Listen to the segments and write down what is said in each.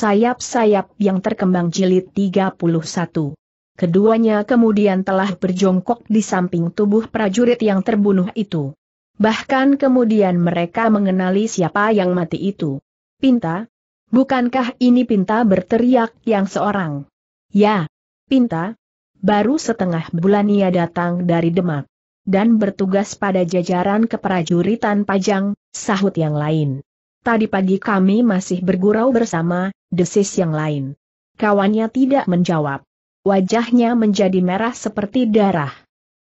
sayap-sayap yang terkembang jilid 31. Keduanya kemudian telah berjongkok di samping tubuh prajurit yang terbunuh itu. Bahkan kemudian mereka mengenali siapa yang mati itu. Pinta? Bukankah ini Pinta berteriak yang seorang? Ya, Pinta. Baru setengah bulan ia datang dari Demak dan bertugas pada jajaran keprajuritan Pajang, sahut yang lain. Tadi pagi kami masih bergurau bersama, desis yang lain. Kawannya tidak menjawab. Wajahnya menjadi merah seperti darah.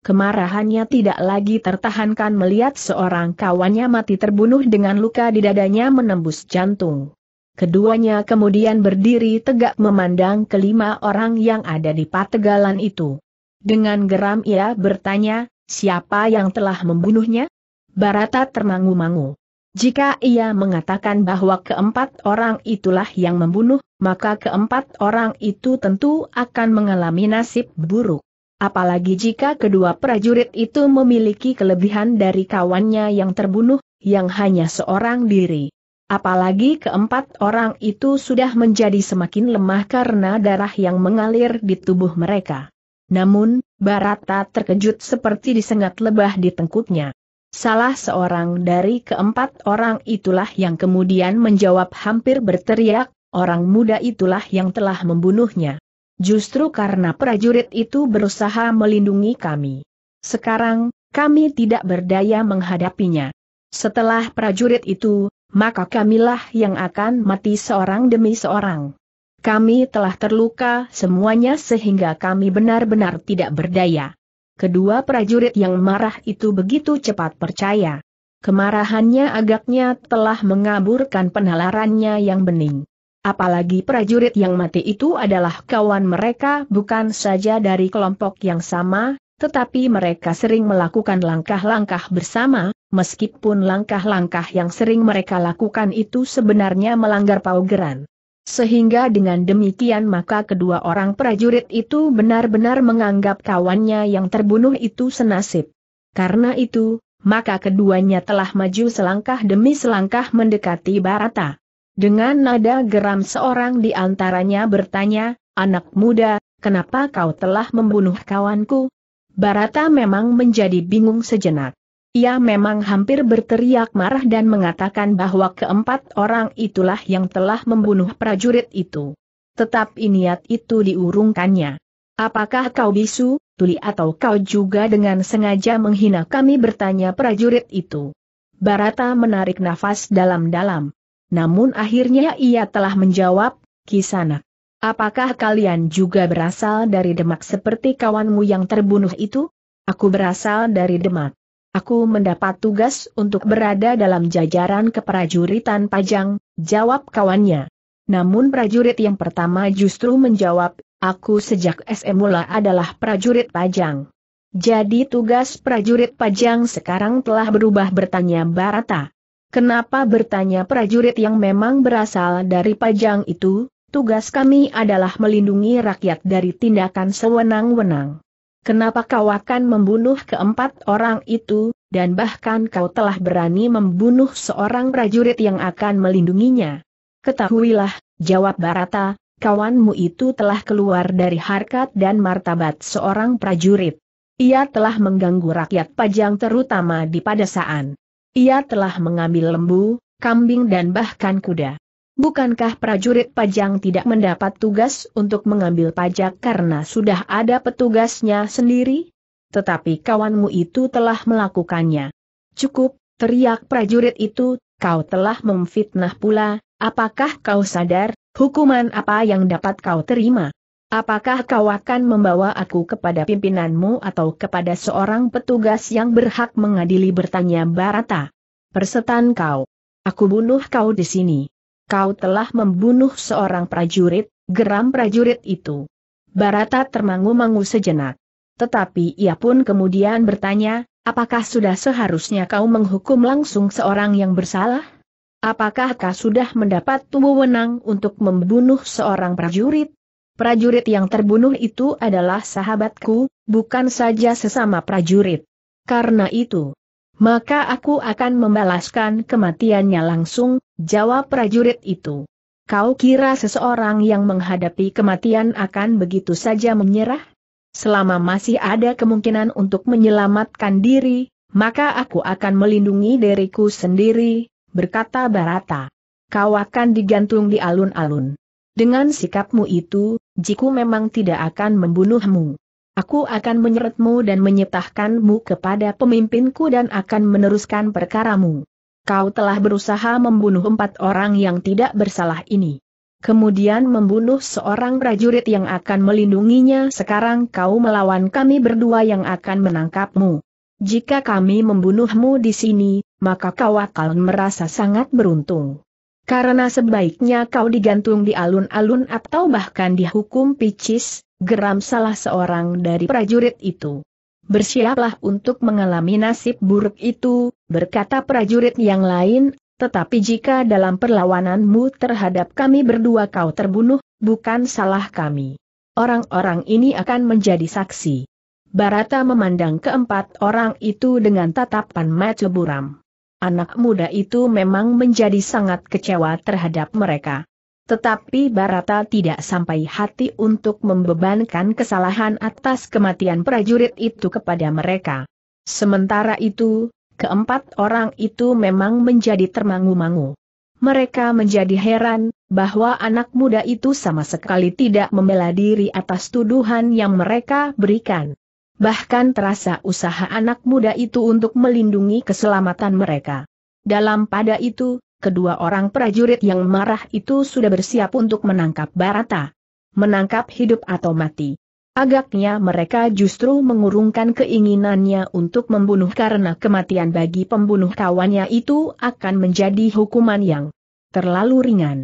Kemarahannya tidak lagi tertahankan melihat seorang kawannya mati terbunuh dengan luka di dadanya menembus jantung. Keduanya kemudian berdiri tegak memandang kelima orang yang ada di pategalan itu. Dengan geram ia bertanya, siapa yang telah membunuhnya? Barata termangu-mangu. Jika ia mengatakan bahwa keempat orang itulah yang membunuh, maka keempat orang itu tentu akan mengalami nasib buruk. Apalagi jika kedua prajurit itu memiliki kelebihan dari kawannya yang terbunuh, yang hanya seorang diri. Apalagi keempat orang itu sudah menjadi semakin lemah karena darah yang mengalir di tubuh mereka. Namun, Barata terkejut seperti disengat lebah di tengkuknya. Salah seorang dari keempat orang itulah yang kemudian menjawab hampir berteriak, orang muda itulah yang telah membunuhnya. Justru karena prajurit itu berusaha melindungi kami. Sekarang, kami tidak berdaya menghadapinya. Setelah prajurit itu, maka kamilah yang akan mati seorang demi seorang. Kami telah terluka semuanya sehingga kami benar-benar tidak berdaya. Kedua prajurit yang marah itu begitu cepat percaya. Kemarahannya agaknya telah mengaburkan penalarannya yang bening. Apalagi prajurit yang mati itu adalah kawan mereka bukan saja dari kelompok yang sama, tetapi mereka sering melakukan langkah-langkah bersama, meskipun langkah-langkah yang sering mereka lakukan itu sebenarnya melanggar paugeran. Sehingga dengan demikian maka kedua orang prajurit itu benar-benar menganggap kawannya yang terbunuh itu senasib. Karena itu, maka keduanya telah maju selangkah demi selangkah mendekati Barata. Dengan nada geram seorang di antaranya bertanya, anak muda, kenapa kau telah membunuh kawanku? Barata memang menjadi bingung sejenak. Ia memang hampir berteriak marah dan mengatakan bahwa keempat orang itulah yang telah membunuh prajurit itu. Tetap niat itu diurungkannya. Apakah kau bisu, tuli atau kau juga dengan sengaja menghina kami bertanya prajurit itu. Barata menarik nafas dalam-dalam. Namun akhirnya ia telah menjawab, Kisanak. Apakah kalian juga berasal dari Demak seperti kawanmu yang terbunuh itu? Aku berasal dari Demak. Aku mendapat tugas untuk berada dalam jajaran keprajuritan Pajang, jawab kawannya. Namun prajurit yang pertama justru menjawab, aku sejak SM adalah prajurit Pajang. Jadi tugas prajurit Pajang sekarang telah berubah bertanya Barata. Kenapa bertanya prajurit yang memang berasal dari Pajang itu? Tugas kami adalah melindungi rakyat dari tindakan sewenang-wenang. Kenapa kau akan membunuh keempat orang itu, dan bahkan kau telah berani membunuh seorang prajurit yang akan melindunginya? Ketahuilah, jawab Barata, kawanmu itu telah keluar dari harkat dan martabat seorang prajurit. Ia telah mengganggu rakyat Pajang terutama di Padesaan. Ia telah mengambil lembu, kambing dan bahkan kuda. Bukankah prajurit pajang tidak mendapat tugas untuk mengambil pajak karena sudah ada petugasnya sendiri? Tetapi kawanmu itu telah melakukannya. Cukup, teriak prajurit itu, kau telah memfitnah pula, apakah kau sadar, hukuman apa yang dapat kau terima? Apakah kau akan membawa aku kepada pimpinanmu atau kepada seorang petugas yang berhak mengadili bertanya Barata? Persetan kau. Aku bunuh kau di sini kau telah membunuh seorang prajurit, geram prajurit itu. Barata termangu-mangu sejenak. Tetapi ia pun kemudian bertanya, apakah sudah seharusnya kau menghukum langsung seorang yang bersalah? Apakah kau sudah mendapat wewenang untuk membunuh seorang prajurit? Prajurit yang terbunuh itu adalah sahabatku, bukan saja sesama prajurit. Karena itu, maka aku akan membalaskan kematiannya langsung, jawab prajurit itu. Kau kira seseorang yang menghadapi kematian akan begitu saja menyerah? Selama masih ada kemungkinan untuk menyelamatkan diri, maka aku akan melindungi diriku sendiri, berkata Barata. Kau akan digantung di alun-alun. Dengan sikapmu itu, Jiku memang tidak akan membunuhmu. Aku akan menyeretmu dan menyetahkanmu kepada pemimpinku dan akan meneruskan perkaramu. Kau telah berusaha membunuh empat orang yang tidak bersalah ini. Kemudian membunuh seorang prajurit yang akan melindunginya sekarang kau melawan kami berdua yang akan menangkapmu. Jika kami membunuhmu di sini, maka kau akan merasa sangat beruntung. Karena sebaiknya kau digantung di alun-alun atau bahkan dihukum picis, geram salah seorang dari prajurit itu. Bersiaplah untuk mengalami nasib buruk itu, berkata prajurit yang lain, tetapi jika dalam perlawananmu terhadap kami berdua kau terbunuh, bukan salah kami. Orang-orang ini akan menjadi saksi. Barata memandang keempat orang itu dengan tatapan mata buram. Anak muda itu memang menjadi sangat kecewa terhadap mereka. Tetapi Barata tidak sampai hati untuk membebankan kesalahan atas kematian prajurit itu kepada mereka. Sementara itu, keempat orang itu memang menjadi termangu-mangu. Mereka menjadi heran bahwa anak muda itu sama sekali tidak membela diri atas tuduhan yang mereka berikan. Bahkan terasa usaha anak muda itu untuk melindungi keselamatan mereka. Dalam pada itu, kedua orang prajurit yang marah itu sudah bersiap untuk menangkap Barata. Menangkap hidup atau mati. Agaknya mereka justru mengurungkan keinginannya untuk membunuh karena kematian bagi pembunuh kawannya itu akan menjadi hukuman yang terlalu ringan.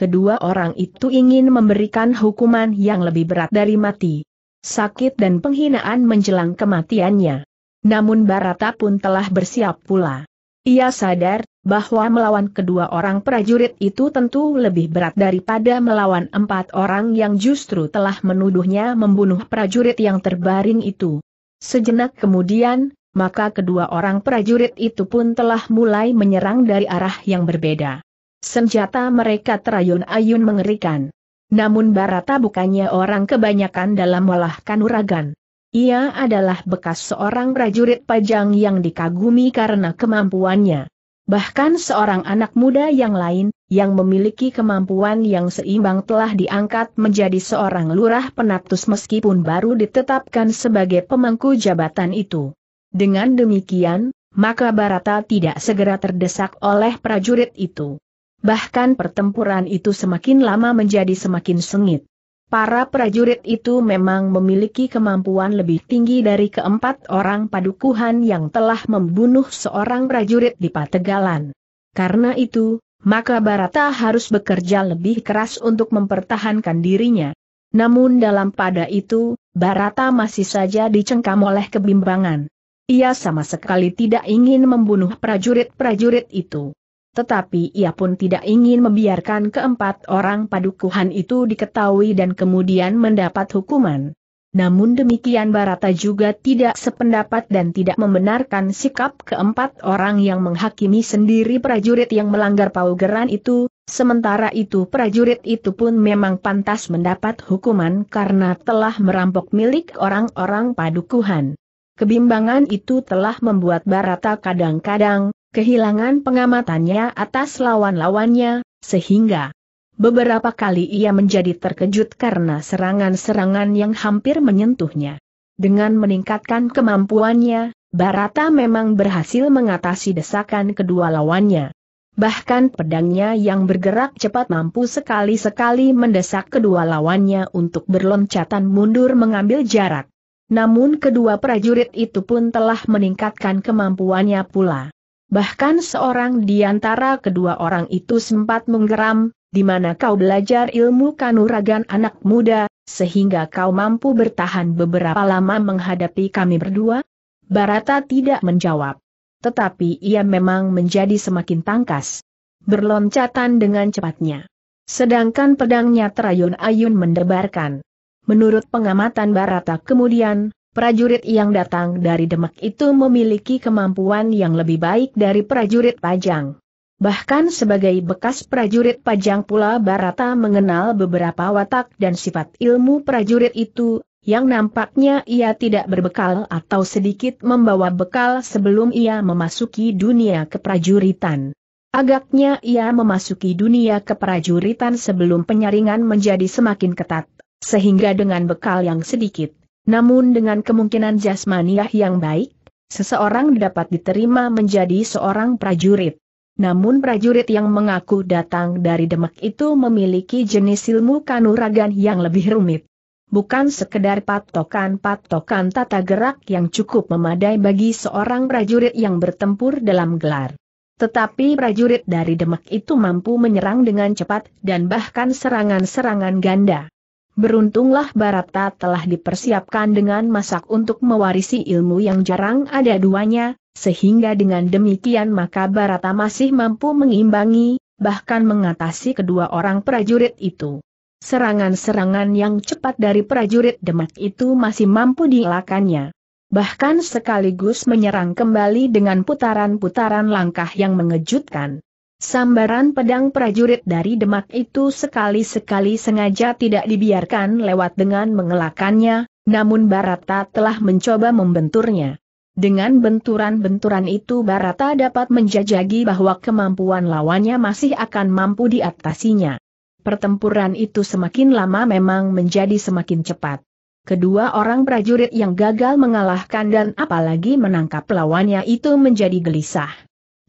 Kedua orang itu ingin memberikan hukuman yang lebih berat dari mati. Sakit dan penghinaan menjelang kematiannya. Namun Barata pun telah bersiap pula. Ia sadar bahwa melawan kedua orang prajurit itu tentu lebih berat daripada melawan empat orang yang justru telah menuduhnya membunuh prajurit yang terbaring itu. Sejenak kemudian, maka kedua orang prajurit itu pun telah mulai menyerang dari arah yang berbeda. Senjata mereka terayun-ayun mengerikan. Namun Barata bukannya orang kebanyakan dalam melahkan uragan. Ia adalah bekas seorang prajurit pajang yang dikagumi karena kemampuannya. Bahkan seorang anak muda yang lain, yang memiliki kemampuan yang seimbang telah diangkat menjadi seorang lurah penatus meskipun baru ditetapkan sebagai pemangku jabatan itu. Dengan demikian, maka Barata tidak segera terdesak oleh prajurit itu. Bahkan pertempuran itu semakin lama menjadi semakin sengit. Para prajurit itu memang memiliki kemampuan lebih tinggi dari keempat orang padukuhan yang telah membunuh seorang prajurit di Pategalan. Karena itu, maka Barata harus bekerja lebih keras untuk mempertahankan dirinya. Namun dalam pada itu, Barata masih saja dicengkam oleh kebimbangan. Ia sama sekali tidak ingin membunuh prajurit-prajurit itu tetapi ia pun tidak ingin membiarkan keempat orang padukuhan itu diketahui dan kemudian mendapat hukuman. Namun demikian Barata juga tidak sependapat dan tidak membenarkan sikap keempat orang yang menghakimi sendiri prajurit yang melanggar paugeran itu, sementara itu prajurit itu pun memang pantas mendapat hukuman karena telah merampok milik orang-orang padukuhan. Kebimbangan itu telah membuat Barata kadang-kadang kehilangan pengamatannya atas lawan-lawannya, sehingga beberapa kali ia menjadi terkejut karena serangan-serangan yang hampir menyentuhnya. Dengan meningkatkan kemampuannya, Barata memang berhasil mengatasi desakan kedua lawannya. Bahkan pedangnya yang bergerak cepat mampu sekali-sekali mendesak kedua lawannya untuk berloncatan mundur mengambil jarak. Namun kedua prajurit itu pun telah meningkatkan kemampuannya pula. Bahkan seorang di antara kedua orang itu sempat menggeram, di mana kau belajar ilmu kanuragan anak muda, sehingga kau mampu bertahan beberapa lama menghadapi kami berdua? Barata tidak menjawab. Tetapi ia memang menjadi semakin tangkas. Berloncatan dengan cepatnya. Sedangkan pedangnya terayun-ayun mendebarkan. Menurut pengamatan Barata kemudian, prajurit yang datang dari Demak itu memiliki kemampuan yang lebih baik dari prajurit Pajang. Bahkan sebagai bekas prajurit Pajang pula Barata mengenal beberapa watak dan sifat ilmu prajurit itu, yang nampaknya ia tidak berbekal atau sedikit membawa bekal sebelum ia memasuki dunia keprajuritan. Agaknya ia memasuki dunia keprajuritan sebelum penyaringan menjadi semakin ketat, sehingga dengan bekal yang sedikit, namun dengan kemungkinan jasmaniah yang baik, seseorang dapat diterima menjadi seorang prajurit. Namun prajurit yang mengaku datang dari Demak itu memiliki jenis ilmu kanuragan yang lebih rumit. Bukan sekedar patokan-patokan tata gerak yang cukup memadai bagi seorang prajurit yang bertempur dalam gelar. Tetapi prajurit dari Demak itu mampu menyerang dengan cepat dan bahkan serangan-serangan ganda. Beruntunglah Barata telah dipersiapkan dengan masak untuk mewarisi ilmu yang jarang ada duanya, sehingga dengan demikian maka Barata masih mampu mengimbangi, bahkan mengatasi kedua orang prajurit itu. Serangan-serangan yang cepat dari prajurit Demak itu masih mampu dielakannya. Bahkan sekaligus menyerang kembali dengan putaran-putaran langkah yang mengejutkan. Sambaran pedang prajurit dari Demak itu sekali-sekali sengaja tidak dibiarkan lewat dengan mengelakannya, namun Barata telah mencoba membenturnya. Dengan benturan-benturan itu Barata dapat menjajagi bahwa kemampuan lawannya masih akan mampu diatasinya. Pertempuran itu semakin lama memang menjadi semakin cepat. Kedua orang prajurit yang gagal mengalahkan dan apalagi menangkap lawannya itu menjadi gelisah.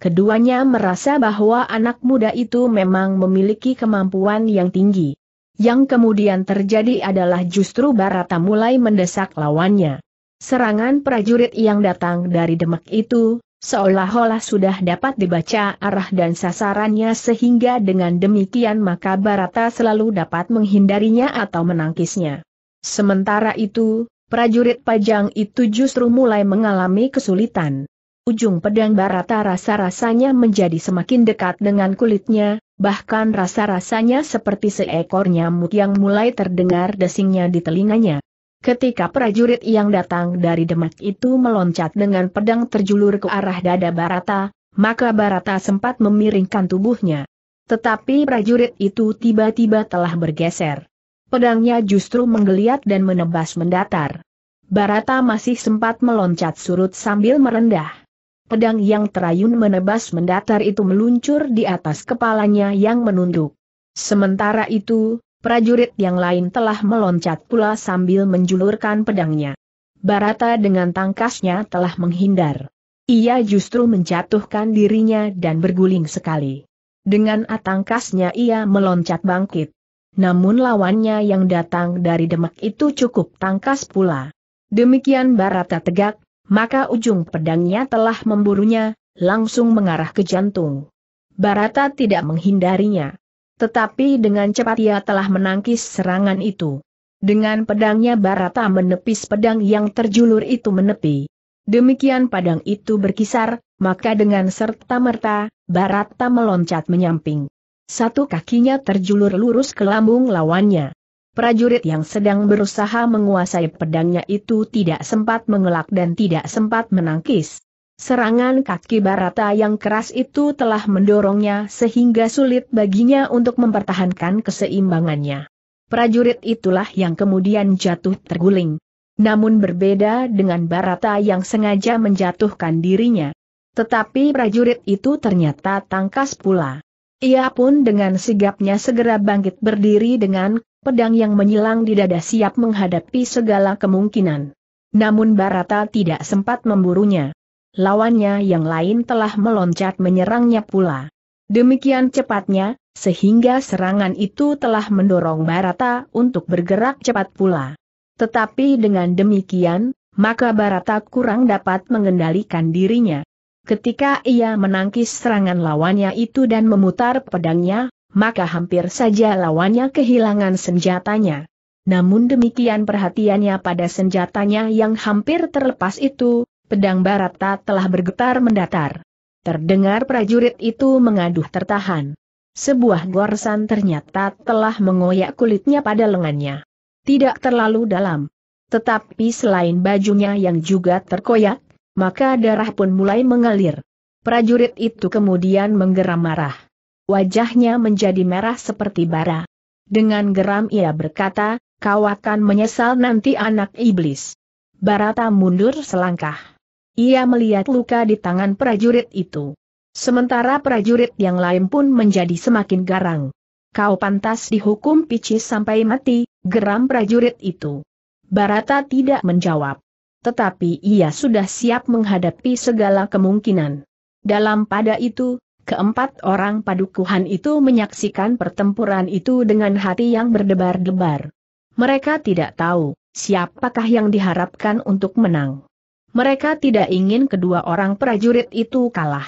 Keduanya merasa bahwa anak muda itu memang memiliki kemampuan yang tinggi. Yang kemudian terjadi adalah justru Barata mulai mendesak lawannya. Serangan prajurit yang datang dari Demak itu, seolah-olah sudah dapat dibaca arah dan sasarannya sehingga dengan demikian maka Barata selalu dapat menghindarinya atau menangkisnya. Sementara itu, prajurit pajang itu justru mulai mengalami kesulitan. Ujung pedang Barata rasa-rasanya menjadi semakin dekat dengan kulitnya, bahkan rasa-rasanya seperti seekor nyamuk yang mulai terdengar desingnya di telinganya. Ketika prajurit yang datang dari Demak itu meloncat dengan pedang terjulur ke arah dada Barata, maka Barata sempat memiringkan tubuhnya. Tetapi prajurit itu tiba-tiba telah bergeser. Pedangnya justru menggeliat dan menebas mendatar. Barata masih sempat meloncat surut sambil merendah. Pedang yang terayun menebas mendatar itu meluncur di atas kepalanya yang menunduk. Sementara itu, prajurit yang lain telah meloncat pula sambil menjulurkan pedangnya. Barata dengan tangkasnya telah menghindar. Ia justru menjatuhkan dirinya dan berguling sekali. Dengan atangkasnya ia meloncat bangkit. Namun lawannya yang datang dari Demak itu cukup tangkas pula. Demikian Barata tegak maka ujung pedangnya telah memburunya, langsung mengarah ke jantung. Barata tidak menghindarinya. Tetapi dengan cepat ia telah menangkis serangan itu. Dengan pedangnya Barata menepis pedang yang terjulur itu menepi. Demikian pedang itu berkisar, maka dengan serta-merta, Barata meloncat menyamping. Satu kakinya terjulur lurus ke lambung lawannya. Prajurit yang sedang berusaha menguasai pedangnya itu tidak sempat mengelak dan tidak sempat menangkis. Serangan kaki Barata yang keras itu telah mendorongnya sehingga sulit baginya untuk mempertahankan keseimbangannya. Prajurit itulah yang kemudian jatuh terguling. Namun berbeda dengan Barata yang sengaja menjatuhkan dirinya. Tetapi prajurit itu ternyata tangkas pula. Ia pun dengan sigapnya segera bangkit berdiri dengan pedang yang menyilang di dada siap menghadapi segala kemungkinan. Namun Barata tidak sempat memburunya. Lawannya yang lain telah meloncat menyerangnya pula. Demikian cepatnya, sehingga serangan itu telah mendorong Barata untuk bergerak cepat pula. Tetapi dengan demikian, maka Barata kurang dapat mengendalikan dirinya. Ketika ia menangkis serangan lawannya itu dan memutar pedangnya, maka hampir saja lawannya kehilangan senjatanya. Namun demikian perhatiannya pada senjatanya yang hampir terlepas itu, pedang Barata telah bergetar mendatar. Terdengar prajurit itu mengaduh tertahan. Sebuah gorsan ternyata telah mengoyak kulitnya pada lengannya. Tidak terlalu dalam. Tetapi selain bajunya yang juga terkoyak, maka darah pun mulai mengalir. Prajurit itu kemudian menggeram marah. Wajahnya menjadi merah seperti bara. Dengan geram ia berkata, kau akan menyesal nanti anak iblis. Barata mundur selangkah. Ia melihat luka di tangan prajurit itu. Sementara prajurit yang lain pun menjadi semakin garang. Kau pantas dihukum picis sampai mati, geram prajurit itu. Barata tidak menjawab. Tetapi ia sudah siap menghadapi segala kemungkinan. Dalam pada itu, Keempat orang padukuhan itu menyaksikan pertempuran itu dengan hati yang berdebar-debar. Mereka tidak tahu siapakah yang diharapkan untuk menang. Mereka tidak ingin kedua orang prajurit itu kalah.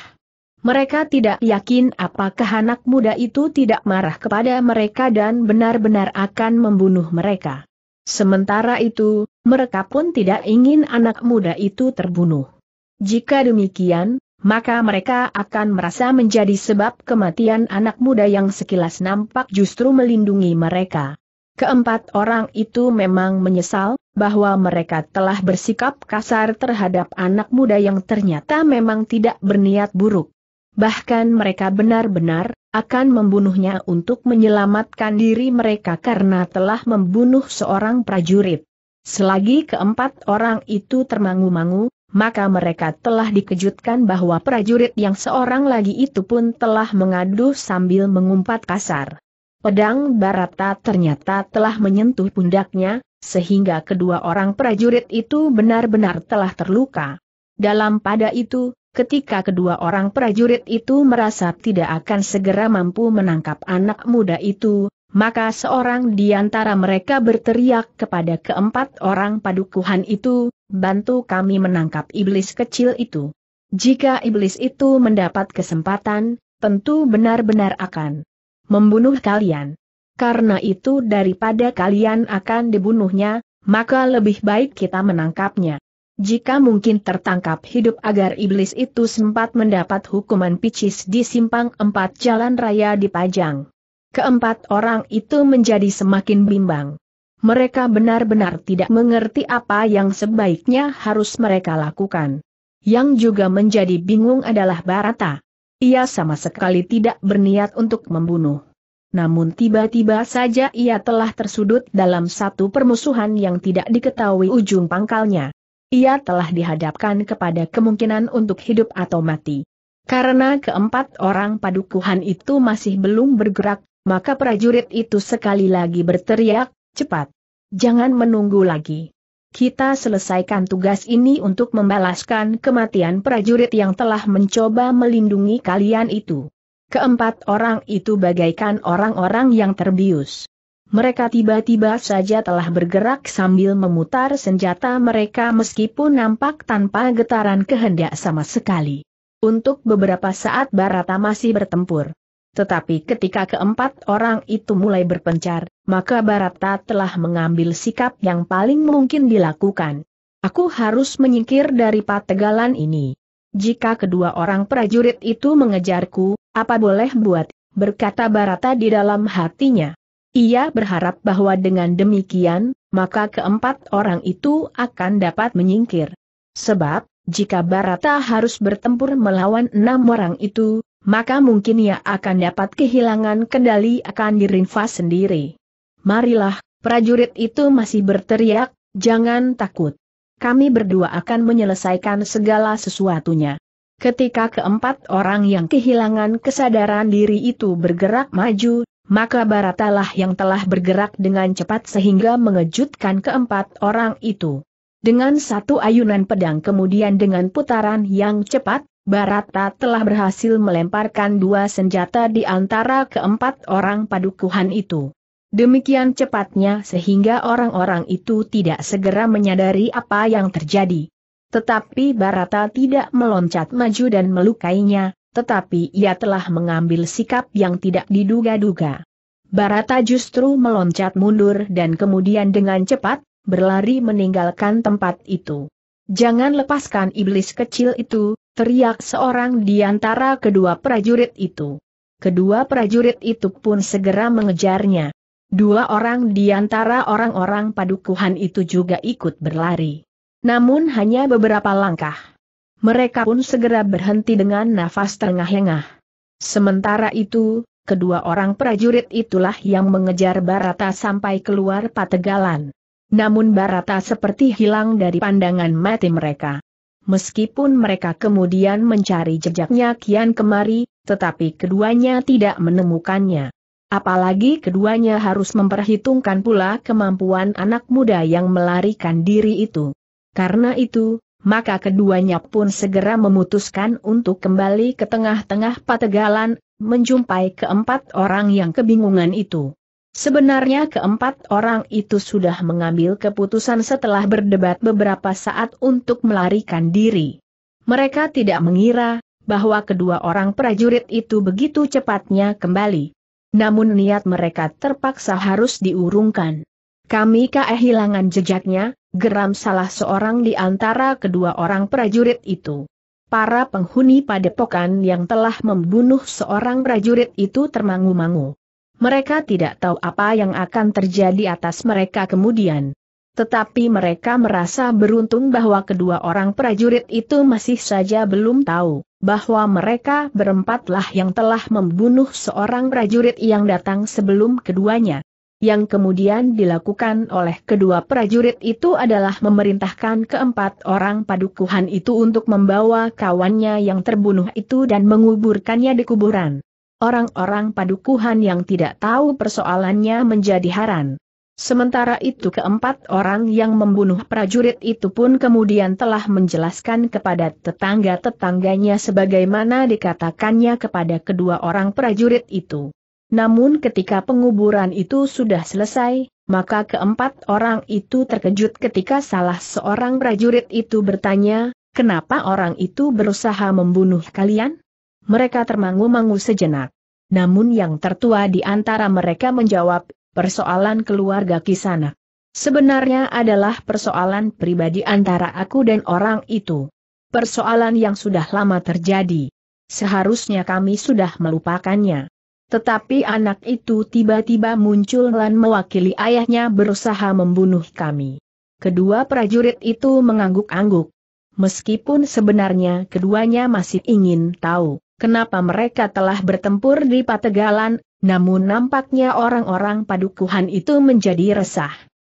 Mereka tidak yakin apakah anak muda itu tidak marah kepada mereka dan benar-benar akan membunuh mereka. Sementara itu, mereka pun tidak ingin anak muda itu terbunuh. Jika demikian, maka mereka akan merasa menjadi sebab kematian anak muda yang sekilas nampak justru melindungi mereka. Keempat orang itu memang menyesal bahwa mereka telah bersikap kasar terhadap anak muda yang ternyata memang tidak berniat buruk. Bahkan mereka benar-benar akan membunuhnya untuk menyelamatkan diri mereka karena telah membunuh seorang prajurit. Selagi keempat orang itu termangu-mangu, maka mereka telah dikejutkan bahwa prajurit yang seorang lagi itu pun telah mengadu sambil mengumpat kasar. Pedang Barata ternyata telah menyentuh pundaknya, sehingga kedua orang prajurit itu benar-benar telah terluka. Dalam pada itu, ketika kedua orang prajurit itu merasa tidak akan segera mampu menangkap anak muda itu, maka seorang di antara mereka berteriak kepada keempat orang padukuhan itu, bantu kami menangkap iblis kecil itu. Jika iblis itu mendapat kesempatan, tentu benar-benar akan membunuh kalian. Karena itu daripada kalian akan dibunuhnya, maka lebih baik kita menangkapnya. Jika mungkin tertangkap hidup agar iblis itu sempat mendapat hukuman picis di simpang empat jalan raya di Pajang keempat orang itu menjadi semakin bimbang. Mereka benar-benar tidak mengerti apa yang sebaiknya harus mereka lakukan. Yang juga menjadi bingung adalah Barata. Ia sama sekali tidak berniat untuk membunuh. Namun tiba-tiba saja ia telah tersudut dalam satu permusuhan yang tidak diketahui ujung pangkalnya. Ia telah dihadapkan kepada kemungkinan untuk hidup atau mati. Karena keempat orang padukuhan itu masih belum bergerak, maka prajurit itu sekali lagi berteriak, cepat. Jangan menunggu lagi. Kita selesaikan tugas ini untuk membalaskan kematian prajurit yang telah mencoba melindungi kalian itu. Keempat orang itu bagaikan orang-orang yang terbius. Mereka tiba-tiba saja telah bergerak sambil memutar senjata mereka meskipun nampak tanpa getaran kehendak sama sekali. Untuk beberapa saat Barata masih bertempur. Tetapi ketika keempat orang itu mulai berpencar, maka Barata telah mengambil sikap yang paling mungkin dilakukan. Aku harus menyingkir dari pategalan ini. Jika kedua orang prajurit itu mengejarku, apa boleh buat, berkata Barata di dalam hatinya. Ia berharap bahwa dengan demikian, maka keempat orang itu akan dapat menyingkir. Sebab, jika Barata harus bertempur melawan enam orang itu, maka mungkin ia akan dapat kehilangan kendali akan dirinfa sendiri. Marilah, prajurit itu masih berteriak, jangan takut. Kami berdua akan menyelesaikan segala sesuatunya. Ketika keempat orang yang kehilangan kesadaran diri itu bergerak maju, maka Baratalah yang telah bergerak dengan cepat sehingga mengejutkan keempat orang itu. Dengan satu ayunan pedang kemudian dengan putaran yang cepat, Barata telah berhasil melemparkan dua senjata di antara keempat orang padukuhan itu. Demikian cepatnya sehingga orang-orang itu tidak segera menyadari apa yang terjadi. Tetapi Barata tidak meloncat maju dan melukainya, tetapi ia telah mengambil sikap yang tidak diduga-duga. Barata justru meloncat mundur dan kemudian dengan cepat, berlari meninggalkan tempat itu. Jangan lepaskan iblis kecil itu, teriak seorang di antara kedua prajurit itu. Kedua prajurit itu pun segera mengejarnya. Dua orang di antara orang-orang padukuhan itu juga ikut berlari. Namun hanya beberapa langkah. Mereka pun segera berhenti dengan nafas terengah-engah. Sementara itu, kedua orang prajurit itulah yang mengejar Barata sampai keluar pategalan. Namun Barata seperti hilang dari pandangan mati mereka. Meskipun mereka kemudian mencari jejaknya kian kemari, tetapi keduanya tidak menemukannya. Apalagi keduanya harus memperhitungkan pula kemampuan anak muda yang melarikan diri itu. Karena itu, maka keduanya pun segera memutuskan untuk kembali ke tengah-tengah pategalan, menjumpai keempat orang yang kebingungan itu. Sebenarnya keempat orang itu sudah mengambil keputusan setelah berdebat beberapa saat untuk melarikan diri. Mereka tidak mengira bahwa kedua orang prajurit itu begitu cepatnya kembali. Namun niat mereka terpaksa harus diurungkan. Kami kehilangan jejaknya, geram salah seorang di antara kedua orang prajurit itu. Para penghuni padepokan yang telah membunuh seorang prajurit itu termangu-mangu. Mereka tidak tahu apa yang akan terjadi atas mereka kemudian. Tetapi mereka merasa beruntung bahwa kedua orang prajurit itu masih saja belum tahu bahwa mereka berempatlah yang telah membunuh seorang prajurit yang datang sebelum keduanya. Yang kemudian dilakukan oleh kedua prajurit itu adalah memerintahkan keempat orang padukuhan itu untuk membawa kawannya yang terbunuh itu dan menguburkannya di kuburan orang-orang padukuhan yang tidak tahu persoalannya menjadi haran. Sementara itu keempat orang yang membunuh prajurit itu pun kemudian telah menjelaskan kepada tetangga-tetangganya sebagaimana dikatakannya kepada kedua orang prajurit itu. Namun ketika penguburan itu sudah selesai, maka keempat orang itu terkejut ketika salah seorang prajurit itu bertanya, kenapa orang itu berusaha membunuh kalian? mereka termangu-mangu sejenak. Namun yang tertua di antara mereka menjawab, persoalan keluarga kisana. Sebenarnya adalah persoalan pribadi antara aku dan orang itu. Persoalan yang sudah lama terjadi. Seharusnya kami sudah melupakannya. Tetapi anak itu tiba-tiba muncul dan mewakili ayahnya berusaha membunuh kami. Kedua prajurit itu mengangguk-angguk. Meskipun sebenarnya keduanya masih ingin tahu kenapa mereka telah bertempur di Pategalan, namun nampaknya orang-orang padukuhan itu menjadi resah.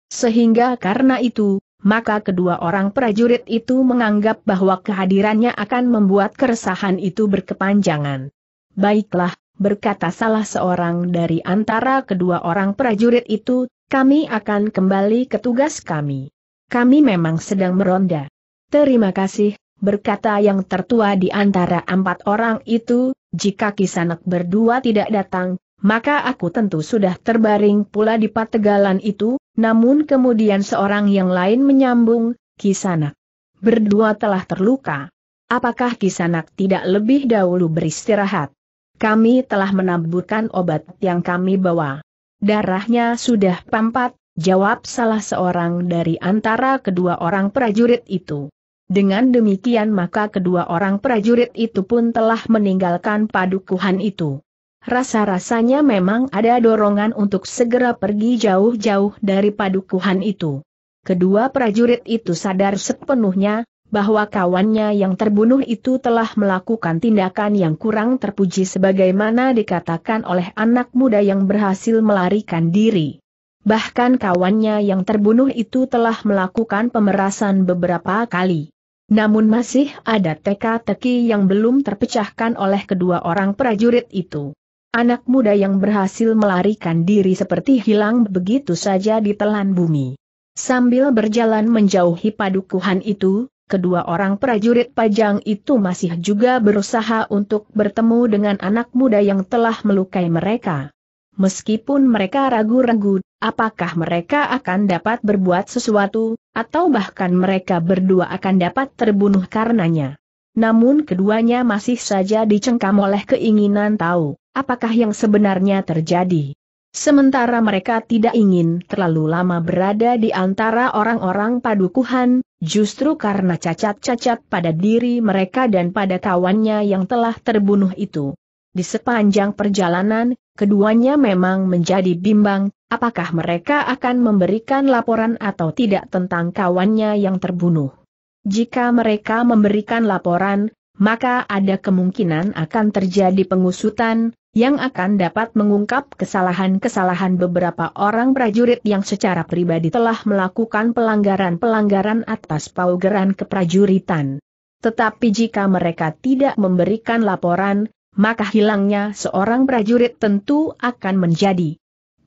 Sehingga karena itu, maka kedua orang prajurit itu menganggap bahwa kehadirannya akan membuat keresahan itu berkepanjangan. Baiklah, berkata salah seorang dari antara kedua orang prajurit itu, kami akan kembali ke tugas kami. Kami memang sedang meronda. Terima kasih, berkata yang tertua di antara empat orang itu, jika kisanak berdua tidak datang, maka aku tentu sudah terbaring pula di pategalan itu, namun kemudian seorang yang lain menyambung, kisanak. Berdua telah terluka. Apakah kisanak tidak lebih dahulu beristirahat? Kami telah menaburkan obat yang kami bawa. Darahnya sudah pampat, jawab salah seorang dari antara kedua orang prajurit itu. Dengan demikian maka kedua orang prajurit itu pun telah meninggalkan padukuhan itu. Rasa-rasanya memang ada dorongan untuk segera pergi jauh-jauh dari padukuhan itu. Kedua prajurit itu sadar sepenuhnya, bahwa kawannya yang terbunuh itu telah melakukan tindakan yang kurang terpuji sebagaimana dikatakan oleh anak muda yang berhasil melarikan diri. Bahkan kawannya yang terbunuh itu telah melakukan pemerasan beberapa kali. Namun masih ada teka-teki yang belum terpecahkan oleh kedua orang prajurit itu. Anak muda yang berhasil melarikan diri seperti hilang begitu saja di telan bumi. Sambil berjalan menjauhi padukuhan itu, kedua orang prajurit pajang itu masih juga berusaha untuk bertemu dengan anak muda yang telah melukai mereka meskipun mereka ragu-ragu, apakah mereka akan dapat berbuat sesuatu, atau bahkan mereka berdua akan dapat terbunuh karenanya. Namun keduanya masih saja dicengkam oleh keinginan tahu, apakah yang sebenarnya terjadi. Sementara mereka tidak ingin terlalu lama berada di antara orang-orang padukuhan, justru karena cacat-cacat pada diri mereka dan pada kawannya yang telah terbunuh itu. Di sepanjang perjalanan, keduanya memang menjadi bimbang, apakah mereka akan memberikan laporan atau tidak tentang kawannya yang terbunuh. Jika mereka memberikan laporan, maka ada kemungkinan akan terjadi pengusutan, yang akan dapat mengungkap kesalahan-kesalahan beberapa orang prajurit yang secara pribadi telah melakukan pelanggaran-pelanggaran atas paugeran keprajuritan. Tetapi jika mereka tidak memberikan laporan, maka hilangnya seorang prajurit tentu akan menjadi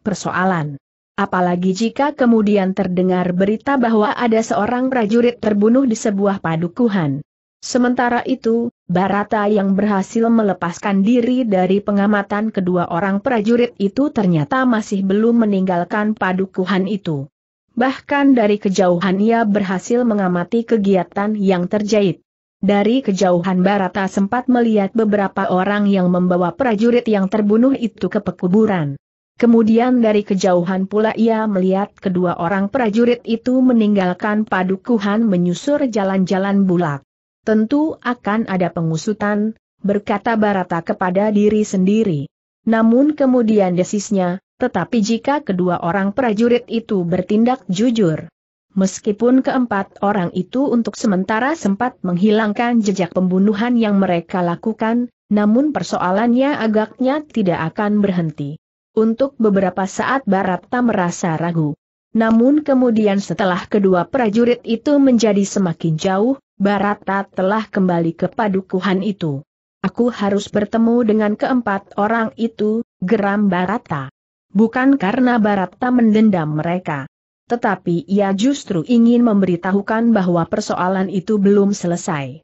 persoalan. Apalagi jika kemudian terdengar berita bahwa ada seorang prajurit terbunuh di sebuah padukuhan. Sementara itu, Barata yang berhasil melepaskan diri dari pengamatan kedua orang prajurit itu ternyata masih belum meninggalkan padukuhan itu. Bahkan dari kejauhan ia berhasil mengamati kegiatan yang terjahit. Dari kejauhan Barata sempat melihat beberapa orang yang membawa prajurit yang terbunuh itu ke pekuburan. Kemudian dari kejauhan pula ia melihat kedua orang prajurit itu meninggalkan padukuhan menyusur jalan-jalan bulak. Tentu akan ada pengusutan, berkata Barata kepada diri sendiri. Namun kemudian desisnya, tetapi jika kedua orang prajurit itu bertindak jujur, Meskipun keempat orang itu untuk sementara sempat menghilangkan jejak pembunuhan yang mereka lakukan, namun persoalannya agaknya tidak akan berhenti. Untuk beberapa saat Baratta merasa ragu. Namun kemudian setelah kedua prajurit itu menjadi semakin jauh, Baratta telah kembali ke padukuhan itu. Aku harus bertemu dengan keempat orang itu, geram Barata. Bukan karena Baratta mendendam mereka tetapi ia justru ingin memberitahukan bahwa persoalan itu belum selesai.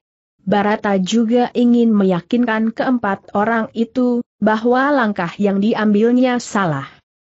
Barata juga ingin meyakinkan keempat orang itu bahwa langkah yang diambilnya salah.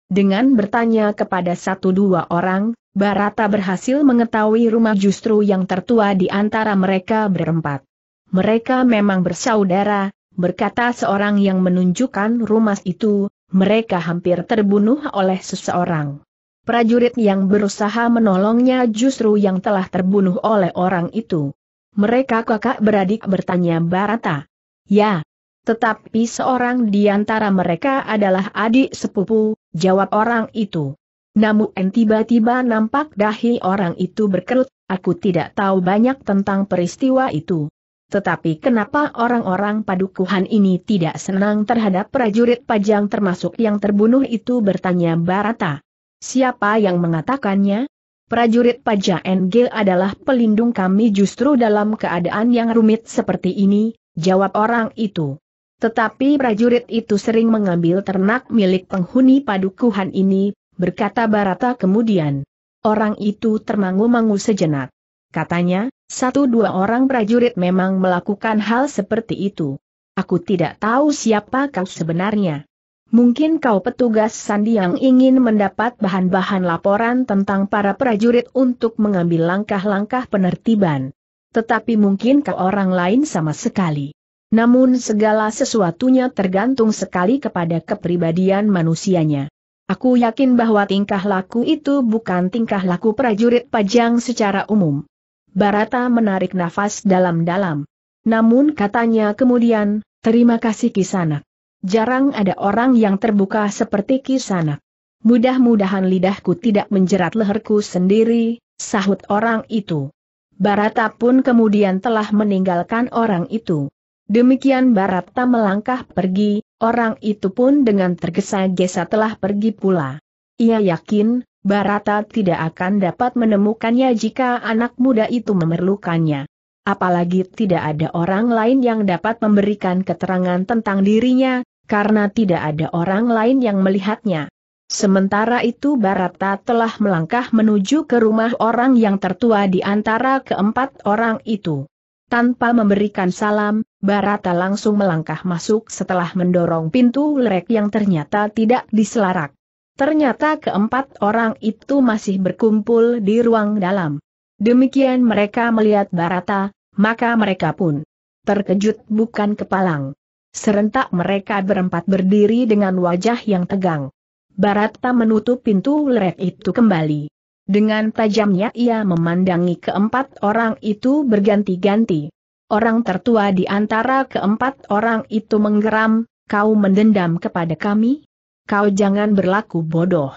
Dengan bertanya kepada satu dua orang, Barata berhasil mengetahui rumah justru yang tertua di antara mereka berempat. Mereka memang bersaudara, berkata seorang yang menunjukkan rumah itu, mereka hampir terbunuh oleh seseorang prajurit yang berusaha menolongnya justru yang telah terbunuh oleh orang itu. Mereka kakak beradik bertanya Barata. Ya. Tetapi seorang di antara mereka adalah adik sepupu, jawab orang itu. Namun tiba-tiba nampak dahi orang itu berkerut, aku tidak tahu banyak tentang peristiwa itu. Tetapi kenapa orang-orang padukuhan ini tidak senang terhadap prajurit pajang termasuk yang terbunuh itu bertanya Barata. Siapa yang mengatakannya? Prajurit pajak NG adalah pelindung kami justru dalam keadaan yang rumit seperti ini, jawab orang itu. Tetapi prajurit itu sering mengambil ternak milik penghuni padukuhan ini, berkata Barata kemudian. Orang itu termangu-mangu sejenak. Katanya, satu dua orang prajurit memang melakukan hal seperti itu. Aku tidak tahu siapa kau sebenarnya. Mungkin kau petugas sandi yang ingin mendapat bahan-bahan laporan tentang para prajurit untuk mengambil langkah-langkah penertiban. Tetapi mungkin kau orang lain sama sekali. Namun segala sesuatunya tergantung sekali kepada kepribadian manusianya. Aku yakin bahwa tingkah laku itu bukan tingkah laku prajurit pajang secara umum. Barata menarik nafas dalam-dalam. Namun katanya kemudian, terima kasih kisanak. Jarang ada orang yang terbuka seperti kisanak. Mudah-mudahan lidahku tidak menjerat leherku sendiri, sahut orang itu. Barata pun kemudian telah meninggalkan orang itu. Demikian Barata melangkah pergi, orang itu pun dengan tergesa-gesa telah pergi pula. Ia yakin, Barata tidak akan dapat menemukannya jika anak muda itu memerlukannya. Apalagi tidak ada orang lain yang dapat memberikan keterangan tentang dirinya, karena tidak ada orang lain yang melihatnya. Sementara itu Barata telah melangkah menuju ke rumah orang yang tertua di antara keempat orang itu. Tanpa memberikan salam, Barata langsung melangkah masuk setelah mendorong pintu lerek yang ternyata tidak diselarak. Ternyata keempat orang itu masih berkumpul di ruang dalam. Demikian mereka melihat Barata, maka mereka pun terkejut bukan kepalang. Serentak mereka berempat berdiri dengan wajah yang tegang. Barata menutup pintu lerek itu kembali. Dengan tajamnya ia memandangi keempat orang itu berganti-ganti. Orang tertua di antara keempat orang itu menggeram, kau mendendam kepada kami? Kau jangan berlaku bodoh.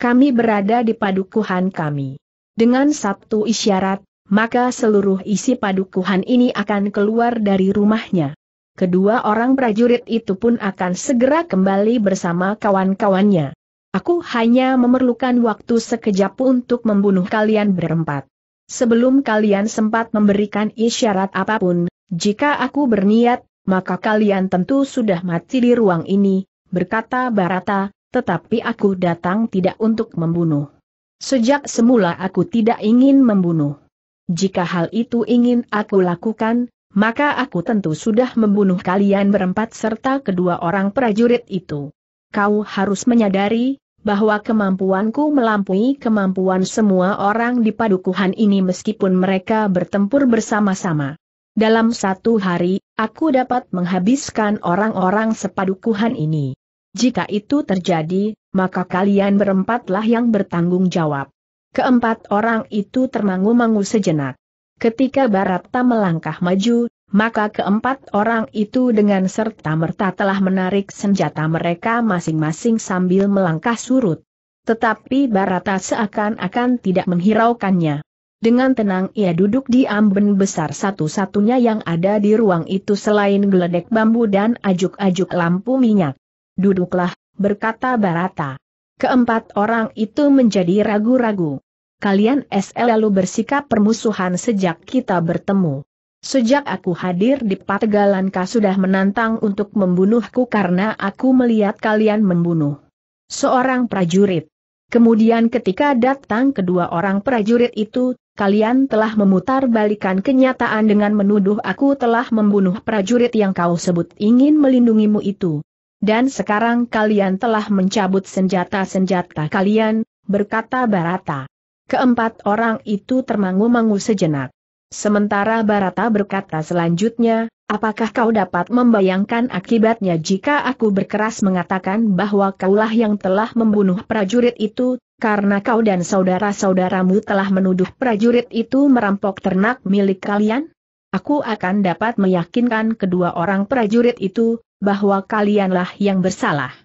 Kami berada di padukuhan kami. Dengan satu isyarat, maka seluruh isi padukuhan ini akan keluar dari rumahnya kedua orang prajurit itu pun akan segera kembali bersama kawan-kawannya. Aku hanya memerlukan waktu sekejap untuk membunuh kalian berempat. Sebelum kalian sempat memberikan isyarat apapun, jika aku berniat, maka kalian tentu sudah mati di ruang ini, berkata Barata, tetapi aku datang tidak untuk membunuh. Sejak semula aku tidak ingin membunuh. Jika hal itu ingin aku lakukan, maka aku tentu sudah membunuh kalian berempat serta kedua orang prajurit itu. Kau harus menyadari, bahwa kemampuanku melampaui kemampuan semua orang di padukuhan ini meskipun mereka bertempur bersama-sama. Dalam satu hari, aku dapat menghabiskan orang-orang sepadukuhan ini. Jika itu terjadi, maka kalian berempatlah yang bertanggung jawab. Keempat orang itu termangu-mangu sejenak. Ketika Barata melangkah maju, maka keempat orang itu dengan serta-merta telah menarik senjata mereka masing-masing sambil melangkah surut. Tetapi Barata seakan-akan tidak menghiraukannya. Dengan tenang ia duduk di amben besar satu-satunya yang ada di ruang itu selain geledek bambu dan ajuk-ajuk lampu minyak. Duduklah, berkata Barata. Keempat orang itu menjadi ragu-ragu kalian selalu bersikap permusuhan sejak kita bertemu. Sejak aku hadir di Pategalan kau sudah menantang untuk membunuhku karena aku melihat kalian membunuh seorang prajurit. Kemudian ketika datang kedua orang prajurit itu, kalian telah memutar balikan kenyataan dengan menuduh aku telah membunuh prajurit yang kau sebut ingin melindungimu itu. Dan sekarang kalian telah mencabut senjata-senjata kalian, berkata Barata. Keempat orang itu termangu-mangu sejenak. Sementara Barata berkata selanjutnya, apakah kau dapat membayangkan akibatnya jika aku berkeras mengatakan bahwa kaulah yang telah membunuh prajurit itu, karena kau dan saudara-saudaramu telah menuduh prajurit itu merampok ternak milik kalian? Aku akan dapat meyakinkan kedua orang prajurit itu, bahwa kalianlah yang bersalah.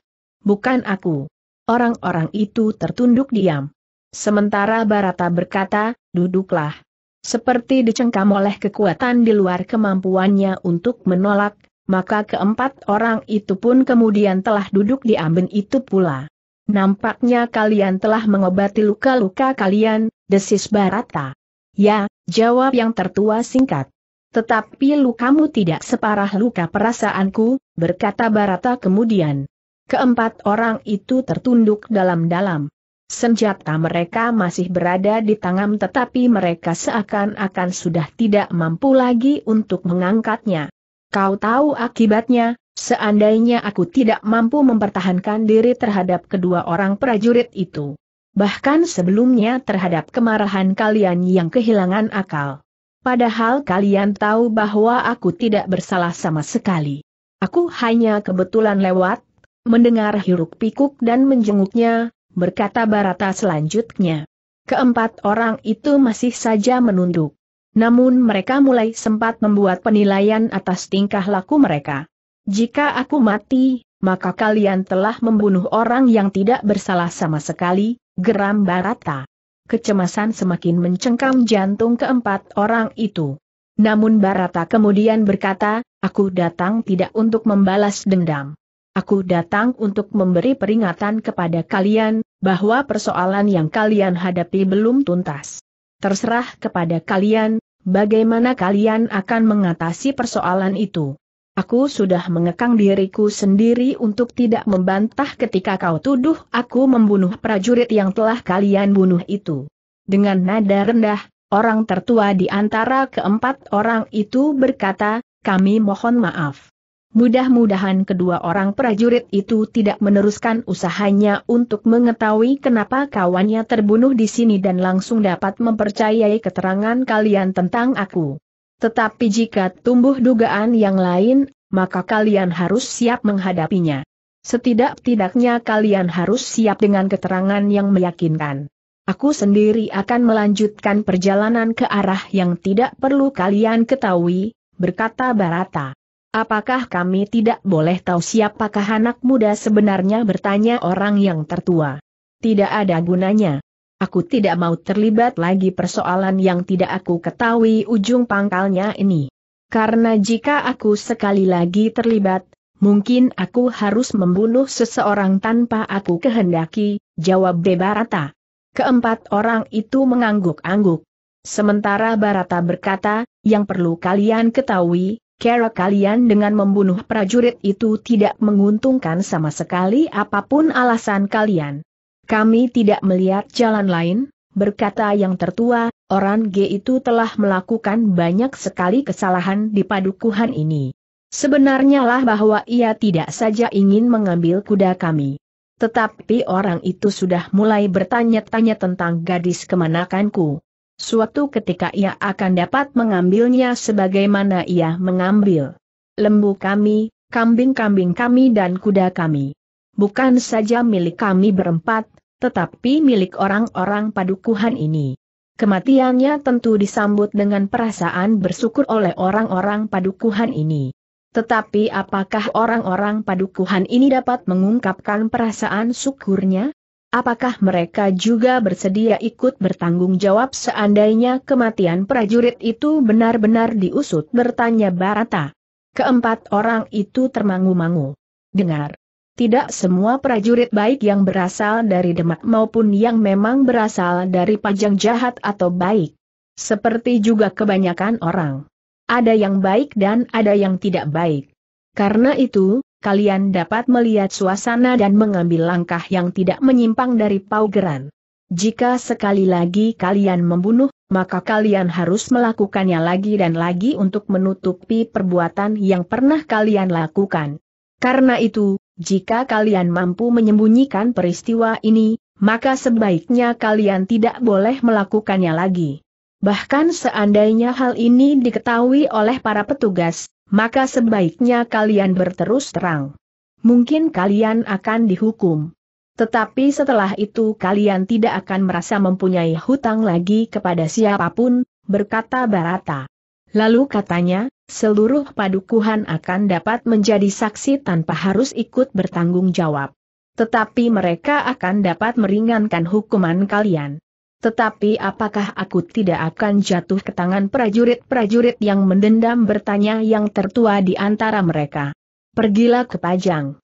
Bukan aku. Orang-orang itu tertunduk diam. Sementara Barata berkata, duduklah. Seperti dicengkam oleh kekuatan di luar kemampuannya untuk menolak, maka keempat orang itu pun kemudian telah duduk di amben itu pula. Nampaknya kalian telah mengobati luka-luka kalian, desis Barata. Ya, jawab yang tertua singkat. Tetapi lukamu tidak separah luka perasaanku, berkata Barata kemudian. Keempat orang itu tertunduk dalam-dalam. Senjata mereka masih berada di tangan tetapi mereka seakan-akan sudah tidak mampu lagi untuk mengangkatnya. Kau tahu akibatnya, seandainya aku tidak mampu mempertahankan diri terhadap kedua orang prajurit itu. Bahkan sebelumnya terhadap kemarahan kalian yang kehilangan akal. Padahal kalian tahu bahwa aku tidak bersalah sama sekali. Aku hanya kebetulan lewat, mendengar hiruk pikuk dan menjenguknya, berkata Barata selanjutnya. Keempat orang itu masih saja menunduk. Namun mereka mulai sempat membuat penilaian atas tingkah laku mereka. Jika aku mati, maka kalian telah membunuh orang yang tidak bersalah sama sekali, geram Barata. Kecemasan semakin mencengkam jantung keempat orang itu. Namun Barata kemudian berkata, aku datang tidak untuk membalas dendam. Aku datang untuk memberi peringatan kepada kalian, bahwa persoalan yang kalian hadapi belum tuntas. Terserah kepada kalian, bagaimana kalian akan mengatasi persoalan itu. Aku sudah mengekang diriku sendiri untuk tidak membantah ketika kau tuduh aku membunuh prajurit yang telah kalian bunuh itu. Dengan nada rendah, orang tertua di antara keempat orang itu berkata, kami mohon maaf. Mudah-mudahan kedua orang prajurit itu tidak meneruskan usahanya untuk mengetahui kenapa kawannya terbunuh di sini dan langsung dapat mempercayai keterangan kalian tentang aku. Tetapi jika tumbuh dugaan yang lain, maka kalian harus siap menghadapinya. Setidak-tidaknya kalian harus siap dengan keterangan yang meyakinkan. Aku sendiri akan melanjutkan perjalanan ke arah yang tidak perlu kalian ketahui, berkata Barata. Apakah kami tidak boleh tahu siapakah anak muda sebenarnya bertanya orang yang tertua? Tidak ada gunanya. Aku tidak mau terlibat lagi persoalan yang tidak aku ketahui ujung pangkalnya ini. Karena jika aku sekali lagi terlibat, mungkin aku harus membunuh seseorang tanpa aku kehendaki, jawab Debarata. Keempat orang itu mengangguk-angguk. Sementara Barata berkata, yang perlu kalian ketahui, Kera kalian dengan membunuh prajurit itu tidak menguntungkan sama sekali apapun alasan kalian. Kami tidak melihat jalan lain, berkata yang tertua, orang G itu telah melakukan banyak sekali kesalahan di padukuhan ini. Sebenarnya lah bahwa ia tidak saja ingin mengambil kuda kami. Tetapi orang itu sudah mulai bertanya-tanya tentang gadis kemanakanku. Suatu ketika ia akan dapat mengambilnya sebagaimana ia mengambil lembu kami, kambing-kambing kami dan kuda kami. Bukan saja milik kami berempat, tetapi milik orang-orang padukuhan ini. Kematiannya tentu disambut dengan perasaan bersyukur oleh orang-orang padukuhan ini. Tetapi apakah orang-orang padukuhan ini dapat mengungkapkan perasaan syukurnya? Apakah mereka juga bersedia ikut bertanggung jawab seandainya kematian prajurit itu benar-benar diusut? Bertanya Barata. Keempat orang itu termangu-mangu. Dengar. Tidak semua prajurit baik yang berasal dari Demak maupun yang memang berasal dari pajang jahat atau baik. Seperti juga kebanyakan orang. Ada yang baik dan ada yang tidak baik. Karena itu, kalian dapat melihat suasana dan mengambil langkah yang tidak menyimpang dari paugeran. Jika sekali lagi kalian membunuh, maka kalian harus melakukannya lagi dan lagi untuk menutupi perbuatan yang pernah kalian lakukan. Karena itu, jika kalian mampu menyembunyikan peristiwa ini, maka sebaiknya kalian tidak boleh melakukannya lagi. Bahkan seandainya hal ini diketahui oleh para petugas, maka sebaiknya kalian berterus terang. Mungkin kalian akan dihukum. Tetapi setelah itu kalian tidak akan merasa mempunyai hutang lagi kepada siapapun, berkata Barata. Lalu katanya, seluruh padukuhan akan dapat menjadi saksi tanpa harus ikut bertanggung jawab. Tetapi mereka akan dapat meringankan hukuman kalian. Tetapi apakah aku tidak akan jatuh ke tangan prajurit-prajurit yang mendendam bertanya yang tertua di antara mereka? Pergilah ke Pajang.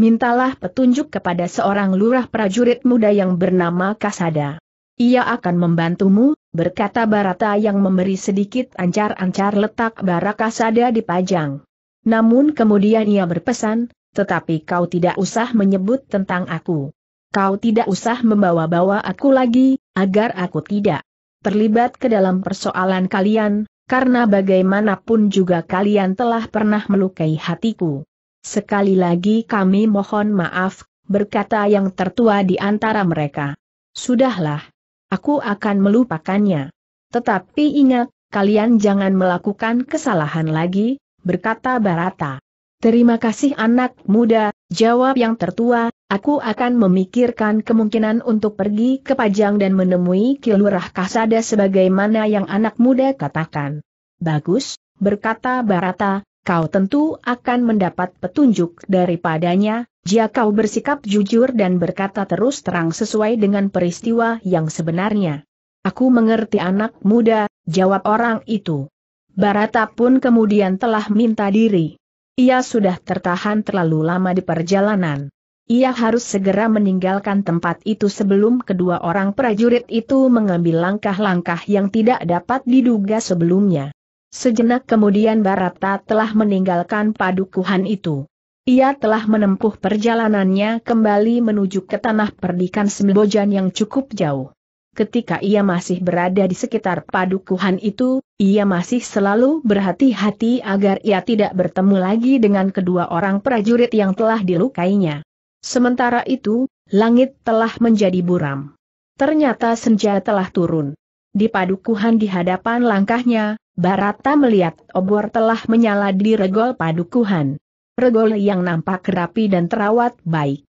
Mintalah petunjuk kepada seorang lurah prajurit muda yang bernama Kasada. Ia akan membantumu, berkata Barata yang memberi sedikit ancar-ancar letak bara Kasada di Pajang. Namun kemudian ia berpesan, tetapi kau tidak usah menyebut tentang aku. Kau tidak usah membawa-bawa aku lagi, agar aku tidak terlibat ke dalam persoalan kalian, karena bagaimanapun juga kalian telah pernah melukai hatiku. Sekali lagi kami mohon maaf, berkata yang tertua di antara mereka. Sudahlah, aku akan melupakannya. Tetapi ingat, kalian jangan melakukan kesalahan lagi, berkata Barata. Terima kasih anak muda, jawab yang tertua, aku akan memikirkan kemungkinan untuk pergi ke Pajang dan menemui Kilurah Kasada sebagaimana yang anak muda katakan. Bagus, berkata Barata, kau tentu akan mendapat petunjuk daripadanya, jika kau bersikap jujur dan berkata terus terang sesuai dengan peristiwa yang sebenarnya. Aku mengerti anak muda, jawab orang itu. Barata pun kemudian telah minta diri. Ia sudah tertahan terlalu lama di perjalanan. Ia harus segera meninggalkan tempat itu sebelum kedua orang prajurit itu mengambil langkah-langkah yang tidak dapat diduga sebelumnya. Sejenak kemudian Barata telah meninggalkan padukuhan itu. Ia telah menempuh perjalanannya kembali menuju ke tanah perdikan Sembojan yang cukup jauh ketika ia masih berada di sekitar padukuhan itu, ia masih selalu berhati-hati agar ia tidak bertemu lagi dengan kedua orang prajurit yang telah dilukainya. Sementara itu, langit telah menjadi buram. Ternyata senja telah turun. Di padukuhan di hadapan langkahnya, Barata melihat obor telah menyala di regol padukuhan. Regol yang nampak rapi dan terawat baik.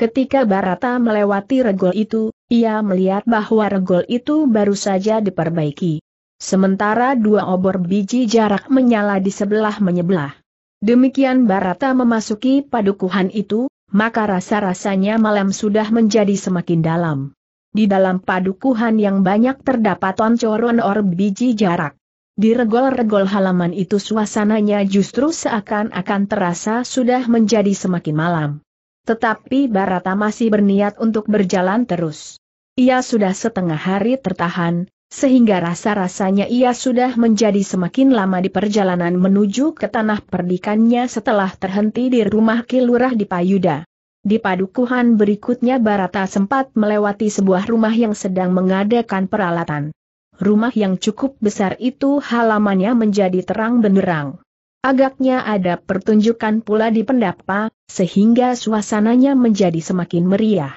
Ketika Barata melewati regol itu, ia melihat bahwa regol itu baru saja diperbaiki. Sementara dua obor biji jarak menyala di sebelah menyebelah. Demikian Barata memasuki padukuhan itu, maka rasa-rasanya malam sudah menjadi semakin dalam. Di dalam padukuhan yang banyak terdapat oncoron or biji jarak. Di regol-regol halaman itu suasananya justru seakan-akan terasa sudah menjadi semakin malam tetapi Barata masih berniat untuk berjalan terus. Ia sudah setengah hari tertahan, sehingga rasa-rasanya ia sudah menjadi semakin lama di perjalanan menuju ke tanah perdikannya setelah terhenti di rumah kilurah di Payuda. Di padukuhan berikutnya Barata sempat melewati sebuah rumah yang sedang mengadakan peralatan. Rumah yang cukup besar itu halamannya menjadi terang benderang. Agaknya ada pertunjukan pula di pendapa, sehingga suasananya menjadi semakin meriah.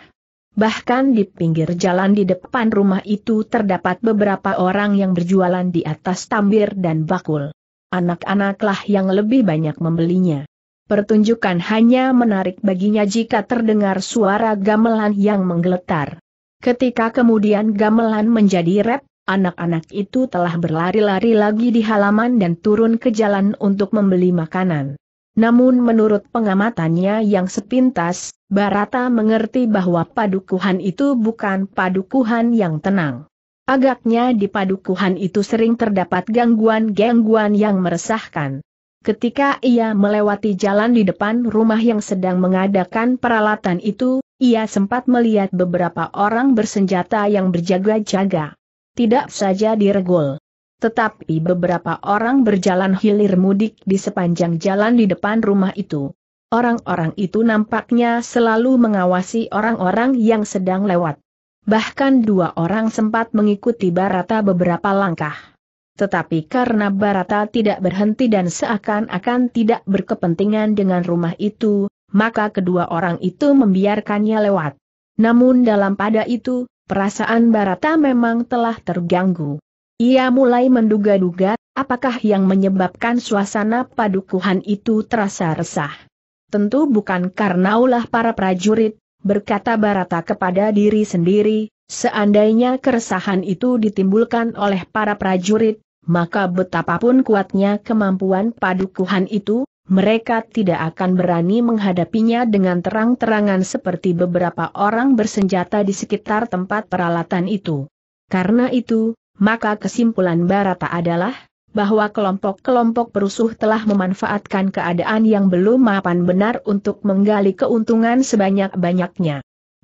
Bahkan di pinggir jalan di depan rumah itu terdapat beberapa orang yang berjualan di atas tambir dan bakul. Anak-anaklah yang lebih banyak membelinya. Pertunjukan hanya menarik baginya jika terdengar suara gamelan yang menggeletar. Ketika kemudian gamelan menjadi rap, Anak-anak itu telah berlari-lari lagi di halaman dan turun ke jalan untuk membeli makanan. Namun menurut pengamatannya yang sepintas, Barata mengerti bahwa padukuhan itu bukan padukuhan yang tenang. Agaknya di padukuhan itu sering terdapat gangguan-gangguan yang meresahkan. Ketika ia melewati jalan di depan rumah yang sedang mengadakan peralatan itu, ia sempat melihat beberapa orang bersenjata yang berjaga-jaga tidak saja diregul. Tetapi beberapa orang berjalan hilir mudik di sepanjang jalan di depan rumah itu. Orang-orang itu nampaknya selalu mengawasi orang-orang yang sedang lewat. Bahkan dua orang sempat mengikuti Barata beberapa langkah. Tetapi karena Barata tidak berhenti dan seakan-akan tidak berkepentingan dengan rumah itu, maka kedua orang itu membiarkannya lewat. Namun dalam pada itu, Perasaan Barata memang telah terganggu. Ia mulai menduga-duga, apakah yang menyebabkan suasana padukuhan itu terasa resah. Tentu bukan karena ulah para prajurit, berkata Barata kepada diri sendiri, seandainya keresahan itu ditimbulkan oleh para prajurit, maka betapapun kuatnya kemampuan padukuhan itu, mereka tidak akan berani menghadapinya dengan terang-terangan seperti beberapa orang bersenjata di sekitar tempat peralatan itu. Karena itu, maka kesimpulan Barata adalah, bahwa kelompok-kelompok perusuh telah memanfaatkan keadaan yang belum mapan benar untuk menggali keuntungan sebanyak-banyaknya.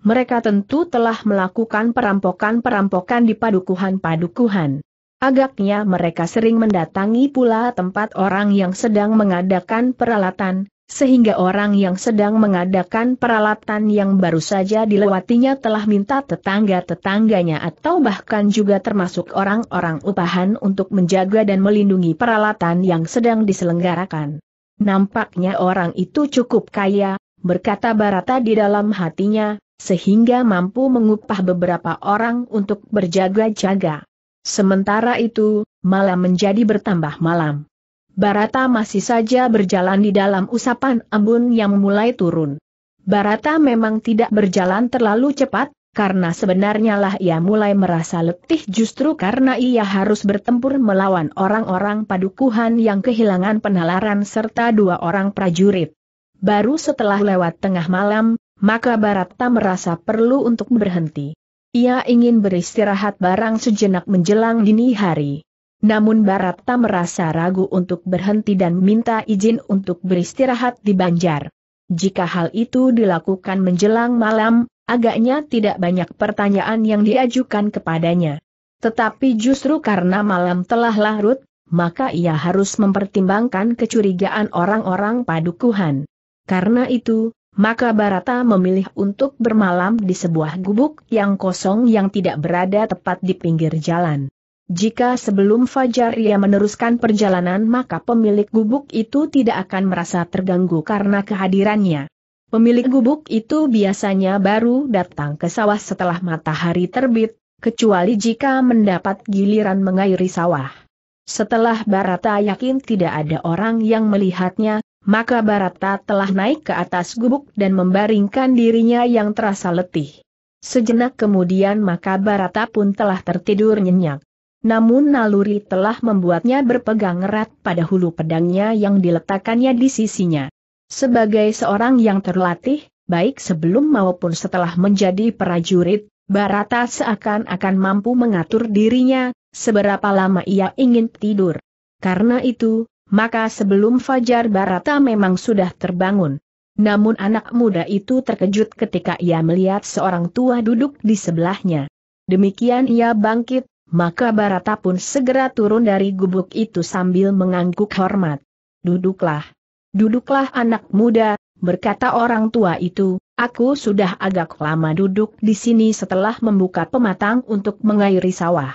Mereka tentu telah melakukan perampokan-perampokan di padukuhan-padukuhan. Agaknya mereka sering mendatangi pula tempat orang yang sedang mengadakan peralatan, sehingga orang yang sedang mengadakan peralatan yang baru saja dilewatinya telah minta tetangga-tetangganya atau bahkan juga termasuk orang-orang upahan untuk menjaga dan melindungi peralatan yang sedang diselenggarakan. Nampaknya orang itu cukup kaya, berkata Barata di dalam hatinya, sehingga mampu mengupah beberapa orang untuk berjaga-jaga. Sementara itu, malam menjadi bertambah malam. Barata masih saja berjalan di dalam usapan embun yang mulai turun. Barata memang tidak berjalan terlalu cepat, karena sebenarnya lah ia mulai merasa letih justru karena ia harus bertempur melawan orang-orang padukuhan yang kehilangan penalaran serta dua orang prajurit. Baru setelah lewat tengah malam, maka Barata merasa perlu untuk berhenti. Ia ingin beristirahat barang sejenak menjelang dini hari. Namun tak merasa ragu untuk berhenti dan minta izin untuk beristirahat di Banjar. Jika hal itu dilakukan menjelang malam, agaknya tidak banyak pertanyaan yang diajukan kepadanya. Tetapi justru karena malam telah larut, maka ia harus mempertimbangkan kecurigaan orang-orang padukuhan. Karena itu, maka Barata memilih untuk bermalam di sebuah gubuk yang kosong yang tidak berada tepat di pinggir jalan. Jika sebelum fajar ia meneruskan perjalanan maka pemilik gubuk itu tidak akan merasa terganggu karena kehadirannya. Pemilik gubuk itu biasanya baru datang ke sawah setelah matahari terbit, kecuali jika mendapat giliran mengairi sawah. Setelah Barata yakin tidak ada orang yang melihatnya, maka Barata telah naik ke atas gubuk dan membaringkan dirinya yang terasa letih. Sejenak kemudian maka Barata pun telah tertidur nyenyak. Namun naluri telah membuatnya berpegang erat pada hulu pedangnya yang diletakkannya di sisinya. Sebagai seorang yang terlatih, baik sebelum maupun setelah menjadi prajurit, Barata seakan-akan mampu mengatur dirinya, seberapa lama ia ingin tidur. Karena itu, maka sebelum Fajar Barata memang sudah terbangun. Namun anak muda itu terkejut ketika ia melihat seorang tua duduk di sebelahnya. Demikian ia bangkit, maka Barata pun segera turun dari gubuk itu sambil mengangguk hormat. Duduklah. Duduklah anak muda, berkata orang tua itu, aku sudah agak lama duduk di sini setelah membuka pematang untuk mengairi sawah.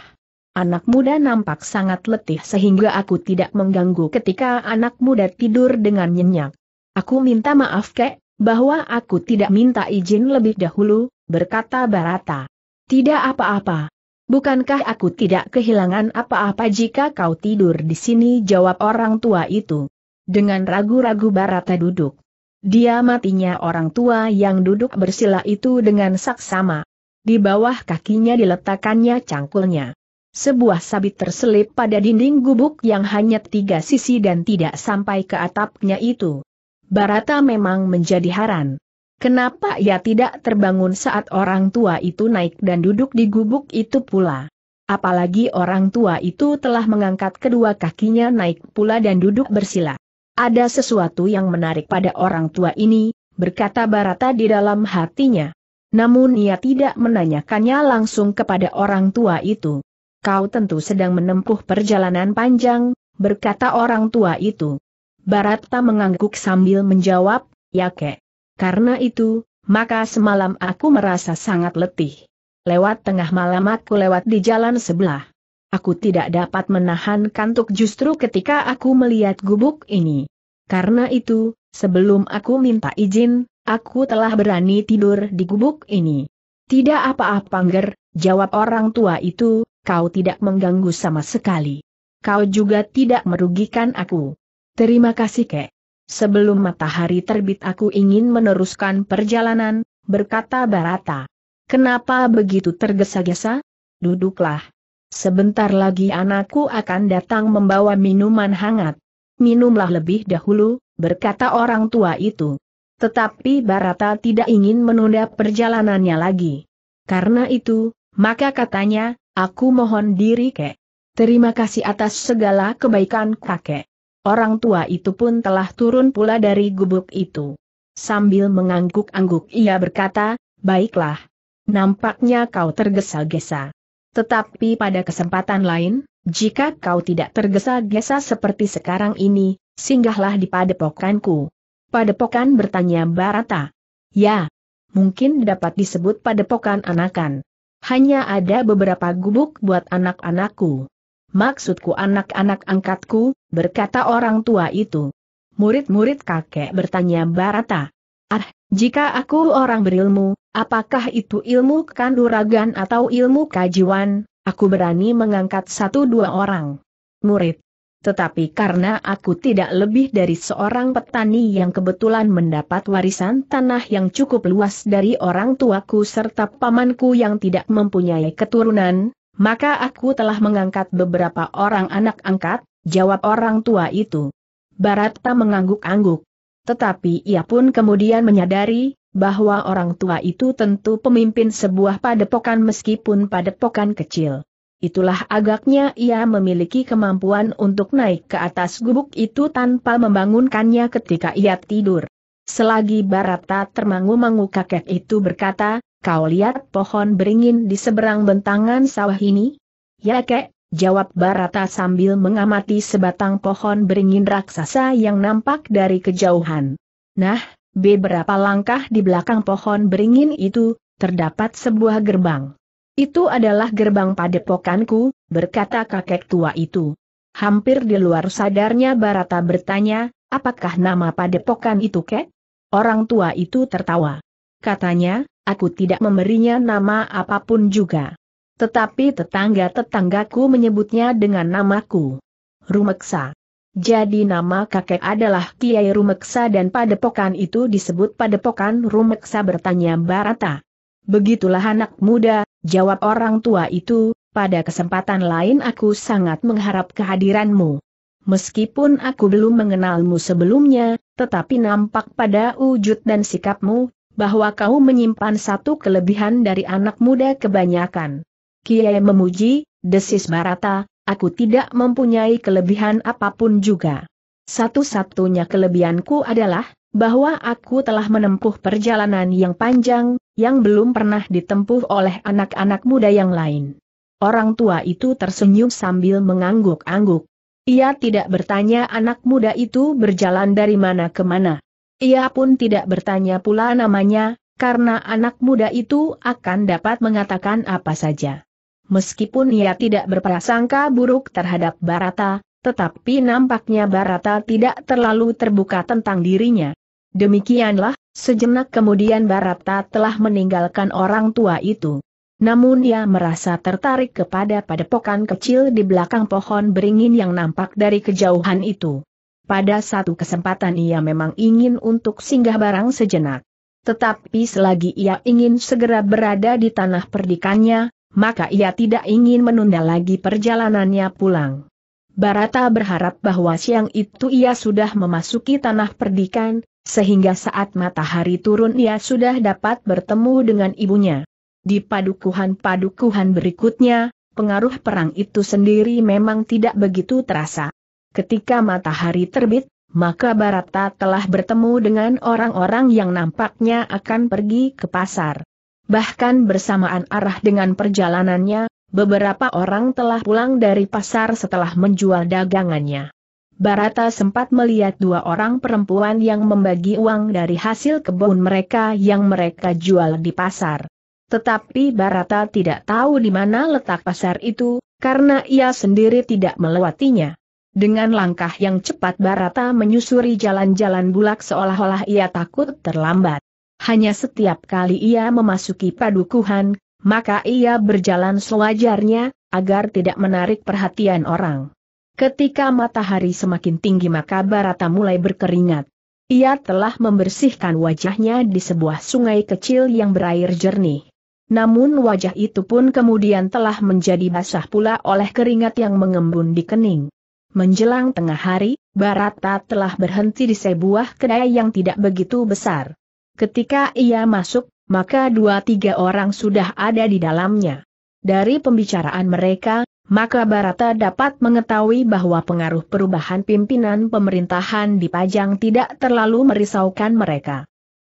Anak muda nampak sangat letih sehingga aku tidak mengganggu ketika anak muda tidur dengan nyenyak. Aku minta maaf kek, bahwa aku tidak minta izin lebih dahulu, berkata Barata. Tidak apa-apa. Bukankah aku tidak kehilangan apa-apa jika kau tidur di sini jawab orang tua itu. Dengan ragu-ragu Barata duduk. Dia matinya orang tua yang duduk bersila itu dengan saksama. Di bawah kakinya diletakkannya cangkulnya. Sebuah sabit terselip pada dinding gubuk yang hanya tiga sisi dan tidak sampai ke atapnya itu. Barata memang menjadi haran. Kenapa ia tidak terbangun saat orang tua itu naik dan duduk di gubuk itu pula? Apalagi orang tua itu telah mengangkat kedua kakinya naik pula dan duduk bersila. Ada sesuatu yang menarik pada orang tua ini, berkata Barata di dalam hatinya. Namun ia tidak menanyakannya langsung kepada orang tua itu kau tentu sedang menempuh perjalanan panjang, berkata orang tua itu. Baratta mengangguk sambil menjawab, ya kek. Karena itu, maka semalam aku merasa sangat letih. Lewat tengah malam aku lewat di jalan sebelah. Aku tidak dapat menahan kantuk justru ketika aku melihat gubuk ini. Karena itu, sebelum aku minta izin, aku telah berani tidur di gubuk ini. Tidak apa-apa ger, jawab orang tua itu, kau tidak mengganggu sama sekali. Kau juga tidak merugikan aku. Terima kasih kek. Sebelum matahari terbit aku ingin meneruskan perjalanan, berkata Barata. Kenapa begitu tergesa-gesa? Duduklah. Sebentar lagi anakku akan datang membawa minuman hangat. Minumlah lebih dahulu, berkata orang tua itu. Tetapi Barata tidak ingin menunda perjalanannya lagi. Karena itu, maka katanya, Aku mohon diri kek. Terima kasih atas segala kebaikan kakek. Orang tua itu pun telah turun pula dari gubuk itu. Sambil mengangguk-angguk ia berkata, baiklah. Nampaknya kau tergesa-gesa. Tetapi pada kesempatan lain, jika kau tidak tergesa-gesa seperti sekarang ini, singgahlah di padepokanku. Padepokan bertanya Barata. Ya, mungkin dapat disebut padepokan anakan hanya ada beberapa gubuk buat anak-anakku. Maksudku anak-anak angkatku, berkata orang tua itu. Murid-murid kakek bertanya Barata. Ah, jika aku orang berilmu, apakah itu ilmu kanduragan atau ilmu kajiwan, aku berani mengangkat satu dua orang. Murid. Tetapi karena aku tidak lebih dari seorang petani yang kebetulan mendapat warisan tanah yang cukup luas dari orang tuaku serta pamanku yang tidak mempunyai keturunan, maka aku telah mengangkat beberapa orang anak angkat, jawab orang tua itu. Baratta mengangguk-angguk. Tetapi ia pun kemudian menyadari, bahwa orang tua itu tentu pemimpin sebuah padepokan meskipun padepokan kecil itulah agaknya ia memiliki kemampuan untuk naik ke atas gubuk itu tanpa membangunkannya ketika ia tidur. Selagi Barata termangu-mangu kakek itu berkata, kau lihat pohon beringin di seberang bentangan sawah ini? Ya kek, jawab Barata sambil mengamati sebatang pohon beringin raksasa yang nampak dari kejauhan. Nah, beberapa langkah di belakang pohon beringin itu, terdapat sebuah gerbang. Itu adalah gerbang padepokanku, berkata kakek tua itu. Hampir di luar sadarnya Barata bertanya, apakah nama padepokan itu kek? Orang tua itu tertawa. Katanya, aku tidak memberinya nama apapun juga. Tetapi tetangga-tetanggaku menyebutnya dengan namaku. Rumeksa. Jadi nama kakek adalah Kiai Rumeksa dan padepokan itu disebut padepokan Rumeksa bertanya Barata. Begitulah anak muda, Jawab orang tua itu, pada kesempatan lain aku sangat mengharap kehadiranmu. Meskipun aku belum mengenalmu sebelumnya, tetapi nampak pada wujud dan sikapmu, bahwa kau menyimpan satu kelebihan dari anak muda kebanyakan. Kiai memuji, desis Barata, aku tidak mempunyai kelebihan apapun juga. Satu-satunya kelebihanku adalah, bahwa aku telah menempuh perjalanan yang panjang, yang belum pernah ditempuh oleh anak-anak muda yang lain. Orang tua itu tersenyum sambil mengangguk-angguk. Ia tidak bertanya anak muda itu berjalan dari mana ke mana. Ia pun tidak bertanya pula namanya, karena anak muda itu akan dapat mengatakan apa saja. Meskipun ia tidak berprasangka buruk terhadap Barata, tetapi nampaknya Barata tidak terlalu terbuka tentang dirinya. Demikianlah, sejenak kemudian Barata telah meninggalkan orang tua itu. Namun ia merasa tertarik kepada padepokan kecil di belakang pohon beringin yang nampak dari kejauhan itu. Pada satu kesempatan ia memang ingin untuk singgah barang sejenak. Tetapi selagi ia ingin segera berada di tanah perdikannya, maka ia tidak ingin menunda lagi perjalanannya pulang. Barata berharap bahwa siang itu ia sudah memasuki tanah perdikan, sehingga saat matahari turun ia sudah dapat bertemu dengan ibunya. Di padukuhan-padukuhan berikutnya, pengaruh perang itu sendiri memang tidak begitu terasa. Ketika matahari terbit, maka Barata telah bertemu dengan orang-orang yang nampaknya akan pergi ke pasar. Bahkan bersamaan arah dengan perjalanannya, beberapa orang telah pulang dari pasar setelah menjual dagangannya. Barata sempat melihat dua orang perempuan yang membagi uang dari hasil kebun mereka yang mereka jual di pasar. Tetapi Barata tidak tahu di mana letak pasar itu, karena ia sendiri tidak melewatinya. Dengan langkah yang cepat Barata menyusuri jalan-jalan bulak seolah-olah ia takut terlambat. Hanya setiap kali ia memasuki padukuhan, maka ia berjalan sewajarnya, agar tidak menarik perhatian orang. Ketika matahari semakin tinggi maka Barata mulai berkeringat. Ia telah membersihkan wajahnya di sebuah sungai kecil yang berair jernih. Namun wajah itu pun kemudian telah menjadi basah pula oleh keringat yang mengembun di kening. Menjelang tengah hari, Barata telah berhenti di sebuah kedai yang tidak begitu besar. Ketika ia masuk, maka dua tiga orang sudah ada di dalamnya. Dari pembicaraan mereka, maka Barata dapat mengetahui bahwa pengaruh perubahan pimpinan pemerintahan di pajang tidak terlalu merisaukan mereka.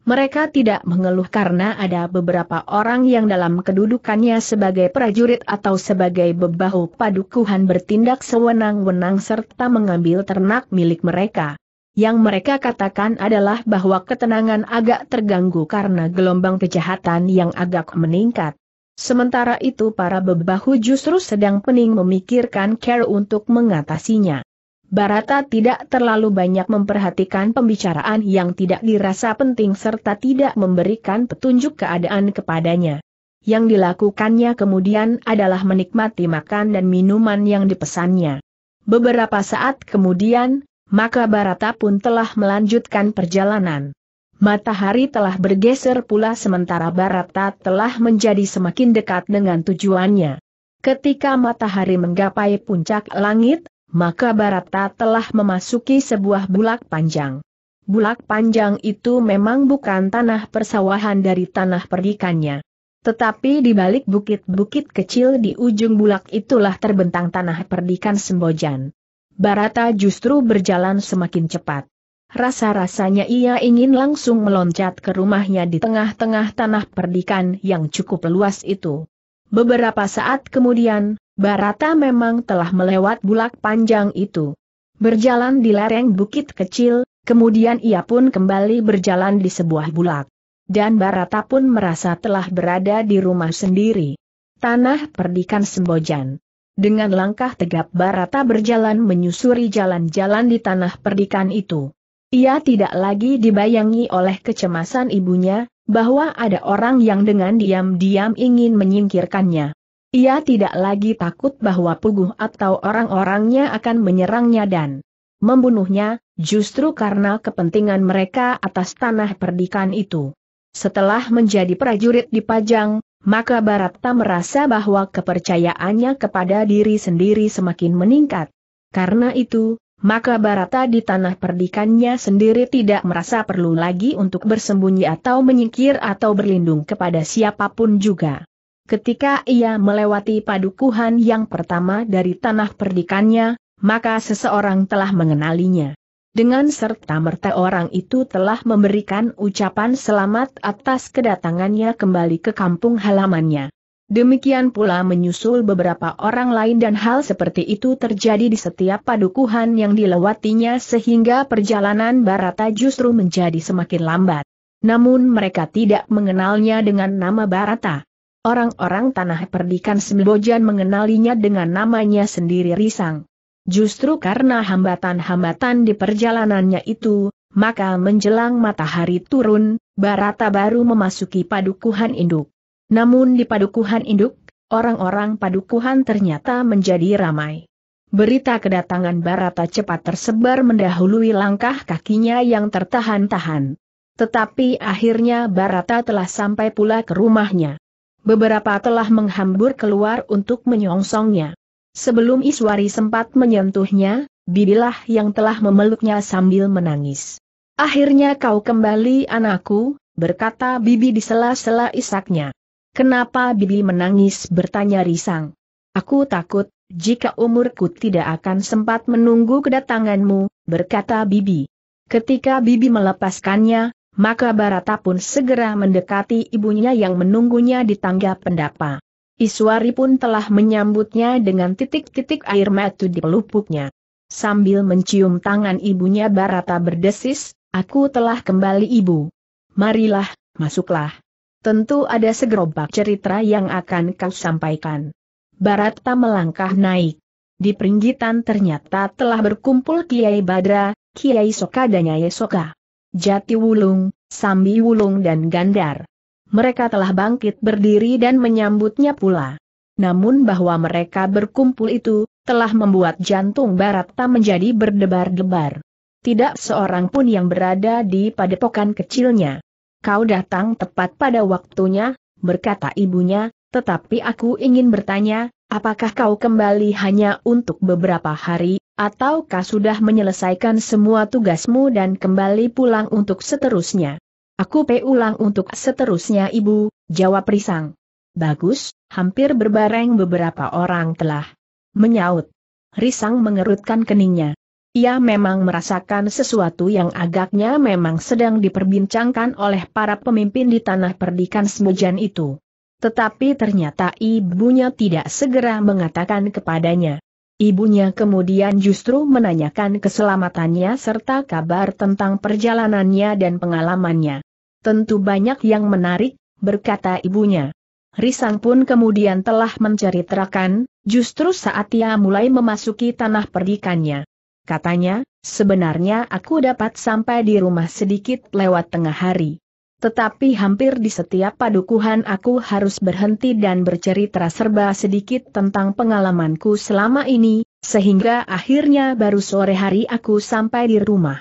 Mereka tidak mengeluh karena ada beberapa orang yang dalam kedudukannya sebagai prajurit atau sebagai bebahu padukuhan bertindak sewenang-wenang serta mengambil ternak milik mereka. Yang mereka katakan adalah bahwa ketenangan agak terganggu karena gelombang kejahatan yang agak meningkat. Sementara itu para bebahu justru sedang pening memikirkan care untuk mengatasinya. Barata tidak terlalu banyak memperhatikan pembicaraan yang tidak dirasa penting serta tidak memberikan petunjuk keadaan kepadanya. Yang dilakukannya kemudian adalah menikmati makan dan minuman yang dipesannya. Beberapa saat kemudian, maka Barata pun telah melanjutkan perjalanan. Matahari telah bergeser pula sementara Barata telah menjadi semakin dekat dengan tujuannya. Ketika matahari menggapai puncak langit, maka Barata telah memasuki sebuah bulak panjang. Bulak panjang itu memang bukan tanah persawahan dari tanah perdikannya. Tetapi di balik bukit-bukit kecil di ujung bulak itulah terbentang tanah perdikan Sembojan. Barata justru berjalan semakin cepat. Rasa-rasanya ia ingin langsung meloncat ke rumahnya di tengah-tengah tanah perdikan yang cukup luas itu. Beberapa saat kemudian, Barata memang telah melewat bulak panjang itu. Berjalan di lereng bukit kecil, kemudian ia pun kembali berjalan di sebuah bulak. Dan Barata pun merasa telah berada di rumah sendiri. Tanah perdikan Sembojan. Dengan langkah tegap Barata berjalan menyusuri jalan-jalan di tanah perdikan itu. Ia tidak lagi dibayangi oleh kecemasan ibunya, bahwa ada orang yang dengan diam-diam ingin menyingkirkannya. Ia tidak lagi takut bahwa puguh atau orang-orangnya akan menyerangnya dan membunuhnya, justru karena kepentingan mereka atas tanah perdikan itu. Setelah menjadi prajurit di Pajang, maka Baratta merasa bahwa kepercayaannya kepada diri sendiri semakin meningkat. Karena itu, maka Barata di tanah perdikannya sendiri tidak merasa perlu lagi untuk bersembunyi atau menyingkir atau berlindung kepada siapapun juga. Ketika ia melewati padukuhan yang pertama dari tanah perdikannya, maka seseorang telah mengenalinya. Dengan serta merta orang itu telah memberikan ucapan selamat atas kedatangannya kembali ke kampung halamannya. Demikian pula menyusul beberapa orang lain dan hal seperti itu terjadi di setiap padukuhan yang dilewatinya sehingga perjalanan Barata justru menjadi semakin lambat. Namun mereka tidak mengenalnya dengan nama Barata. Orang-orang tanah perdikan Sembojan mengenalinya dengan namanya sendiri Risang. Justru karena hambatan-hambatan di perjalanannya itu, maka menjelang matahari turun, Barata baru memasuki padukuhan induk. Namun di padukuhan induk, orang-orang padukuhan ternyata menjadi ramai. Berita kedatangan Barata cepat tersebar mendahului langkah kakinya yang tertahan-tahan. Tetapi akhirnya Barata telah sampai pula ke rumahnya. Beberapa telah menghambur keluar untuk menyongsongnya. Sebelum Iswari sempat menyentuhnya, Bibilah yang telah memeluknya sambil menangis. Akhirnya kau kembali anakku, berkata Bibi di sela-sela isaknya. Kenapa Bibi menangis bertanya risang? Aku takut, jika umurku tidak akan sempat menunggu kedatanganmu, berkata Bibi. Ketika Bibi melepaskannya, maka Barata pun segera mendekati ibunya yang menunggunya di tangga pendapa. Iswari pun telah menyambutnya dengan titik-titik air mata di pelupuknya. Sambil mencium tangan ibunya Barata berdesis, aku telah kembali ibu. Marilah, masuklah. Tentu ada segerobak cerita yang akan kau sampaikan. Barata melangkah naik. Di peringgitan ternyata telah berkumpul Kiai Badra, Kiai Soka dan Nyai Soka. Jati Wulung, Sambi Wulung dan Gandar. Mereka telah bangkit berdiri dan menyambutnya pula. Namun bahwa mereka berkumpul itu, telah membuat jantung Barata menjadi berdebar-debar. Tidak seorang pun yang berada di padepokan kecilnya kau datang tepat pada waktunya, berkata ibunya, tetapi aku ingin bertanya, apakah kau kembali hanya untuk beberapa hari, ataukah sudah menyelesaikan semua tugasmu dan kembali pulang untuk seterusnya? Aku pulang untuk seterusnya ibu, jawab Risang. Bagus, hampir berbareng beberapa orang telah menyaut. Risang mengerutkan keningnya. Ia memang merasakan sesuatu yang agaknya memang sedang diperbincangkan oleh para pemimpin di tanah perdikan semujan itu. Tetapi ternyata ibunya tidak segera mengatakan kepadanya. Ibunya kemudian justru menanyakan keselamatannya serta kabar tentang perjalanannya dan pengalamannya. Tentu banyak yang menarik, berkata ibunya. Risang pun kemudian telah menceritakan, justru saat ia mulai memasuki tanah perdikannya. Katanya, sebenarnya aku dapat sampai di rumah sedikit lewat tengah hari. Tetapi hampir di setiap padukuhan aku harus berhenti dan bercerita serba sedikit tentang pengalamanku selama ini, sehingga akhirnya baru sore hari aku sampai di rumah.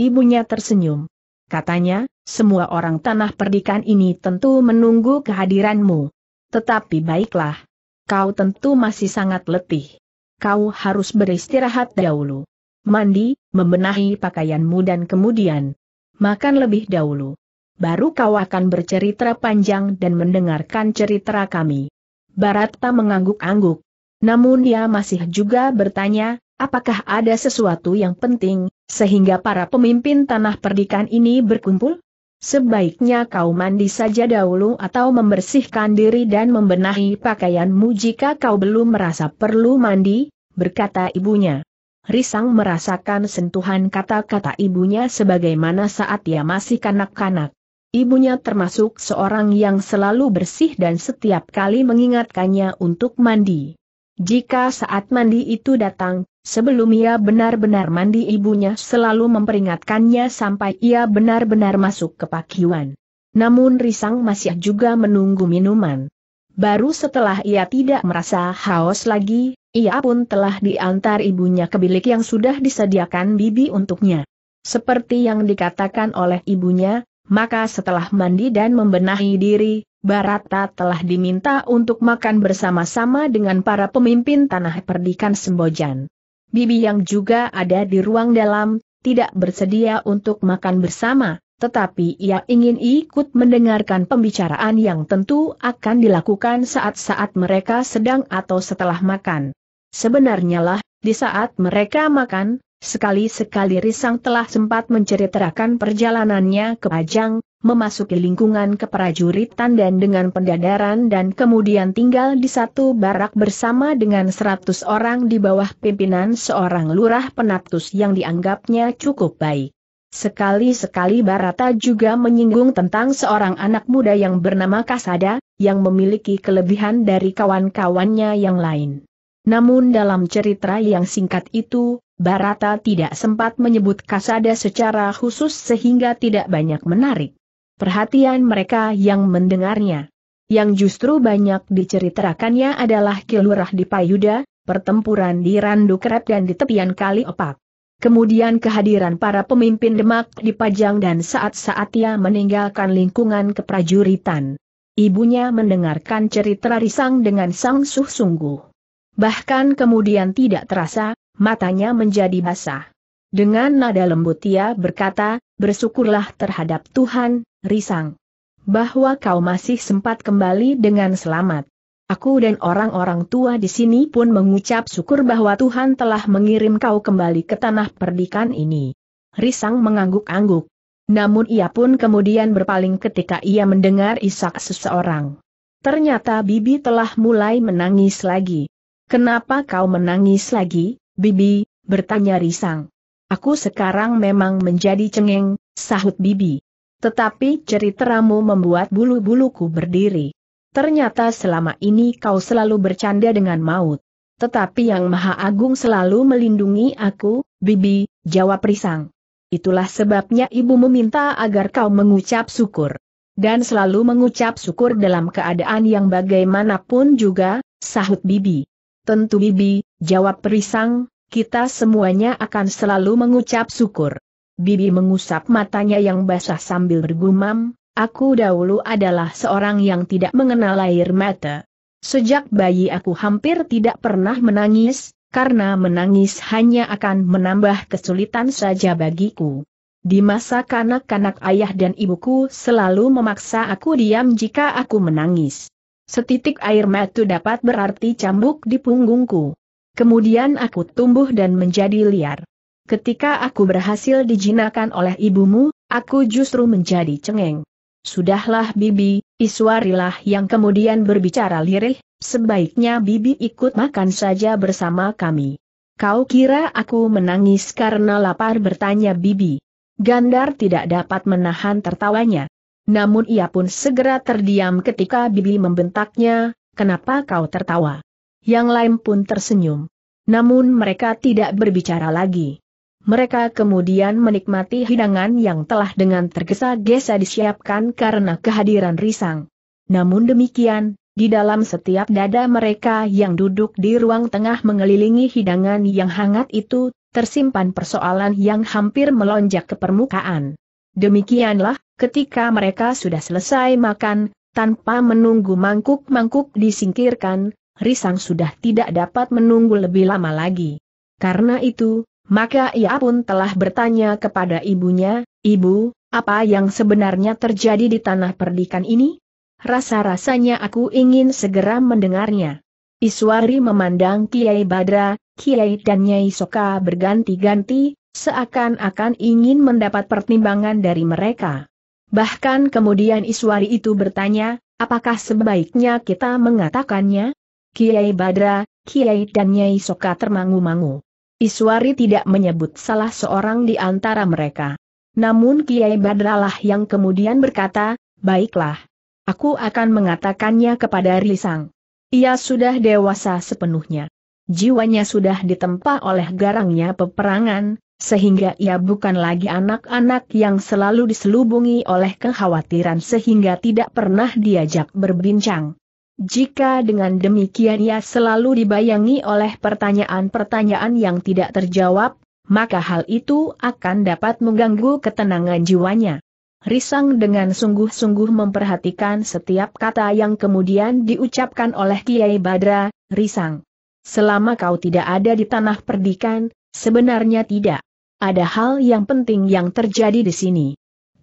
Ibunya tersenyum. Katanya, semua orang tanah perdikan ini tentu menunggu kehadiranmu. Tetapi baiklah. Kau tentu masih sangat letih. Kau harus beristirahat dahulu mandi, membenahi pakaianmu dan kemudian makan lebih dahulu. Baru kau akan bercerita panjang dan mendengarkan cerita kami. Barata mengangguk-angguk. Namun dia masih juga bertanya, apakah ada sesuatu yang penting, sehingga para pemimpin tanah perdikan ini berkumpul? Sebaiknya kau mandi saja dahulu atau membersihkan diri dan membenahi pakaianmu jika kau belum merasa perlu mandi, berkata ibunya. Risang merasakan sentuhan kata-kata ibunya sebagaimana saat ia masih kanak-kanak. Ibunya termasuk seorang yang selalu bersih dan setiap kali mengingatkannya untuk mandi. Jika saat mandi itu datang, sebelum ia benar-benar mandi ibunya selalu memperingatkannya sampai ia benar-benar masuk ke pakiwan. Namun Risang masih juga menunggu minuman. Baru setelah ia tidak merasa haus lagi, ia pun telah diantar ibunya ke bilik yang sudah disediakan bibi untuknya. Seperti yang dikatakan oleh ibunya, maka setelah mandi dan membenahi diri, Barata telah diminta untuk makan bersama-sama dengan para pemimpin tanah perdikan Sembojan. Bibi yang juga ada di ruang dalam, tidak bersedia untuk makan bersama, tetapi ia ingin ikut mendengarkan pembicaraan yang tentu akan dilakukan saat-saat mereka sedang atau setelah makan. Sebenarnya lah, di saat mereka makan, sekali-sekali Risang telah sempat menceritakan perjalanannya ke Pajang, memasuki lingkungan keprajuritan dan dengan pendadaran dan kemudian tinggal di satu barak bersama dengan seratus orang di bawah pimpinan seorang lurah penatus yang dianggapnya cukup baik. Sekali-sekali Barata juga menyinggung tentang seorang anak muda yang bernama Kasada, yang memiliki kelebihan dari kawan-kawannya yang lain. Namun dalam cerita yang singkat itu, Barata tidak sempat menyebut Kasada secara khusus sehingga tidak banyak menarik perhatian mereka yang mendengarnya. Yang justru banyak diceritakannya adalah kilurah di Payuda, pertempuran di Randu Krep dan di tepian Kali Opak. Kemudian kehadiran para pemimpin Demak di Pajang dan saat-saat ia meninggalkan lingkungan keprajuritan. Ibunya mendengarkan cerita risang dengan sang suh sungguh. Bahkan kemudian tidak terasa, matanya menjadi basah. Dengan nada lembut ia berkata, bersyukurlah terhadap Tuhan, Risang. Bahwa kau masih sempat kembali dengan selamat. Aku dan orang-orang tua di sini pun mengucap syukur bahwa Tuhan telah mengirim kau kembali ke tanah perdikan ini. Risang mengangguk-angguk. Namun ia pun kemudian berpaling ketika ia mendengar isak seseorang. Ternyata Bibi telah mulai menangis lagi. Kenapa kau menangis lagi, Bibi? bertanya Risang. Aku sekarang memang menjadi cengeng, sahut Bibi. Tetapi ceritamu membuat bulu-buluku berdiri. Ternyata selama ini kau selalu bercanda dengan maut. Tetapi Yang Maha Agung selalu melindungi aku, Bibi, jawab Risang. Itulah sebabnya ibu meminta agar kau mengucap syukur. Dan selalu mengucap syukur dalam keadaan yang bagaimanapun juga, sahut Bibi. Tentu Bibi, jawab Perisang, kita semuanya akan selalu mengucap syukur. Bibi mengusap matanya yang basah sambil bergumam, aku dahulu adalah seorang yang tidak mengenal air mata. Sejak bayi aku hampir tidak pernah menangis, karena menangis hanya akan menambah kesulitan saja bagiku. Di masa kanak-kanak ayah dan ibuku selalu memaksa aku diam jika aku menangis. Setitik air matu dapat berarti cambuk di punggungku. Kemudian aku tumbuh dan menjadi liar. Ketika aku berhasil dijinakan oleh ibumu, aku justru menjadi cengeng. Sudahlah Bibi, Iswarilah yang kemudian berbicara lirih, sebaiknya Bibi ikut makan saja bersama kami. Kau kira aku menangis karena lapar bertanya Bibi. Gandar tidak dapat menahan tertawanya. Namun ia pun segera terdiam ketika Bibi membentaknya, kenapa kau tertawa? Yang lain pun tersenyum. Namun mereka tidak berbicara lagi. Mereka kemudian menikmati hidangan yang telah dengan tergesa-gesa disiapkan karena kehadiran Risang. Namun demikian, di dalam setiap dada mereka yang duduk di ruang tengah mengelilingi hidangan yang hangat itu, tersimpan persoalan yang hampir melonjak ke permukaan. Demikianlah, Ketika mereka sudah selesai makan, tanpa menunggu mangkuk-mangkuk disingkirkan, Risang sudah tidak dapat menunggu lebih lama lagi. Karena itu, maka ia pun telah bertanya kepada ibunya, Ibu, apa yang sebenarnya terjadi di tanah perdikan ini? Rasa-rasanya aku ingin segera mendengarnya. Iswari memandang Kiai Badra, Kiai dan Nyai Soka berganti-ganti, seakan-akan ingin mendapat pertimbangan dari mereka. Bahkan kemudian Iswari itu bertanya, apakah sebaiknya kita mengatakannya? Kiai Badra, Kiai dan Nyai Soka termangu-mangu. Iswari tidak menyebut salah seorang di antara mereka. Namun Kiai Badralah yang kemudian berkata, baiklah. Aku akan mengatakannya kepada Risang. Ia sudah dewasa sepenuhnya. Jiwanya sudah ditempa oleh garangnya peperangan, sehingga ia bukan lagi anak-anak yang selalu diselubungi oleh kekhawatiran sehingga tidak pernah diajak berbincang. Jika dengan demikian ia selalu dibayangi oleh pertanyaan-pertanyaan yang tidak terjawab, maka hal itu akan dapat mengganggu ketenangan jiwanya. Risang dengan sungguh-sungguh memperhatikan setiap kata yang kemudian diucapkan oleh Kiai Badra, Risang. Selama kau tidak ada di tanah perdikan, sebenarnya tidak. Ada hal yang penting yang terjadi di sini.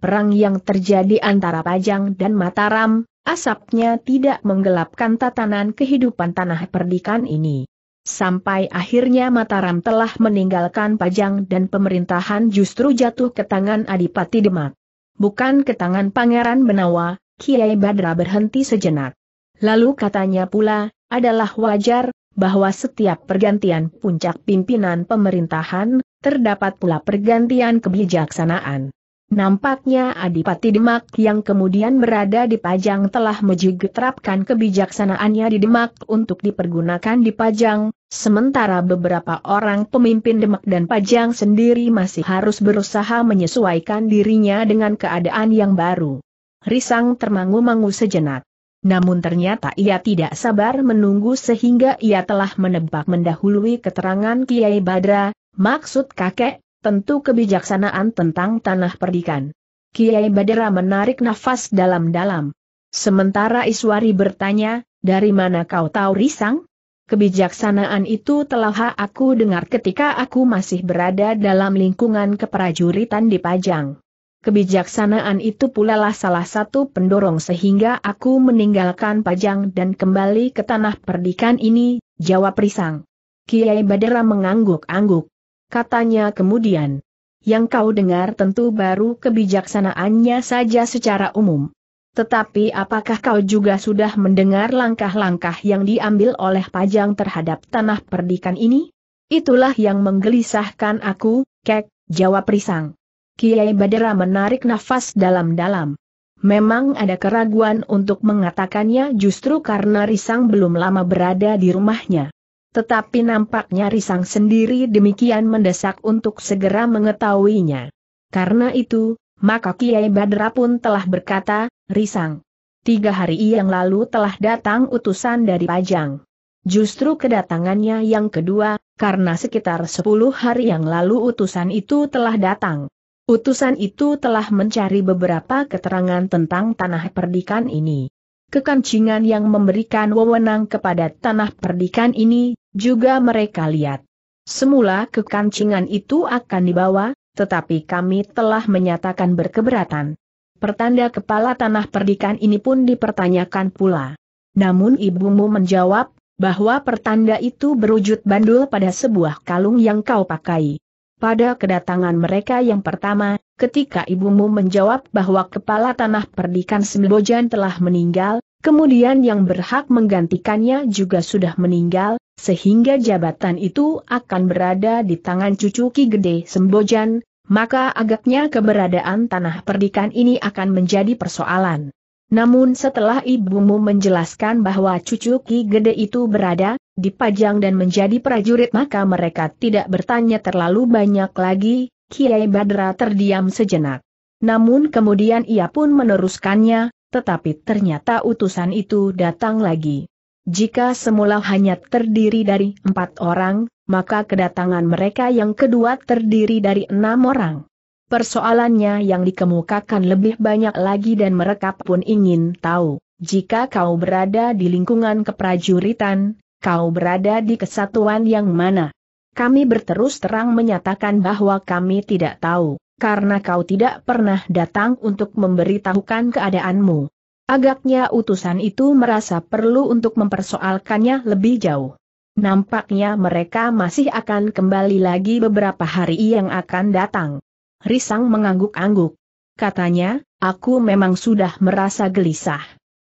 Perang yang terjadi antara Pajang dan Mataram, asapnya tidak menggelapkan tatanan kehidupan tanah perdikan ini. Sampai akhirnya Mataram telah meninggalkan Pajang dan pemerintahan justru jatuh ke tangan Adipati Demak. Bukan ke tangan Pangeran Benawa, Kiai Badra berhenti sejenak. Lalu katanya pula, adalah wajar, bahwa setiap pergantian puncak pimpinan pemerintahan, terdapat pula pergantian kebijaksanaan. Nampaknya Adipati Demak yang kemudian berada di Pajang telah terapkan kebijaksanaannya di Demak untuk dipergunakan di Pajang, sementara beberapa orang pemimpin Demak dan Pajang sendiri masih harus berusaha menyesuaikan dirinya dengan keadaan yang baru. Risang termangu-mangu sejenak. Namun ternyata ia tidak sabar menunggu sehingga ia telah menebak mendahului keterangan Kiai Badra, Maksud kakek, tentu kebijaksanaan tentang tanah perdikan. Kiai Badera menarik nafas dalam-dalam. Sementara Iswari bertanya, dari mana kau tahu risang? Kebijaksanaan itu telah aku dengar ketika aku masih berada dalam lingkungan keprajuritan di Pajang. Kebijaksanaan itu pula lah salah satu pendorong sehingga aku meninggalkan Pajang dan kembali ke tanah perdikan ini, jawab Risang. Kiai Badera mengangguk-angguk katanya kemudian. Yang kau dengar tentu baru kebijaksanaannya saja secara umum. Tetapi apakah kau juga sudah mendengar langkah-langkah yang diambil oleh Pajang terhadap tanah perdikan ini? Itulah yang menggelisahkan aku, Kek, jawab Risang. Kiai Badera menarik nafas dalam-dalam. Memang ada keraguan untuk mengatakannya justru karena Risang belum lama berada di rumahnya. Tetapi nampaknya Risang sendiri demikian mendesak untuk segera mengetahuinya. Karena itu, maka Kiai Badra pun telah berkata, Risang, tiga hari yang lalu telah datang utusan dari Pajang. Justru kedatangannya yang kedua, karena sekitar sepuluh hari yang lalu utusan itu telah datang. Utusan itu telah mencari beberapa keterangan tentang tanah perdikan ini. Kekancingan yang memberikan wewenang kepada tanah perdikan ini juga mereka lihat. Semula kekancingan itu akan dibawa, tetapi kami telah menyatakan berkeberatan. Pertanda kepala tanah perdikan ini pun dipertanyakan pula. Namun ibumu menjawab, bahwa pertanda itu berwujud bandul pada sebuah kalung yang kau pakai. Pada kedatangan mereka yang pertama, ketika ibumu menjawab bahwa kepala tanah perdikan Sembojan telah meninggal, kemudian yang berhak menggantikannya juga sudah meninggal, sehingga jabatan itu akan berada di tangan cucu Ki Gede Sembojan, maka agaknya keberadaan tanah perdikan ini akan menjadi persoalan. Namun setelah ibumu menjelaskan bahwa cucu Ki Gede itu berada, dipajang dan menjadi prajurit maka mereka tidak bertanya terlalu banyak lagi, Kiai Badra terdiam sejenak. Namun kemudian ia pun meneruskannya, tetapi ternyata utusan itu datang lagi. Jika semula hanya terdiri dari empat orang, maka kedatangan mereka yang kedua terdiri dari enam orang. Persoalannya yang dikemukakan lebih banyak lagi dan mereka pun ingin tahu, jika kau berada di lingkungan keprajuritan, kau berada di kesatuan yang mana? Kami berterus terang menyatakan bahwa kami tidak tahu, karena kau tidak pernah datang untuk memberitahukan keadaanmu. Agaknya utusan itu merasa perlu untuk mempersoalkannya lebih jauh. Nampaknya mereka masih akan kembali lagi beberapa hari yang akan datang. Risang mengangguk-angguk. Katanya, aku memang sudah merasa gelisah.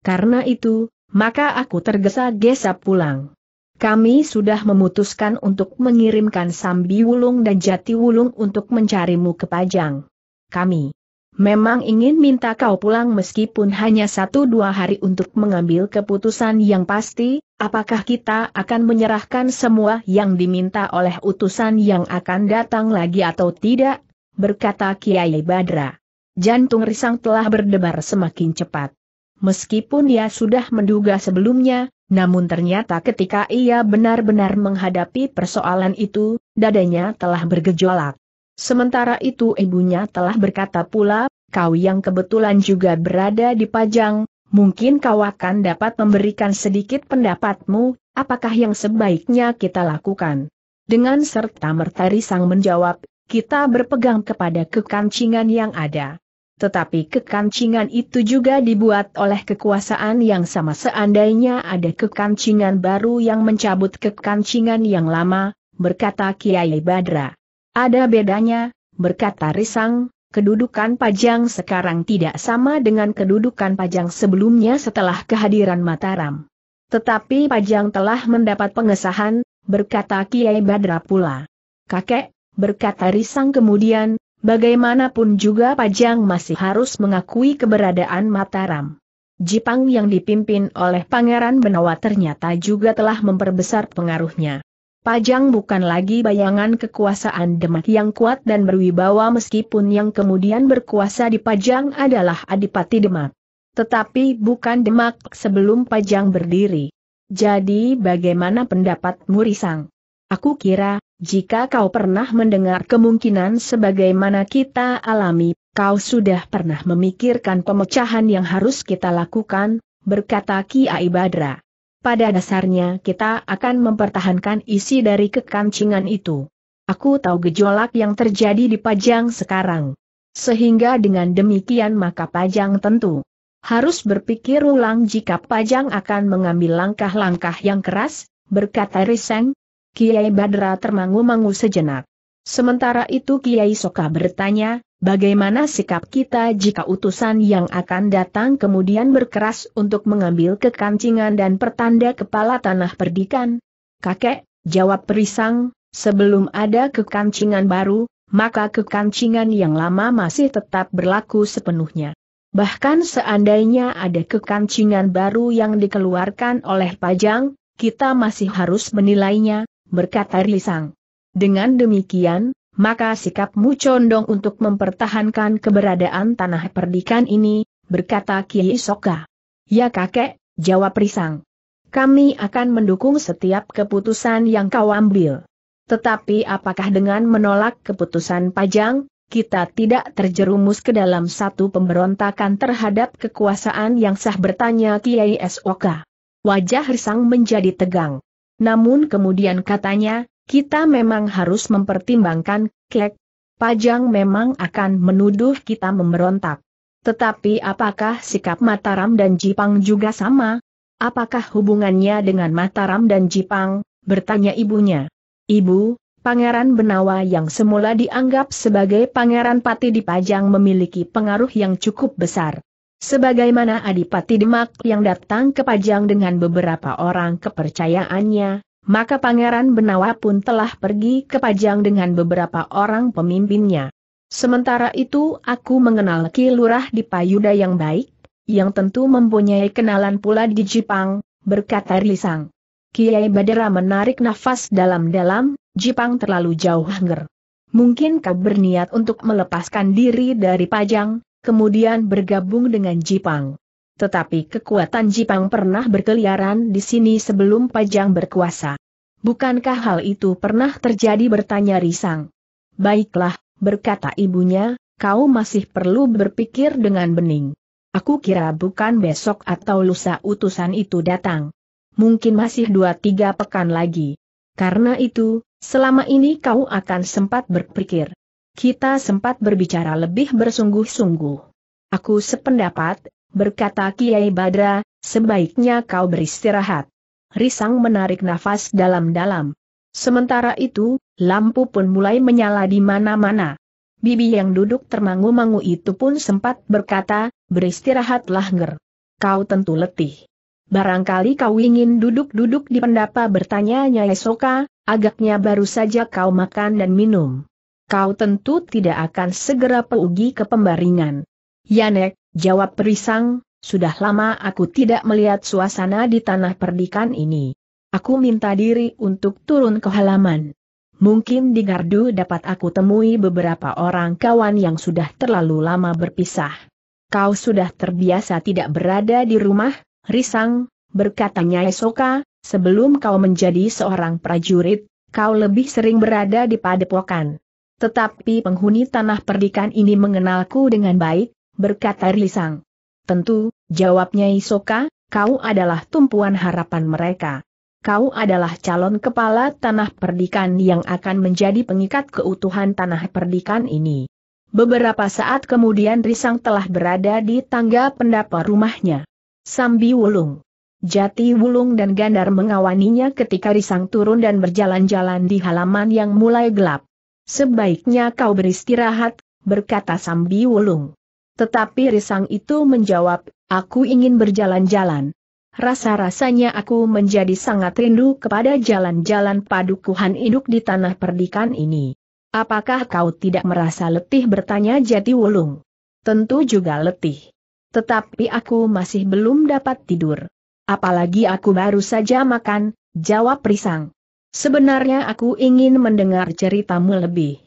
Karena itu, maka aku tergesa-gesa pulang. Kami sudah memutuskan untuk mengirimkan Sambi Wulung dan Jati Wulung untuk mencarimu ke Pajang. Kami Memang ingin minta kau pulang meskipun hanya satu dua hari untuk mengambil keputusan yang pasti, apakah kita akan menyerahkan semua yang diminta oleh utusan yang akan datang lagi atau tidak? Berkata Kiai Badra. Jantung risang telah berdebar semakin cepat. Meskipun ia sudah menduga sebelumnya, namun ternyata ketika ia benar-benar menghadapi persoalan itu, dadanya telah bergejolak. Sementara itu ibunya telah berkata pula, kau yang kebetulan juga berada di Pajang, mungkin kau akan dapat memberikan sedikit pendapatmu, apakah yang sebaiknya kita lakukan. Dengan serta merta Risang menjawab, kita berpegang kepada kekancingan yang ada. Tetapi kekancingan itu juga dibuat oleh kekuasaan yang sama seandainya ada kekancingan baru yang mencabut kekancingan yang lama, berkata Kiai Badra. Ada bedanya, berkata Risang, kedudukan Pajang sekarang tidak sama dengan kedudukan Pajang sebelumnya setelah kehadiran Mataram. Tetapi Pajang telah mendapat pengesahan, berkata Kiai Badra pula. Kakek, berkata Risang kemudian, bagaimanapun juga Pajang masih harus mengakui keberadaan Mataram. Jipang yang dipimpin oleh Pangeran Benawa ternyata juga telah memperbesar pengaruhnya. Pajang bukan lagi bayangan kekuasaan Demak yang kuat dan berwibawa meskipun yang kemudian berkuasa di Pajang adalah Adipati Demak. Tetapi bukan Demak sebelum Pajang berdiri. Jadi bagaimana pendapat Murisang? Aku kira, jika kau pernah mendengar kemungkinan sebagaimana kita alami, kau sudah pernah memikirkan pemecahan yang harus kita lakukan, berkata Ki Aibadra pada dasarnya kita akan mempertahankan isi dari kekancingan itu. Aku tahu gejolak yang terjadi di Pajang sekarang. Sehingga dengan demikian maka Pajang tentu harus berpikir ulang jika Pajang akan mengambil langkah-langkah yang keras, berkata Riseng. Kiai Badra termangu-mangu sejenak. Sementara itu Kiai Soka bertanya, Bagaimana sikap kita jika utusan yang akan datang kemudian berkeras untuk mengambil kekancingan dan pertanda kepala tanah perdikan? Kakek, jawab perisang, sebelum ada kekancingan baru, maka kekancingan yang lama masih tetap berlaku sepenuhnya. Bahkan seandainya ada kekancingan baru yang dikeluarkan oleh Pajang, kita masih harus menilainya, berkata Risang. Dengan demikian, maka sikapmu condong untuk mempertahankan keberadaan tanah perdikan ini, berkata Kiai Soka. Ya kakek, jawab Risang. Kami akan mendukung setiap keputusan yang kau ambil. Tetapi apakah dengan menolak keputusan Pajang, kita tidak terjerumus ke dalam satu pemberontakan terhadap kekuasaan yang sah bertanya Kiai Soka. Wajah Risang menjadi tegang. Namun kemudian katanya, kita memang harus mempertimbangkan, klek, Pajang memang akan menuduh kita memberontak. Tetapi apakah sikap Mataram dan Jipang juga sama? Apakah hubungannya dengan Mataram dan Jipang? Bertanya ibunya. Ibu, Pangeran Benawa yang semula dianggap sebagai Pangeran Pati di Pajang memiliki pengaruh yang cukup besar. Sebagaimana Adipati Demak yang datang ke Pajang dengan beberapa orang kepercayaannya, maka Pangeran Benawa pun telah pergi ke Pajang dengan beberapa orang pemimpinnya. Sementara itu aku mengenal Ki Lurah di Payuda yang baik, yang tentu mempunyai kenalan pula di Jipang, berkata Risang. Kiai Badera menarik nafas dalam-dalam, Jipang terlalu jauh hanger. Mungkin kau berniat untuk melepaskan diri dari Pajang, kemudian bergabung dengan Jipang tetapi kekuatan Jipang pernah berkeliaran di sini sebelum Pajang berkuasa. Bukankah hal itu pernah terjadi bertanya Risang? Baiklah, berkata ibunya, kau masih perlu berpikir dengan bening. Aku kira bukan besok atau lusa utusan itu datang. Mungkin masih dua tiga pekan lagi. Karena itu, selama ini kau akan sempat berpikir. Kita sempat berbicara lebih bersungguh-sungguh. Aku sependapat, berkata Kiai Badra, sebaiknya kau beristirahat. Risang menarik nafas dalam-dalam. Sementara itu, lampu pun mulai menyala di mana-mana. Bibi yang duduk termangu-mangu itu pun sempat berkata, beristirahatlah ger Kau tentu letih. Barangkali kau ingin duduk-duduk di pendapa bertanya Nyai Soka, agaknya baru saja kau makan dan minum. Kau tentu tidak akan segera pergi ke pembaringan. Yanek, Jawab Perisang, sudah lama aku tidak melihat suasana di tanah perdikan ini. Aku minta diri untuk turun ke halaman. Mungkin di gardu dapat aku temui beberapa orang kawan yang sudah terlalu lama berpisah. Kau sudah terbiasa tidak berada di rumah, Risang, Nyai Soka. sebelum kau menjadi seorang prajurit, kau lebih sering berada di padepokan. Tetapi penghuni tanah perdikan ini mengenalku dengan baik, berkata Risang. Tentu, jawabnya Isoka, kau adalah tumpuan harapan mereka. Kau adalah calon kepala tanah perdikan yang akan menjadi pengikat keutuhan tanah perdikan ini. Beberapa saat kemudian Risang telah berada di tangga pendapa rumahnya. Sambi Wulung. Jati Wulung dan Gandar mengawaninya ketika Risang turun dan berjalan-jalan di halaman yang mulai gelap. Sebaiknya kau beristirahat, berkata Sambi Wulung. Tetapi Risang itu menjawab, aku ingin berjalan-jalan. Rasa-rasanya aku menjadi sangat rindu kepada jalan-jalan padukuhan induk di tanah perdikan ini. Apakah kau tidak merasa letih bertanya Jati Wulung? Tentu juga letih. Tetapi aku masih belum dapat tidur. Apalagi aku baru saja makan, jawab Risang. Sebenarnya aku ingin mendengar ceritamu lebih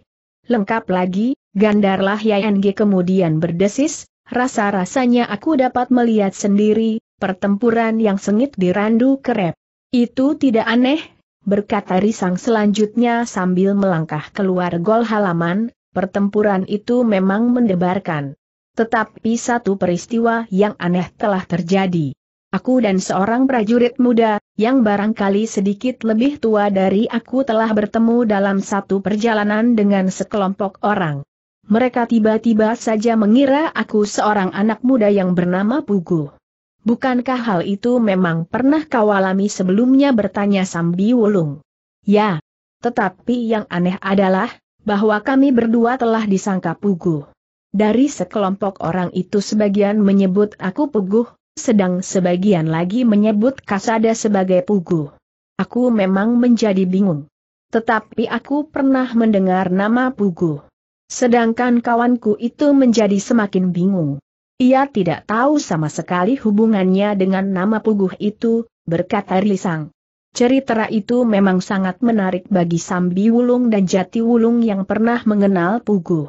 lengkap lagi, Gandarlah YNG kemudian berdesis, rasa-rasanya aku dapat melihat sendiri, pertempuran yang sengit di Randu Kerep. Itu tidak aneh, berkata Risang selanjutnya sambil melangkah keluar gol halaman, pertempuran itu memang mendebarkan. Tetapi satu peristiwa yang aneh telah terjadi. Aku dan seorang prajurit muda, yang barangkali sedikit lebih tua dari aku telah bertemu dalam satu perjalanan dengan sekelompok orang. Mereka tiba-tiba saja mengira aku seorang anak muda yang bernama Pugu. Bukankah hal itu memang pernah kau alami sebelumnya bertanya Sambi Wulung? Ya. Tetapi yang aneh adalah, bahwa kami berdua telah disangka Pugu. Dari sekelompok orang itu sebagian menyebut aku Pugu, sedang sebagian lagi menyebut Kasada sebagai Pugu. Aku memang menjadi bingung. Tetapi aku pernah mendengar nama Pugu. Sedangkan kawanku itu menjadi semakin bingung. Ia tidak tahu sama sekali hubungannya dengan nama puguh itu, berkata Risang. Cerita itu memang sangat menarik bagi Sambi Wulung dan Jati Wulung yang pernah mengenal Puguh.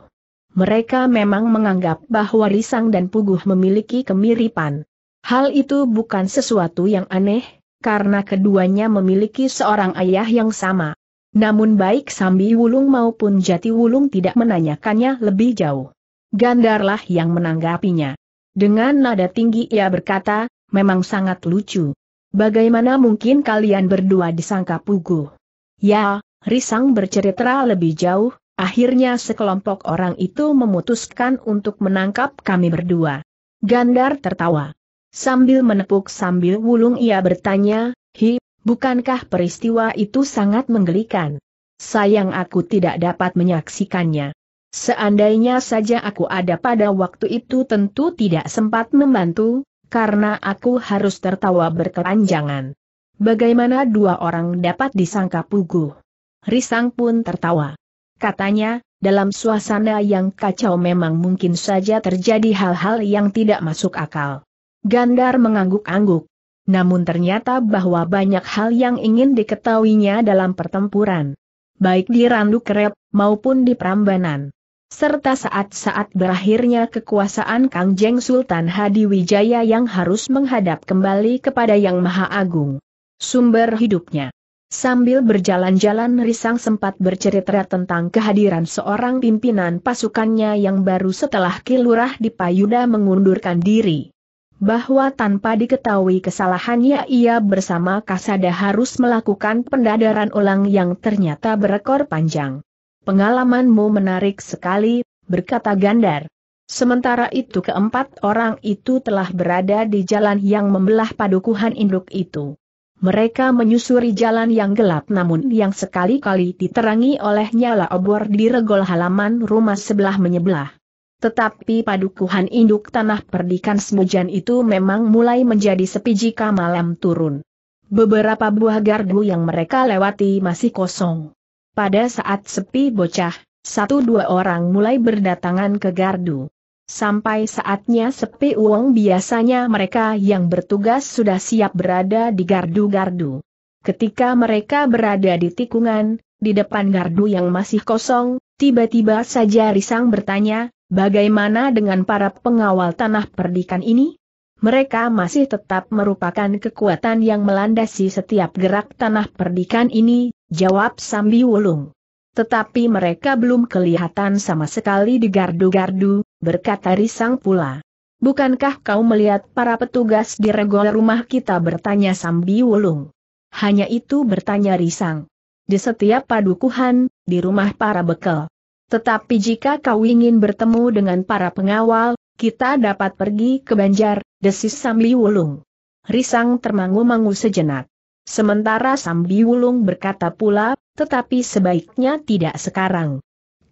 Mereka memang menganggap bahwa Risang dan Puguh memiliki kemiripan. Hal itu bukan sesuatu yang aneh, karena keduanya memiliki seorang ayah yang sama. Namun baik Sambi Wulung maupun Jati Wulung tidak menanyakannya lebih jauh. Gandarlah yang menanggapinya. Dengan nada tinggi ia berkata, memang sangat lucu. Bagaimana mungkin kalian berdua disangka puguh? Ya, Risang bercerita lebih jauh, akhirnya sekelompok orang itu memutuskan untuk menangkap kami berdua. Gandar tertawa. Sambil menepuk sambil wulung ia bertanya, Hi, Bukankah peristiwa itu sangat menggelikan? Sayang aku tidak dapat menyaksikannya. Seandainya saja aku ada pada waktu itu tentu tidak sempat membantu, karena aku harus tertawa berkepanjangan. Bagaimana dua orang dapat disangka puguh? Risang pun tertawa. Katanya, dalam suasana yang kacau memang mungkin saja terjadi hal-hal yang tidak masuk akal. Gandar mengangguk-angguk namun ternyata bahwa banyak hal yang ingin diketahuinya dalam pertempuran. Baik di Randu Kerep, maupun di Prambanan. Serta saat-saat berakhirnya kekuasaan Kang Jeng Sultan Hadi Wijaya yang harus menghadap kembali kepada Yang Maha Agung. Sumber hidupnya Sambil berjalan-jalan Risang sempat bercerita tentang kehadiran seorang pimpinan pasukannya yang baru setelah Kilurah di Payuda mengundurkan diri bahwa tanpa diketahui kesalahannya ia bersama Kasada harus melakukan pendadaran ulang yang ternyata berekor panjang. Pengalamanmu menarik sekali, berkata Gandar. Sementara itu keempat orang itu telah berada di jalan yang membelah padukuhan induk itu. Mereka menyusuri jalan yang gelap namun yang sekali-kali diterangi oleh nyala obor di regol halaman rumah sebelah menyebelah. Tetapi padukuhan induk tanah perdikan semujan itu memang mulai menjadi sepi jika malam turun. Beberapa buah gardu yang mereka lewati masih kosong. Pada saat sepi bocah, satu dua orang mulai berdatangan ke gardu. Sampai saatnya sepi uang biasanya mereka yang bertugas sudah siap berada di gardu-gardu. Ketika mereka berada di tikungan, di depan gardu yang masih kosong, tiba-tiba saja Risang bertanya, Bagaimana dengan para pengawal tanah perdikan ini? Mereka masih tetap merupakan kekuatan yang melandasi setiap gerak tanah perdikan ini, jawab Sambi Wulung. Tetapi mereka belum kelihatan sama sekali di gardu-gardu, berkata Risang pula. Bukankah kau melihat para petugas di regol rumah kita bertanya Sambi Wulung? Hanya itu bertanya Risang. Di setiap padukuhan, di rumah para bekel. Tetapi jika kau ingin bertemu dengan para pengawal, kita dapat pergi ke Banjar, desis Sambi Wulung. Risang termangu-mangu sejenak. Sementara Sambi Wulung berkata pula, tetapi sebaiknya tidak sekarang.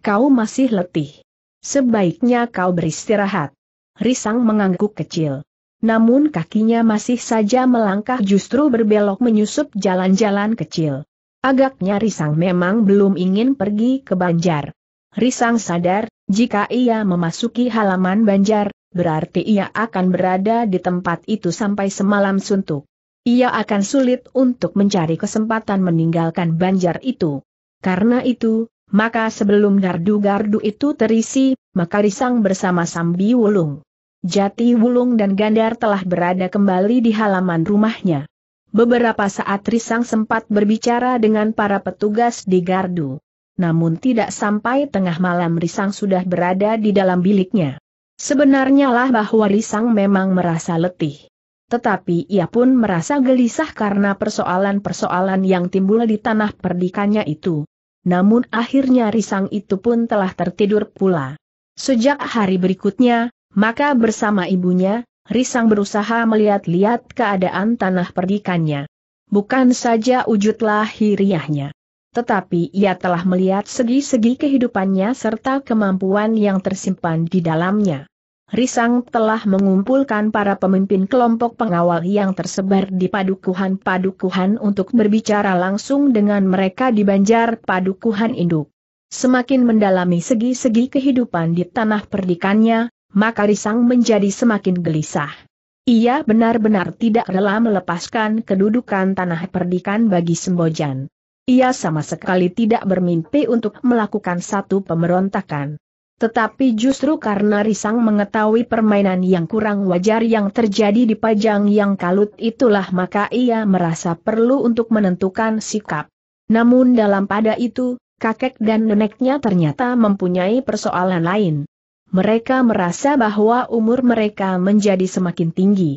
Kau masih letih. Sebaiknya kau beristirahat. Risang mengangguk kecil. Namun kakinya masih saja melangkah justru berbelok menyusup jalan-jalan kecil. Agaknya Risang memang belum ingin pergi ke Banjar. Risang sadar, jika ia memasuki halaman Banjar, berarti ia akan berada di tempat itu sampai semalam suntuk. Ia akan sulit untuk mencari kesempatan meninggalkan Banjar itu. Karena itu, maka sebelum gardu-gardu itu terisi, maka Risang bersama Sambi Wulung. Jati Wulung dan Gandar telah berada kembali di halaman rumahnya. Beberapa saat Risang sempat berbicara dengan para petugas di gardu namun tidak sampai tengah malam Risang sudah berada di dalam biliknya. Sebenarnya lah bahwa Risang memang merasa letih. Tetapi ia pun merasa gelisah karena persoalan-persoalan yang timbul di tanah perdikannya itu. Namun akhirnya Risang itu pun telah tertidur pula. Sejak hari berikutnya, maka bersama ibunya, Risang berusaha melihat-lihat keadaan tanah perdikannya. Bukan saja wujud lahiriahnya, tetapi ia telah melihat segi-segi kehidupannya serta kemampuan yang tersimpan di dalamnya. Risang telah mengumpulkan para pemimpin kelompok pengawal yang tersebar di padukuhan-padukuhan untuk berbicara langsung dengan mereka di banjar padukuhan induk. Semakin mendalami segi-segi kehidupan di tanah perdikannya, maka Risang menjadi semakin gelisah. Ia benar-benar tidak rela melepaskan kedudukan tanah perdikan bagi Sembojan. Ia sama sekali tidak bermimpi untuk melakukan satu pemberontakan. Tetapi justru karena Risang mengetahui permainan yang kurang wajar yang terjadi di Pajang yang kalut itulah maka ia merasa perlu untuk menentukan sikap. Namun dalam pada itu, kakek dan neneknya ternyata mempunyai persoalan lain. Mereka merasa bahwa umur mereka menjadi semakin tinggi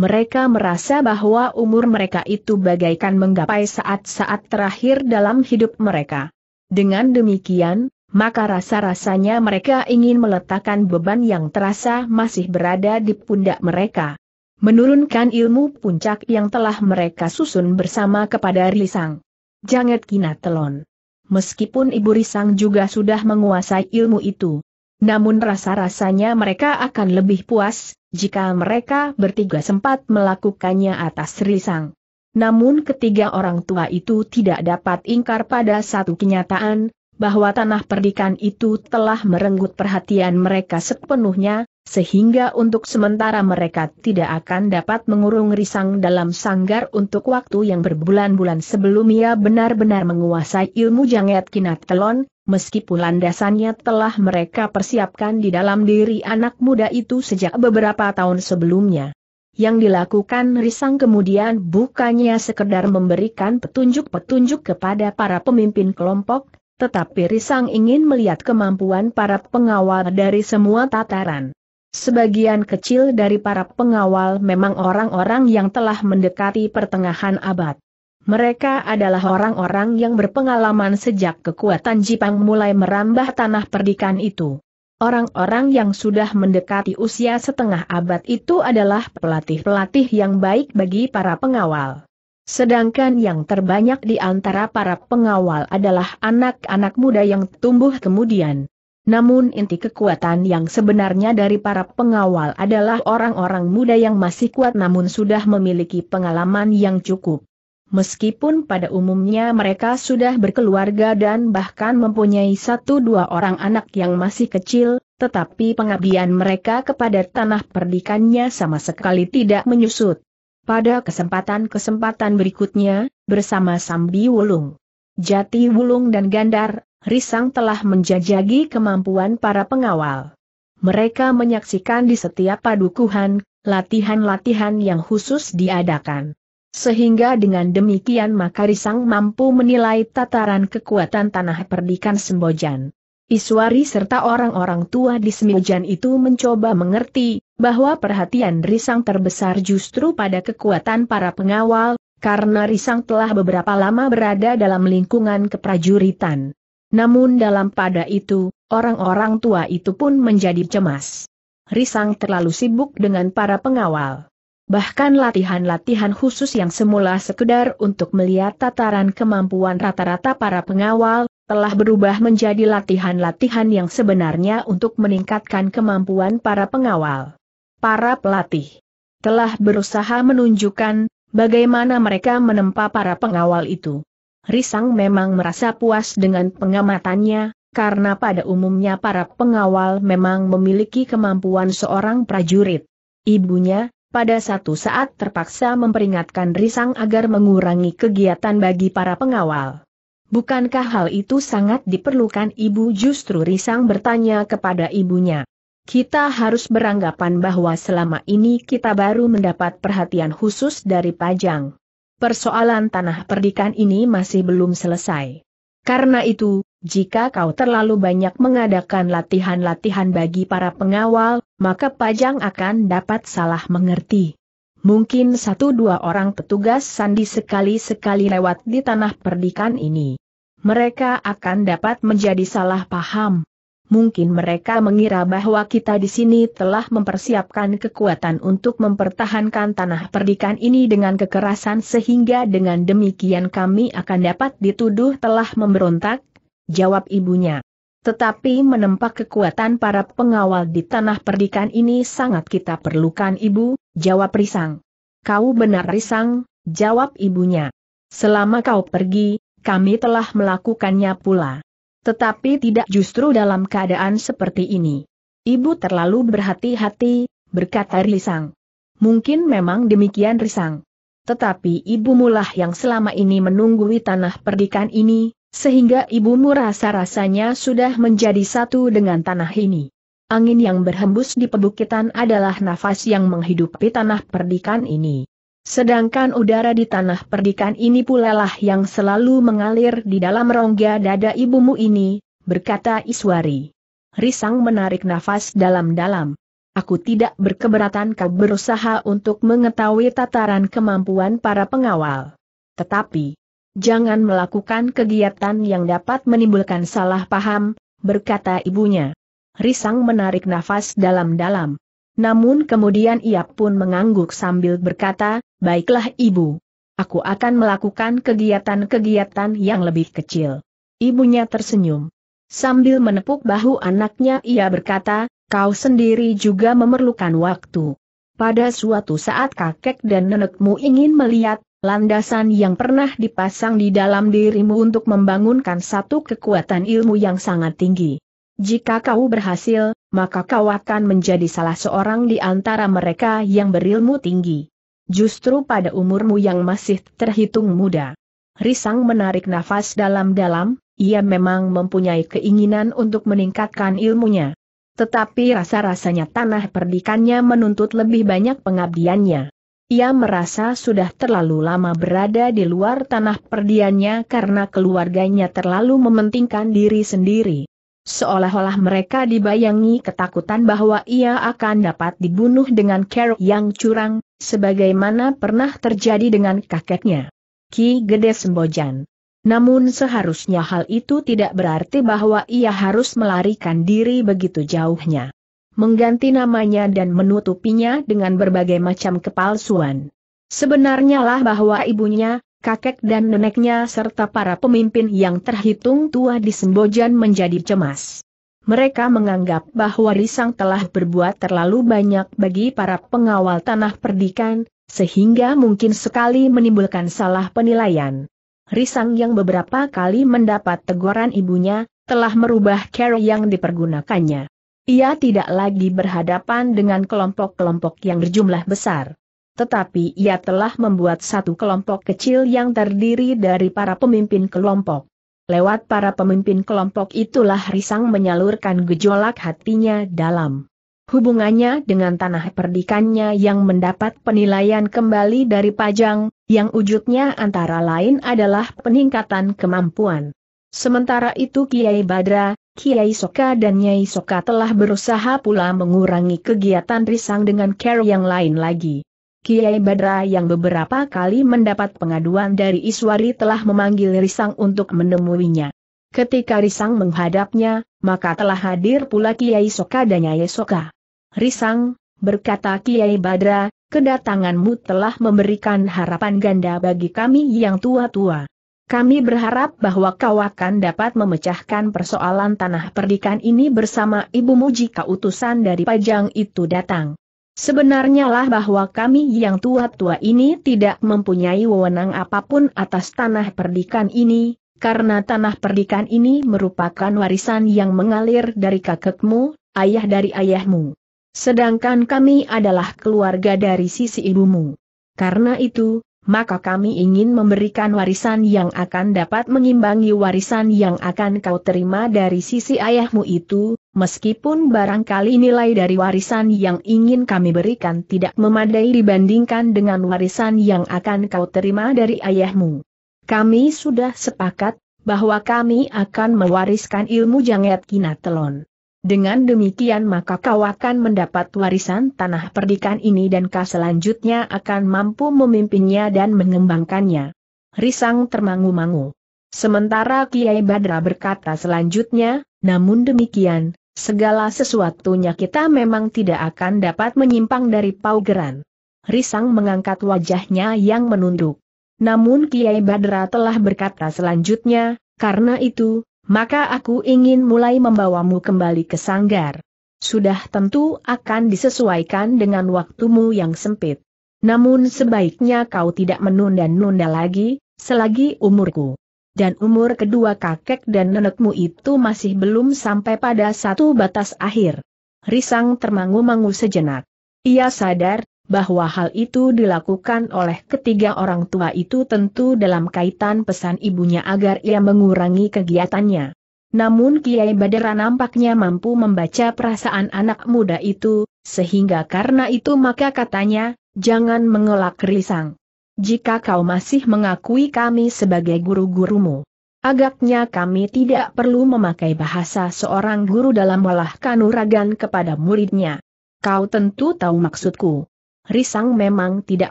mereka merasa bahwa umur mereka itu bagaikan menggapai saat-saat terakhir dalam hidup mereka. Dengan demikian, maka rasa-rasanya mereka ingin meletakkan beban yang terasa masih berada di pundak mereka. Menurunkan ilmu puncak yang telah mereka susun bersama kepada Risang. Janget Kinatelon. Meskipun Ibu Risang juga sudah menguasai ilmu itu. Namun rasa-rasanya mereka akan lebih puas, jika mereka bertiga sempat melakukannya atas risang. Namun ketiga orang tua itu tidak dapat ingkar pada satu kenyataan, bahwa tanah perdikan itu telah merenggut perhatian mereka sepenuhnya, sehingga untuk sementara mereka tidak akan dapat mengurung risang dalam sanggar untuk waktu yang berbulan-bulan sebelum ia benar-benar menguasai ilmu janget kinat telon, meskipun landasannya telah mereka persiapkan di dalam diri anak muda itu sejak beberapa tahun sebelumnya. Yang dilakukan Risang kemudian bukannya sekedar memberikan petunjuk-petunjuk kepada para pemimpin kelompok, tetapi Risang ingin melihat kemampuan para pengawal dari semua tataran. Sebagian kecil dari para pengawal memang orang-orang yang telah mendekati pertengahan abad. Mereka adalah orang-orang yang berpengalaman sejak kekuatan Jepang mulai merambah tanah perdikan itu. Orang-orang yang sudah mendekati usia setengah abad itu adalah pelatih-pelatih yang baik bagi para pengawal. Sedangkan yang terbanyak di antara para pengawal adalah anak-anak muda yang tumbuh kemudian. Namun inti kekuatan yang sebenarnya dari para pengawal adalah orang-orang muda yang masih kuat namun sudah memiliki pengalaman yang cukup. Meskipun pada umumnya mereka sudah berkeluarga dan bahkan mempunyai satu dua orang anak yang masih kecil, tetapi pengabdian mereka kepada tanah perdikannya sama sekali tidak menyusut. Pada kesempatan-kesempatan berikutnya, bersama Sambi Wulung, Jati Wulung dan Gandar, Risang telah menjajagi kemampuan para pengawal. Mereka menyaksikan di setiap padukuhan, latihan-latihan yang khusus diadakan. Sehingga dengan demikian maka Risang mampu menilai tataran kekuatan tanah perdikan Sembojan. Iswari serta orang-orang tua di Sembojan itu mencoba mengerti, bahwa perhatian Risang terbesar justru pada kekuatan para pengawal, karena Risang telah beberapa lama berada dalam lingkungan keprajuritan. Namun dalam pada itu, orang-orang tua itu pun menjadi cemas. Risang terlalu sibuk dengan para pengawal. Bahkan latihan-latihan khusus yang semula sekedar untuk melihat tataran kemampuan rata-rata para pengawal, telah berubah menjadi latihan-latihan yang sebenarnya untuk meningkatkan kemampuan para pengawal. Para pelatih telah berusaha menunjukkan bagaimana mereka menempa para pengawal itu. Risang memang merasa puas dengan pengamatannya, karena pada umumnya para pengawal memang memiliki kemampuan seorang prajurit. Ibunya, pada satu saat terpaksa memperingatkan Risang agar mengurangi kegiatan bagi para pengawal. Bukankah hal itu sangat diperlukan ibu justru Risang bertanya kepada ibunya. Kita harus beranggapan bahwa selama ini kita baru mendapat perhatian khusus dari Pajang persoalan tanah perdikan ini masih belum selesai. Karena itu, jika kau terlalu banyak mengadakan latihan-latihan bagi para pengawal, maka Pajang akan dapat salah mengerti. Mungkin satu dua orang petugas sandi sekali-sekali lewat di tanah perdikan ini. Mereka akan dapat menjadi salah paham. Mungkin mereka mengira bahwa kita di sini telah mempersiapkan kekuatan untuk mempertahankan tanah perdikan ini dengan kekerasan sehingga dengan demikian kami akan dapat dituduh telah memberontak, jawab ibunya. Tetapi menempak kekuatan para pengawal di tanah perdikan ini sangat kita perlukan ibu, jawab Risang. Kau benar Risang, jawab ibunya. Selama kau pergi, kami telah melakukannya pula. Tetapi tidak justru dalam keadaan seperti ini. Ibu terlalu berhati-hati, berkata Risang. Mungkin memang demikian Risang. Tetapi ibumulah yang selama ini menunggui tanah perdikan ini, sehingga ibumu rasa-rasanya sudah menjadi satu dengan tanah ini. Angin yang berhembus di pebukitan adalah nafas yang menghidupi tanah perdikan ini. Sedangkan udara di tanah perdikan ini pula lah yang selalu mengalir di dalam rongga dada ibumu ini, berkata Iswari. Risang menarik nafas dalam-dalam. Aku tidak berkeberatan kau berusaha untuk mengetahui tataran kemampuan para pengawal. Tetapi, jangan melakukan kegiatan yang dapat menimbulkan salah paham, berkata ibunya. Risang menarik nafas dalam-dalam. Namun kemudian ia pun mengangguk sambil berkata, Baiklah ibu. Aku akan melakukan kegiatan-kegiatan yang lebih kecil. Ibunya tersenyum. Sambil menepuk bahu anaknya ia berkata, kau sendiri juga memerlukan waktu. Pada suatu saat kakek dan nenekmu ingin melihat, landasan yang pernah dipasang di dalam dirimu untuk membangunkan satu kekuatan ilmu yang sangat tinggi. Jika kau berhasil, maka kau akan menjadi salah seorang di antara mereka yang berilmu tinggi. Justru pada umurmu yang masih terhitung muda. Risang menarik nafas dalam-dalam, ia memang mempunyai keinginan untuk meningkatkan ilmunya. Tetapi rasa-rasanya tanah perdikannya menuntut lebih banyak pengabdiannya. Ia merasa sudah terlalu lama berada di luar tanah perdiannya karena keluarganya terlalu mementingkan diri sendiri. Seolah-olah mereka dibayangi ketakutan bahwa ia akan dapat dibunuh dengan cara yang curang, sebagaimana pernah terjadi dengan kakeknya. Ki Gede Sembojan. Namun seharusnya hal itu tidak berarti bahwa ia harus melarikan diri begitu jauhnya. Mengganti namanya dan menutupinya dengan berbagai macam kepalsuan. Sebenarnya lah bahwa ibunya, kakek dan neneknya serta para pemimpin yang terhitung tua di Sembojan menjadi cemas. Mereka menganggap bahwa Risang telah berbuat terlalu banyak bagi para pengawal tanah perdikan, sehingga mungkin sekali menimbulkan salah penilaian. Risang yang beberapa kali mendapat teguran ibunya, telah merubah cara yang dipergunakannya. Ia tidak lagi berhadapan dengan kelompok-kelompok yang berjumlah besar. Tetapi ia telah membuat satu kelompok kecil yang terdiri dari para pemimpin kelompok lewat para pemimpin kelompok itulah Risang menyalurkan gejolak hatinya dalam hubungannya dengan tanah perdikannya yang mendapat penilaian kembali dari Pajang, yang wujudnya antara lain adalah peningkatan kemampuan. Sementara itu Kiai Badra, Kiai Soka dan Nyai Soka telah berusaha pula mengurangi kegiatan risang dengan care yang lain lagi. Kiai Badra yang beberapa kali mendapat pengaduan dari Iswari telah memanggil Risang untuk menemuinya. Ketika Risang menghadapnya, maka telah hadir pula Kiai Soka dan Nyai Soka. Risang, berkata Kiai Badra, kedatanganmu telah memberikan harapan ganda bagi kami yang tua-tua. Kami berharap bahwa kau akan dapat memecahkan persoalan tanah perdikan ini bersama ibumu jika utusan dari Pajang itu datang. Sebenarnya lah bahwa kami yang tua-tua ini tidak mempunyai wewenang apapun atas tanah perdikan ini, karena tanah perdikan ini merupakan warisan yang mengalir dari kakekmu, ayah dari ayahmu. Sedangkan kami adalah keluarga dari sisi ibumu. Karena itu, maka kami ingin memberikan warisan yang akan dapat mengimbangi warisan yang akan kau terima dari sisi ayahmu itu, meskipun barangkali nilai dari warisan yang ingin kami berikan tidak memadai dibandingkan dengan warisan yang akan kau terima dari ayahmu. Kami sudah sepakat bahwa kami akan mewariskan ilmu jangat kinatelon. Dengan demikian maka kau akan mendapat warisan tanah perdikan ini dan kau selanjutnya akan mampu memimpinnya dan mengembangkannya. Risang termangu-mangu. Sementara Kiai Badra berkata selanjutnya, namun demikian, segala sesuatunya kita memang tidak akan dapat menyimpang dari paugeran. Risang mengangkat wajahnya yang menunduk. Namun Kiai Badra telah berkata selanjutnya, karena itu, maka aku ingin mulai membawamu kembali ke sanggar. Sudah tentu akan disesuaikan dengan waktumu yang sempit. Namun sebaiknya kau tidak menunda-nunda lagi, selagi umurku. Dan umur kedua kakek dan nenekmu itu masih belum sampai pada satu batas akhir. Risang termangu-mangu sejenak. Ia sadar, bahwa hal itu dilakukan oleh ketiga orang tua itu tentu dalam kaitan pesan ibunya agar ia mengurangi kegiatannya. Namun Kiai Badera nampaknya mampu membaca perasaan anak muda itu, sehingga karena itu maka katanya, jangan mengelak risang. Jika kau masih mengakui kami sebagai guru-gurumu, agaknya kami tidak perlu memakai bahasa seorang guru dalam walah kanuragan kepada muridnya. Kau tentu tahu maksudku. Risang memang tidak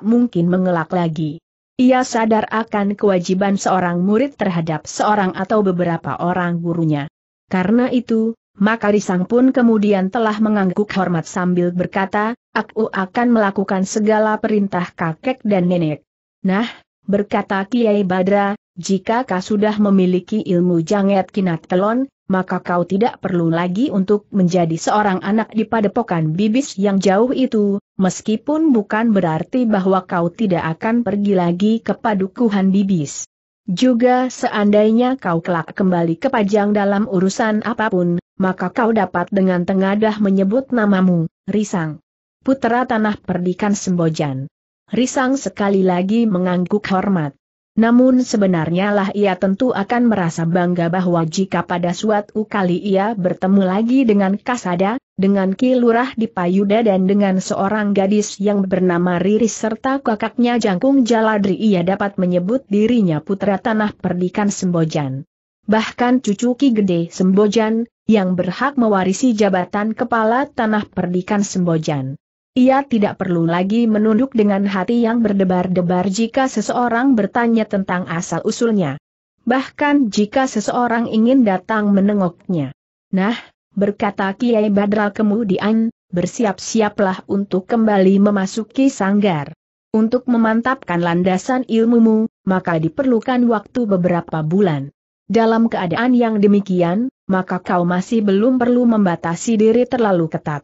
mungkin mengelak lagi. Ia sadar akan kewajiban seorang murid terhadap seorang atau beberapa orang gurunya. Karena itu, maka Risang pun kemudian telah mengangguk hormat sambil berkata, aku akan melakukan segala perintah kakek dan nenek. Nah, berkata Kiai Badra, jika kau sudah memiliki ilmu janget kinat telon, maka kau tidak perlu lagi untuk menjadi seorang anak di padepokan bibis yang jauh itu, meskipun bukan berarti bahwa kau tidak akan pergi lagi ke padukuhan bibis. Juga seandainya kau kelak kembali ke Pajang dalam urusan apapun, maka kau dapat dengan tengadah menyebut namamu, Risang. Putera Tanah Perdikan Sembojan. Risang sekali lagi mengangguk hormat. Namun sebenarnya lah ia tentu akan merasa bangga bahwa jika pada suatu kali ia bertemu lagi dengan Kasada, dengan Kilurah di Payuda dan dengan seorang gadis yang bernama Riris serta kakaknya Jangkung Jaladri ia dapat menyebut dirinya putra tanah perdikan Sembojan. Bahkan cucu Ki Gede Sembojan, yang berhak mewarisi jabatan kepala tanah perdikan Sembojan. Ia tidak perlu lagi menunduk dengan hati yang berdebar-debar jika seseorang bertanya tentang asal-usulnya. Bahkan jika seseorang ingin datang menengoknya. Nah, berkata Kiai Badral kemudian, bersiap-siaplah untuk kembali memasuki sanggar. Untuk memantapkan landasan ilmumu, maka diperlukan waktu beberapa bulan. Dalam keadaan yang demikian, maka kau masih belum perlu membatasi diri terlalu ketat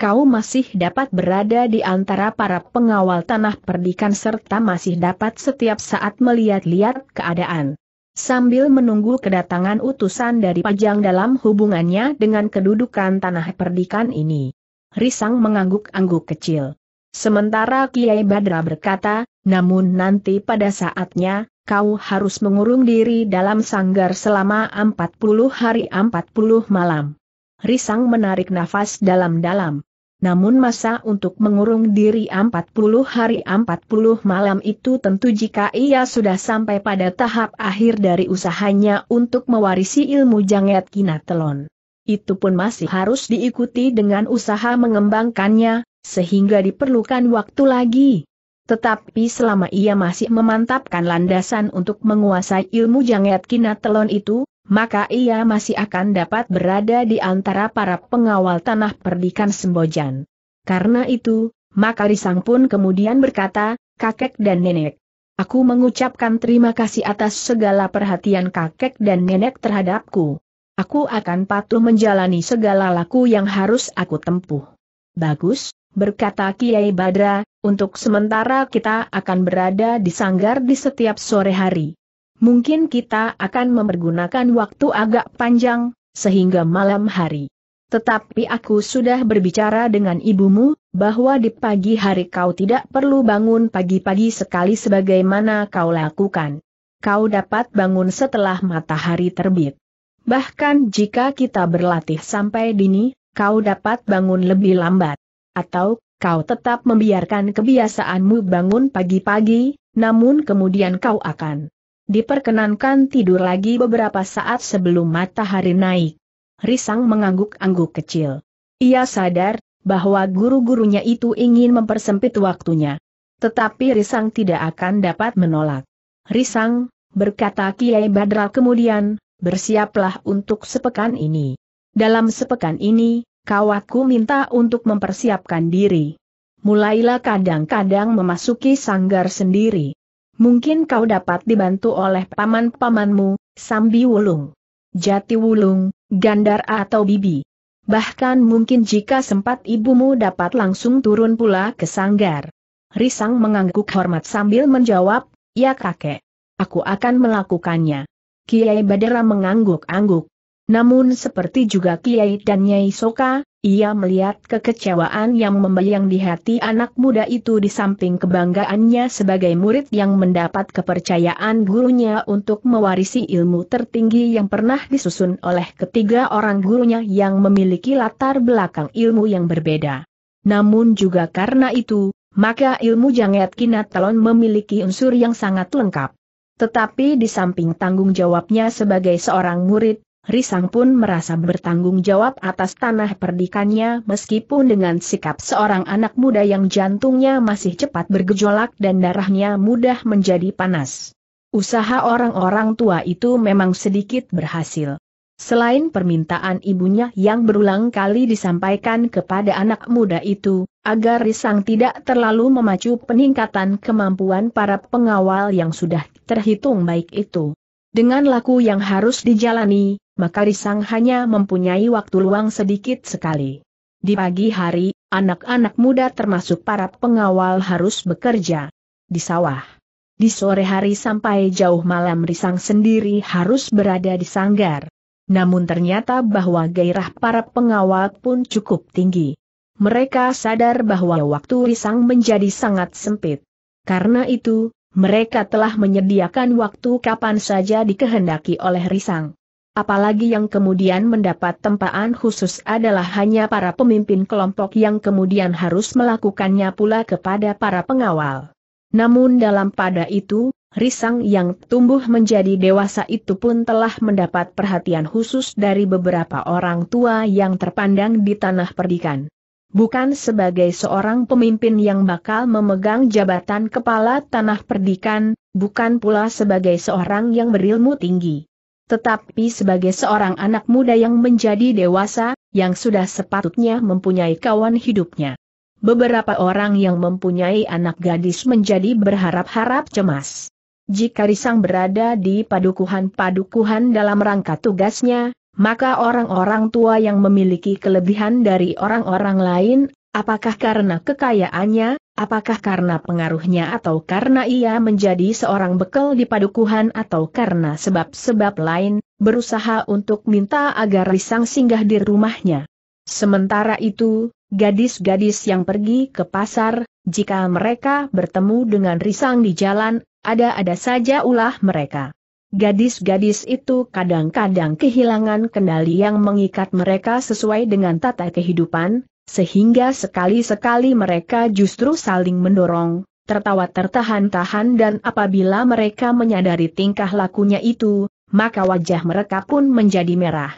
kau masih dapat berada di antara para pengawal tanah perdikan serta masih dapat setiap saat melihat-lihat keadaan. Sambil menunggu kedatangan utusan dari Pajang dalam hubungannya dengan kedudukan tanah perdikan ini. Risang mengangguk-angguk kecil. Sementara Kiai Badra berkata, namun nanti pada saatnya, kau harus mengurung diri dalam sanggar selama 40 hari 40 malam. Risang menarik nafas dalam-dalam namun masa untuk mengurung diri 40 hari 40 malam itu tentu jika ia sudah sampai pada tahap akhir dari usahanya untuk mewarisi ilmu janget kinatelon. Itu pun masih harus diikuti dengan usaha mengembangkannya, sehingga diperlukan waktu lagi. Tetapi selama ia masih memantapkan landasan untuk menguasai ilmu janget kinatelon itu, maka ia masih akan dapat berada di antara para pengawal tanah perdikan Sembojan. Karena itu, maka Risang pun kemudian berkata, kakek dan nenek. Aku mengucapkan terima kasih atas segala perhatian kakek dan nenek terhadapku. Aku akan patuh menjalani segala laku yang harus aku tempuh. Bagus, berkata Kiai Badra, untuk sementara kita akan berada di sanggar di setiap sore hari mungkin kita akan mempergunakan waktu agak panjang, sehingga malam hari. Tetapi aku sudah berbicara dengan ibumu, bahwa di pagi hari kau tidak perlu bangun pagi-pagi sekali sebagaimana kau lakukan. Kau dapat bangun setelah matahari terbit. Bahkan jika kita berlatih sampai dini, kau dapat bangun lebih lambat. Atau, kau tetap membiarkan kebiasaanmu bangun pagi-pagi, namun kemudian kau akan diperkenankan tidur lagi beberapa saat sebelum matahari naik. Risang mengangguk-angguk kecil. Ia sadar bahwa guru-gurunya itu ingin mempersempit waktunya. Tetapi Risang tidak akan dapat menolak. Risang, berkata Kiai Badral kemudian, bersiaplah untuk sepekan ini. Dalam sepekan ini, kawaku minta untuk mempersiapkan diri. Mulailah kadang-kadang memasuki sanggar sendiri. Mungkin kau dapat dibantu oleh paman-pamanmu, Sambi Wulung, Jati Wulung, Gandar atau Bibi. Bahkan mungkin jika sempat ibumu dapat langsung turun pula ke sanggar. Risang mengangguk hormat sambil menjawab, ya kakek. Aku akan melakukannya. Kiai Badara mengangguk-angguk. Namun seperti juga Kiai dan Nyai Soka, ia melihat kekecewaan yang membayang di hati anak muda itu di samping kebanggaannya sebagai murid yang mendapat kepercayaan gurunya untuk mewarisi ilmu tertinggi yang pernah disusun oleh ketiga orang gurunya yang memiliki latar belakang ilmu yang berbeda. Namun juga karena itu, maka ilmu Janget Kinatalon memiliki unsur yang sangat lengkap. Tetapi di samping tanggung jawabnya sebagai seorang murid, Risang pun merasa bertanggung jawab atas tanah perdikannya meskipun dengan sikap seorang anak muda yang jantungnya masih cepat bergejolak dan darahnya mudah menjadi panas. Usaha orang-orang tua itu memang sedikit berhasil. Selain permintaan ibunya yang berulang kali disampaikan kepada anak muda itu, agar Risang tidak terlalu memacu peningkatan kemampuan para pengawal yang sudah terhitung baik itu. Dengan laku yang harus dijalani, maka Risang hanya mempunyai waktu luang sedikit sekali. Di pagi hari, anak-anak muda termasuk para pengawal harus bekerja di sawah. Di sore hari sampai jauh malam Risang sendiri harus berada di sanggar. Namun ternyata bahwa gairah para pengawal pun cukup tinggi. Mereka sadar bahwa waktu Risang menjadi sangat sempit. Karena itu, mereka telah menyediakan waktu kapan saja dikehendaki oleh Risang. Apalagi yang kemudian mendapat tempaan khusus adalah hanya para pemimpin kelompok yang kemudian harus melakukannya pula kepada para pengawal. Namun dalam pada itu, Risang yang tumbuh menjadi dewasa itu pun telah mendapat perhatian khusus dari beberapa orang tua yang terpandang di tanah perdikan bukan sebagai seorang pemimpin yang bakal memegang jabatan kepala tanah perdikan, bukan pula sebagai seorang yang berilmu tinggi. Tetapi sebagai seorang anak muda yang menjadi dewasa, yang sudah sepatutnya mempunyai kawan hidupnya. Beberapa orang yang mempunyai anak gadis menjadi berharap-harap cemas. Jika Risang berada di padukuhan-padukuhan dalam rangka tugasnya, maka orang-orang tua yang memiliki kelebihan dari orang-orang lain, apakah karena kekayaannya, apakah karena pengaruhnya atau karena ia menjadi seorang bekal di padukuhan atau karena sebab-sebab lain, berusaha untuk minta agar Risang singgah di rumahnya. Sementara itu, gadis-gadis yang pergi ke pasar, jika mereka bertemu dengan Risang di jalan, ada-ada saja ulah mereka. Gadis-gadis itu kadang-kadang kehilangan kendali yang mengikat mereka sesuai dengan tata kehidupan, sehingga sekali-sekali mereka justru saling mendorong, tertawa tertahan-tahan dan apabila mereka menyadari tingkah lakunya itu, maka wajah mereka pun menjadi merah.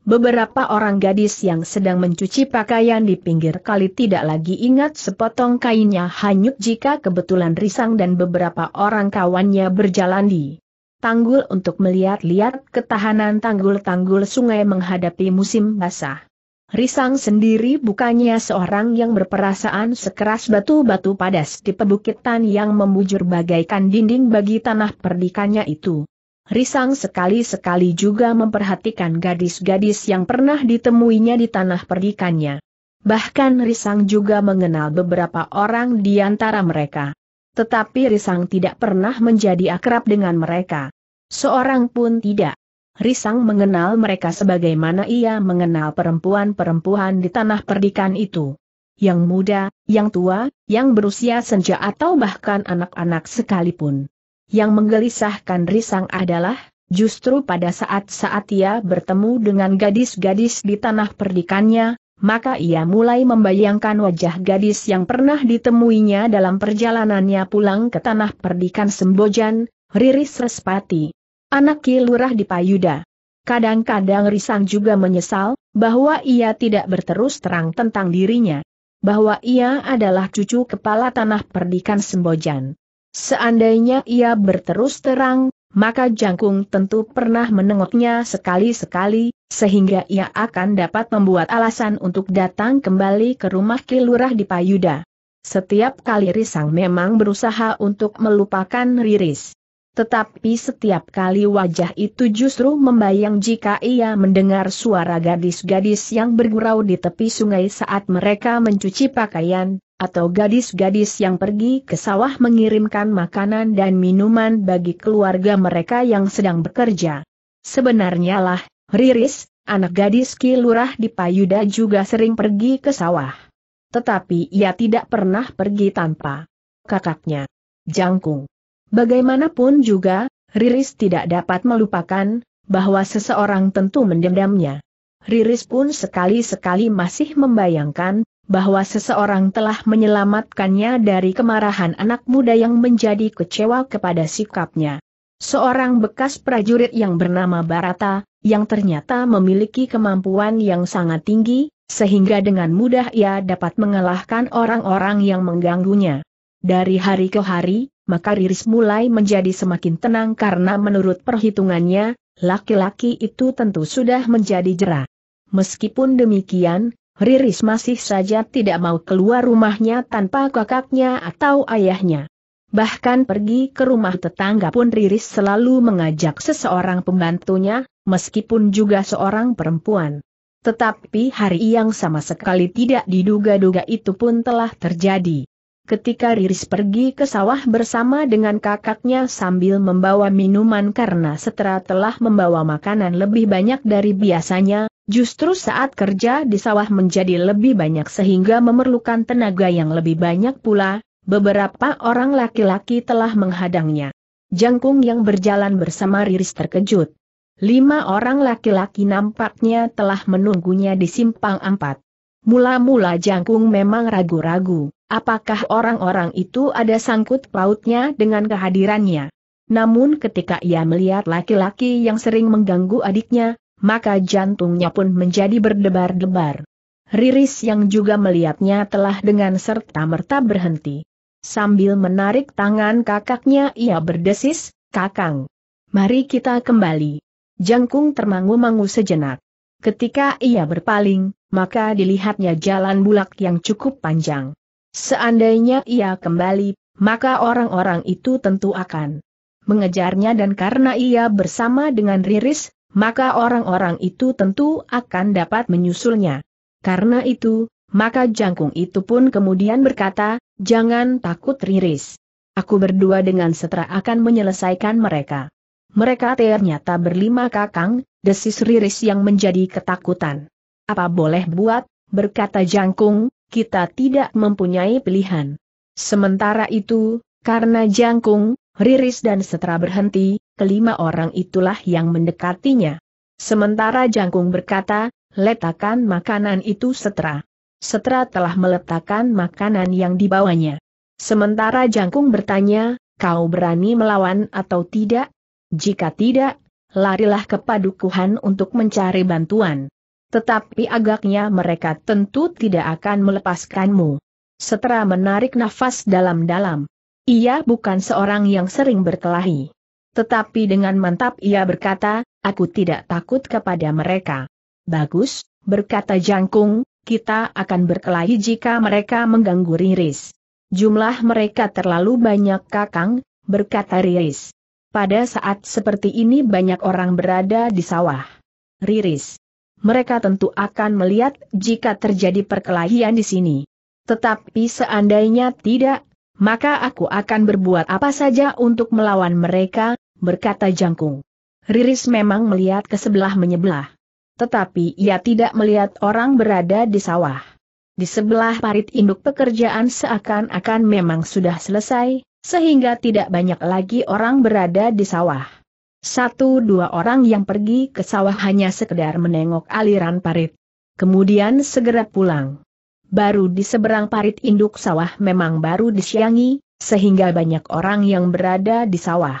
Beberapa orang gadis yang sedang mencuci pakaian di pinggir kali tidak lagi ingat sepotong kainnya hanyut jika kebetulan Risang dan beberapa orang kawannya berjalan di tanggul untuk melihat-lihat ketahanan tanggul-tanggul sungai menghadapi musim basah. Risang sendiri bukannya seorang yang berperasaan sekeras batu-batu padas di pebukitan yang membujur bagaikan dinding bagi tanah perdikannya itu. Risang sekali-sekali juga memperhatikan gadis-gadis yang pernah ditemuinya di tanah perdikannya. Bahkan Risang juga mengenal beberapa orang di antara mereka. Tetapi Risang tidak pernah menjadi akrab dengan mereka. Seorang pun tidak. Risang mengenal mereka sebagaimana ia mengenal perempuan-perempuan di tanah perdikan itu. Yang muda, yang tua, yang berusia senja atau bahkan anak-anak sekalipun. Yang menggelisahkan Risang adalah, justru pada saat-saat ia bertemu dengan gadis-gadis di tanah perdikannya, maka ia mulai membayangkan wajah gadis yang pernah ditemuinya dalam perjalanannya pulang ke tanah perdikan Sembojan, Riris Respati anak kilurah di Payuda. Kadang-kadang Risang juga menyesal, bahwa ia tidak berterus terang tentang dirinya. Bahwa ia adalah cucu kepala tanah perdikan Sembojan. Seandainya ia berterus terang, maka Jangkung tentu pernah menengoknya sekali-sekali, sehingga ia akan dapat membuat alasan untuk datang kembali ke rumah kilurah di Payuda. Setiap kali Risang memang berusaha untuk melupakan Riris. Tetapi setiap kali wajah itu justru membayang jika ia mendengar suara gadis-gadis yang bergurau di tepi sungai saat mereka mencuci pakaian, atau gadis-gadis yang pergi ke sawah mengirimkan makanan dan minuman bagi keluarga mereka yang sedang bekerja. Sebenarnya lah, Riris, anak gadis Kilurah di Payuda juga sering pergi ke sawah. Tetapi ia tidak pernah pergi tanpa kakaknya. Jangkung. Bagaimanapun juga, Riris tidak dapat melupakan, bahwa seseorang tentu mendendamnya. Riris pun sekali-sekali masih membayangkan, bahwa seseorang telah menyelamatkannya dari kemarahan anak muda yang menjadi kecewa kepada sikapnya. Seorang bekas prajurit yang bernama Barata, yang ternyata memiliki kemampuan yang sangat tinggi, sehingga dengan mudah ia dapat mengalahkan orang-orang yang mengganggunya. Dari hari ke hari, maka Riris mulai menjadi semakin tenang karena menurut perhitungannya, laki-laki itu tentu sudah menjadi jera. Meskipun demikian, Riris masih saja tidak mau keluar rumahnya tanpa kakaknya atau ayahnya. Bahkan pergi ke rumah tetangga pun Riris selalu mengajak seseorang pembantunya, meskipun juga seorang perempuan. Tetapi hari yang sama sekali tidak diduga-duga itu pun telah terjadi. Ketika Riris pergi ke sawah bersama dengan kakaknya sambil membawa minuman karena setera telah membawa makanan lebih banyak dari biasanya, justru saat kerja di sawah menjadi lebih banyak sehingga memerlukan tenaga yang lebih banyak pula, beberapa orang laki-laki telah menghadangnya. Jangkung yang berjalan bersama Riris terkejut. Lima orang laki-laki nampaknya telah menunggunya di simpang empat. Mula-mula Jangkung memang ragu-ragu apakah orang-orang itu ada sangkut pautnya dengan kehadirannya. Namun ketika ia melihat laki-laki yang sering mengganggu adiknya, maka jantungnya pun menjadi berdebar-debar. Riris yang juga melihatnya telah dengan serta-merta berhenti. Sambil menarik tangan kakaknya ia berdesis, Kakang. Mari kita kembali. Jangkung termangu-mangu sejenak. Ketika ia berpaling, maka dilihatnya jalan bulak yang cukup panjang. Seandainya ia kembali, maka orang-orang itu tentu akan mengejarnya dan karena ia bersama dengan Riris, maka orang-orang itu tentu akan dapat menyusulnya. Karena itu, maka jangkung itu pun kemudian berkata, jangan takut Riris. Aku berdua dengan setra akan menyelesaikan mereka. Mereka ternyata berlima kakang, desis Riris yang menjadi ketakutan. Apa boleh buat, berkata jangkung, kita tidak mempunyai pilihan. Sementara itu, karena jangkung, riris dan setra berhenti, kelima orang itulah yang mendekatinya. Sementara jangkung berkata, letakkan makanan itu setra. Setra telah meletakkan makanan yang dibawanya. Sementara jangkung bertanya, kau berani melawan atau tidak? Jika tidak, larilah ke padukuhan untuk mencari bantuan. Tetapi agaknya mereka tentu tidak akan melepaskanmu. Setera menarik nafas dalam-dalam. Ia bukan seorang yang sering berkelahi. Tetapi dengan mantap ia berkata, aku tidak takut kepada mereka. Bagus, berkata Jangkung, kita akan berkelahi jika mereka mengganggu Riris. Jumlah mereka terlalu banyak kakang, berkata Riris. Pada saat seperti ini banyak orang berada di sawah. Riris mereka tentu akan melihat jika terjadi perkelahian di sini. Tetapi seandainya tidak, maka aku akan berbuat apa saja untuk melawan mereka, berkata Jangkung. Riris memang melihat ke sebelah menyebelah. Tetapi ia tidak melihat orang berada di sawah. Di sebelah parit induk pekerjaan seakan-akan memang sudah selesai, sehingga tidak banyak lagi orang berada di sawah. Satu dua orang yang pergi ke sawah hanya sekedar menengok aliran parit. Kemudian segera pulang. Baru di seberang parit induk sawah memang baru disiangi, sehingga banyak orang yang berada di sawah.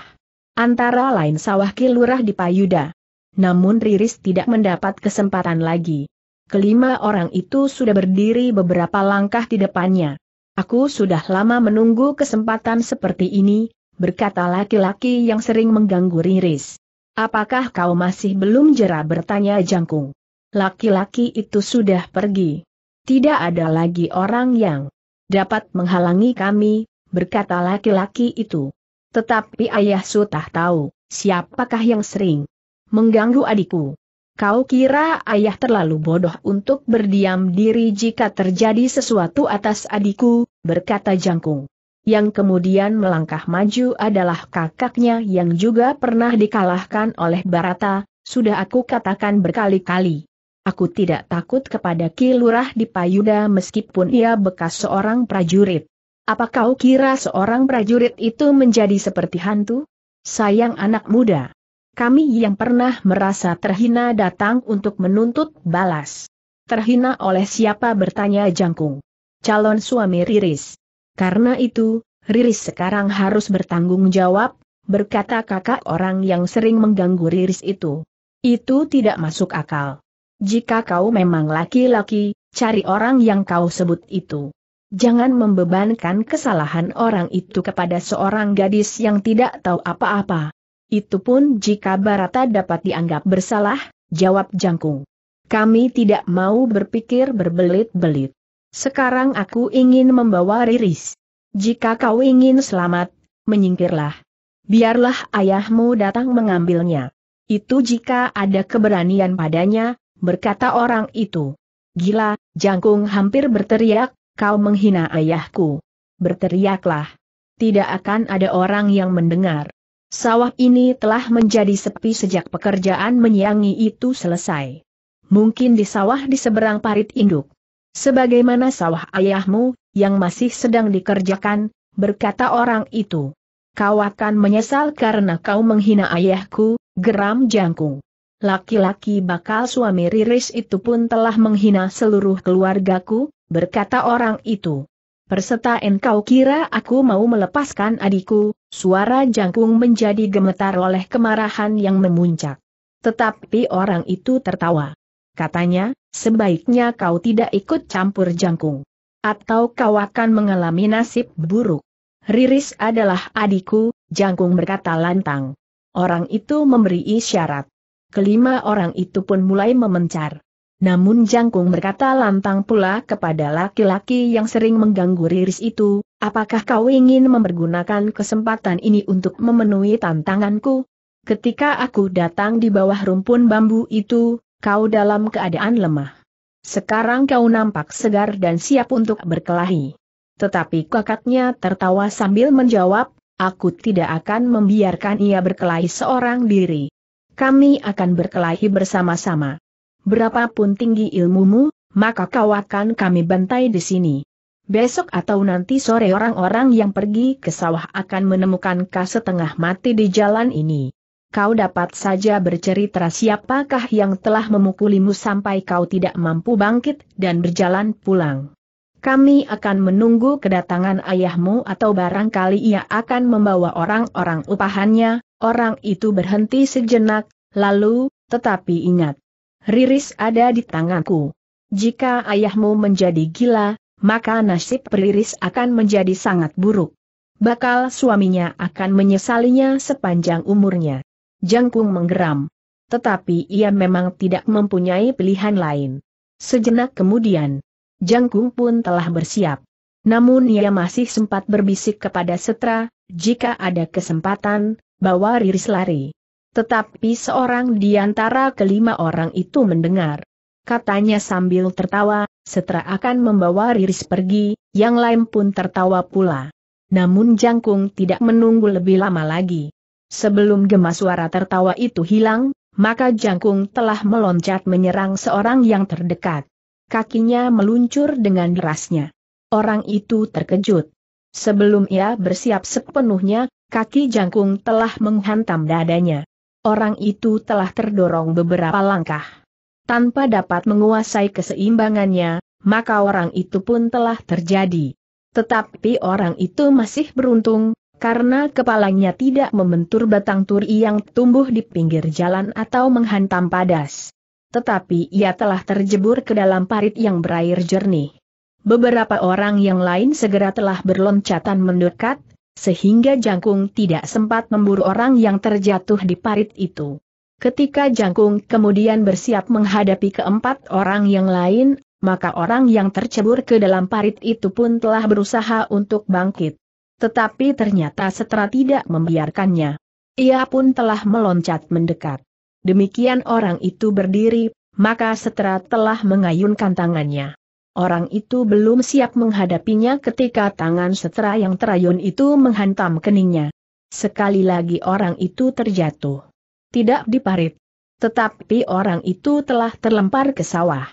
Antara lain sawah Kilurah di Payuda. Namun Riris tidak mendapat kesempatan lagi. Kelima orang itu sudah berdiri beberapa langkah di depannya. Aku sudah lama menunggu kesempatan seperti ini, berkata laki-laki yang sering mengganggu Riris. Apakah kau masih belum jera bertanya Jangkung? Laki-laki itu sudah pergi. Tidak ada lagi orang yang dapat menghalangi kami, berkata laki-laki itu. Tetapi ayah sutah tahu, siapakah yang sering mengganggu adikku. Kau kira ayah terlalu bodoh untuk berdiam diri jika terjadi sesuatu atas adikku, berkata Jangkung. Yang kemudian melangkah maju adalah kakaknya yang juga pernah dikalahkan oleh Barata, sudah aku katakan berkali-kali. Aku tidak takut kepada Ki Lurah di Payuda meskipun ia bekas seorang prajurit. Apa kau kira seorang prajurit itu menjadi seperti hantu? Sayang anak muda. Kami yang pernah merasa terhina datang untuk menuntut balas. Terhina oleh siapa bertanya Jangkung. Calon suami Riris. Karena itu, Riris sekarang harus bertanggung jawab, berkata kakak orang yang sering mengganggu Riris itu. Itu tidak masuk akal. Jika kau memang laki-laki, cari orang yang kau sebut itu. Jangan membebankan kesalahan orang itu kepada seorang gadis yang tidak tahu apa-apa. Itu pun jika Barata dapat dianggap bersalah, jawab Jangkung. Kami tidak mau berpikir berbelit-belit. Sekarang aku ingin membawa Riris. Jika kau ingin selamat, menyingkirlah. Biarlah ayahmu datang mengambilnya. Itu jika ada keberanian padanya, berkata orang itu. Gila, jangkung hampir berteriak, kau menghina ayahku. Berteriaklah. Tidak akan ada orang yang mendengar. Sawah ini telah menjadi sepi sejak pekerjaan menyiangi itu selesai. Mungkin di sawah di seberang parit induk Sebagaimana sawah ayahmu, yang masih sedang dikerjakan, berkata orang itu. Kau akan menyesal karena kau menghina ayahku, geram jangkung. Laki-laki bakal suami Riris itu pun telah menghina seluruh keluargaku, berkata orang itu. Persetaan kau kira aku mau melepaskan adikku, suara jangkung menjadi gemetar oleh kemarahan yang memuncak. Tetapi orang itu tertawa. Katanya, sebaiknya kau tidak ikut campur jangkung. Atau kau akan mengalami nasib buruk. Riris adalah adikku, jangkung berkata lantang. Orang itu memberi isyarat. Kelima orang itu pun mulai memencar. Namun jangkung berkata lantang pula kepada laki-laki yang sering mengganggu Riris itu, apakah kau ingin mempergunakan kesempatan ini untuk memenuhi tantanganku? Ketika aku datang di bawah rumpun bambu itu, kau dalam keadaan lemah. Sekarang kau nampak segar dan siap untuk berkelahi. Tetapi kakaknya tertawa sambil menjawab, aku tidak akan membiarkan ia berkelahi seorang diri. Kami akan berkelahi bersama-sama. Berapapun tinggi ilmumu, maka kau akan kami bantai di sini. Besok atau nanti sore orang-orang yang pergi ke sawah akan menemukan kau setengah mati di jalan ini kau dapat saja bercerita siapakah yang telah memukulimu sampai kau tidak mampu bangkit dan berjalan pulang. Kami akan menunggu kedatangan ayahmu atau barangkali ia akan membawa orang-orang upahannya, orang itu berhenti sejenak, lalu, tetapi ingat. Riris ada di tanganku. Jika ayahmu menjadi gila, maka nasib Riris akan menjadi sangat buruk bakal suaminya akan menyesalinya sepanjang umurnya. Jangkung menggeram. Tetapi ia memang tidak mempunyai pilihan lain. Sejenak kemudian, Jangkung pun telah bersiap. Namun ia masih sempat berbisik kepada Setra, jika ada kesempatan, bawa Riris lari. Tetapi seorang di antara kelima orang itu mendengar. Katanya sambil tertawa, Setra akan membawa Riris pergi, yang lain pun tertawa pula. Namun Jangkung tidak menunggu lebih lama lagi. Sebelum gema suara tertawa itu hilang, maka jangkung telah meloncat menyerang seorang yang terdekat. Kakinya meluncur dengan derasnya. Orang itu terkejut. Sebelum ia bersiap sepenuhnya, kaki jangkung telah menghantam dadanya. Orang itu telah terdorong beberapa langkah. Tanpa dapat menguasai keseimbangannya, maka orang itu pun telah terjadi. Tetapi orang itu masih beruntung, karena kepalanya tidak membentur batang turi yang tumbuh di pinggir jalan atau menghantam padas. Tetapi ia telah terjebur ke dalam parit yang berair jernih. Beberapa orang yang lain segera telah berloncatan mendekat, sehingga jangkung tidak sempat memburu orang yang terjatuh di parit itu. Ketika jangkung kemudian bersiap menghadapi keempat orang yang lain, maka orang yang tercebur ke dalam parit itu pun telah berusaha untuk bangkit. Tetapi ternyata Setra tidak membiarkannya. Ia pun telah meloncat mendekat. Demikian orang itu berdiri, maka Setra telah mengayunkan tangannya. Orang itu belum siap menghadapinya ketika tangan Setra yang terayun itu menghantam keningnya. Sekali lagi orang itu terjatuh. Tidak diparit. Tetapi orang itu telah terlempar ke sawah.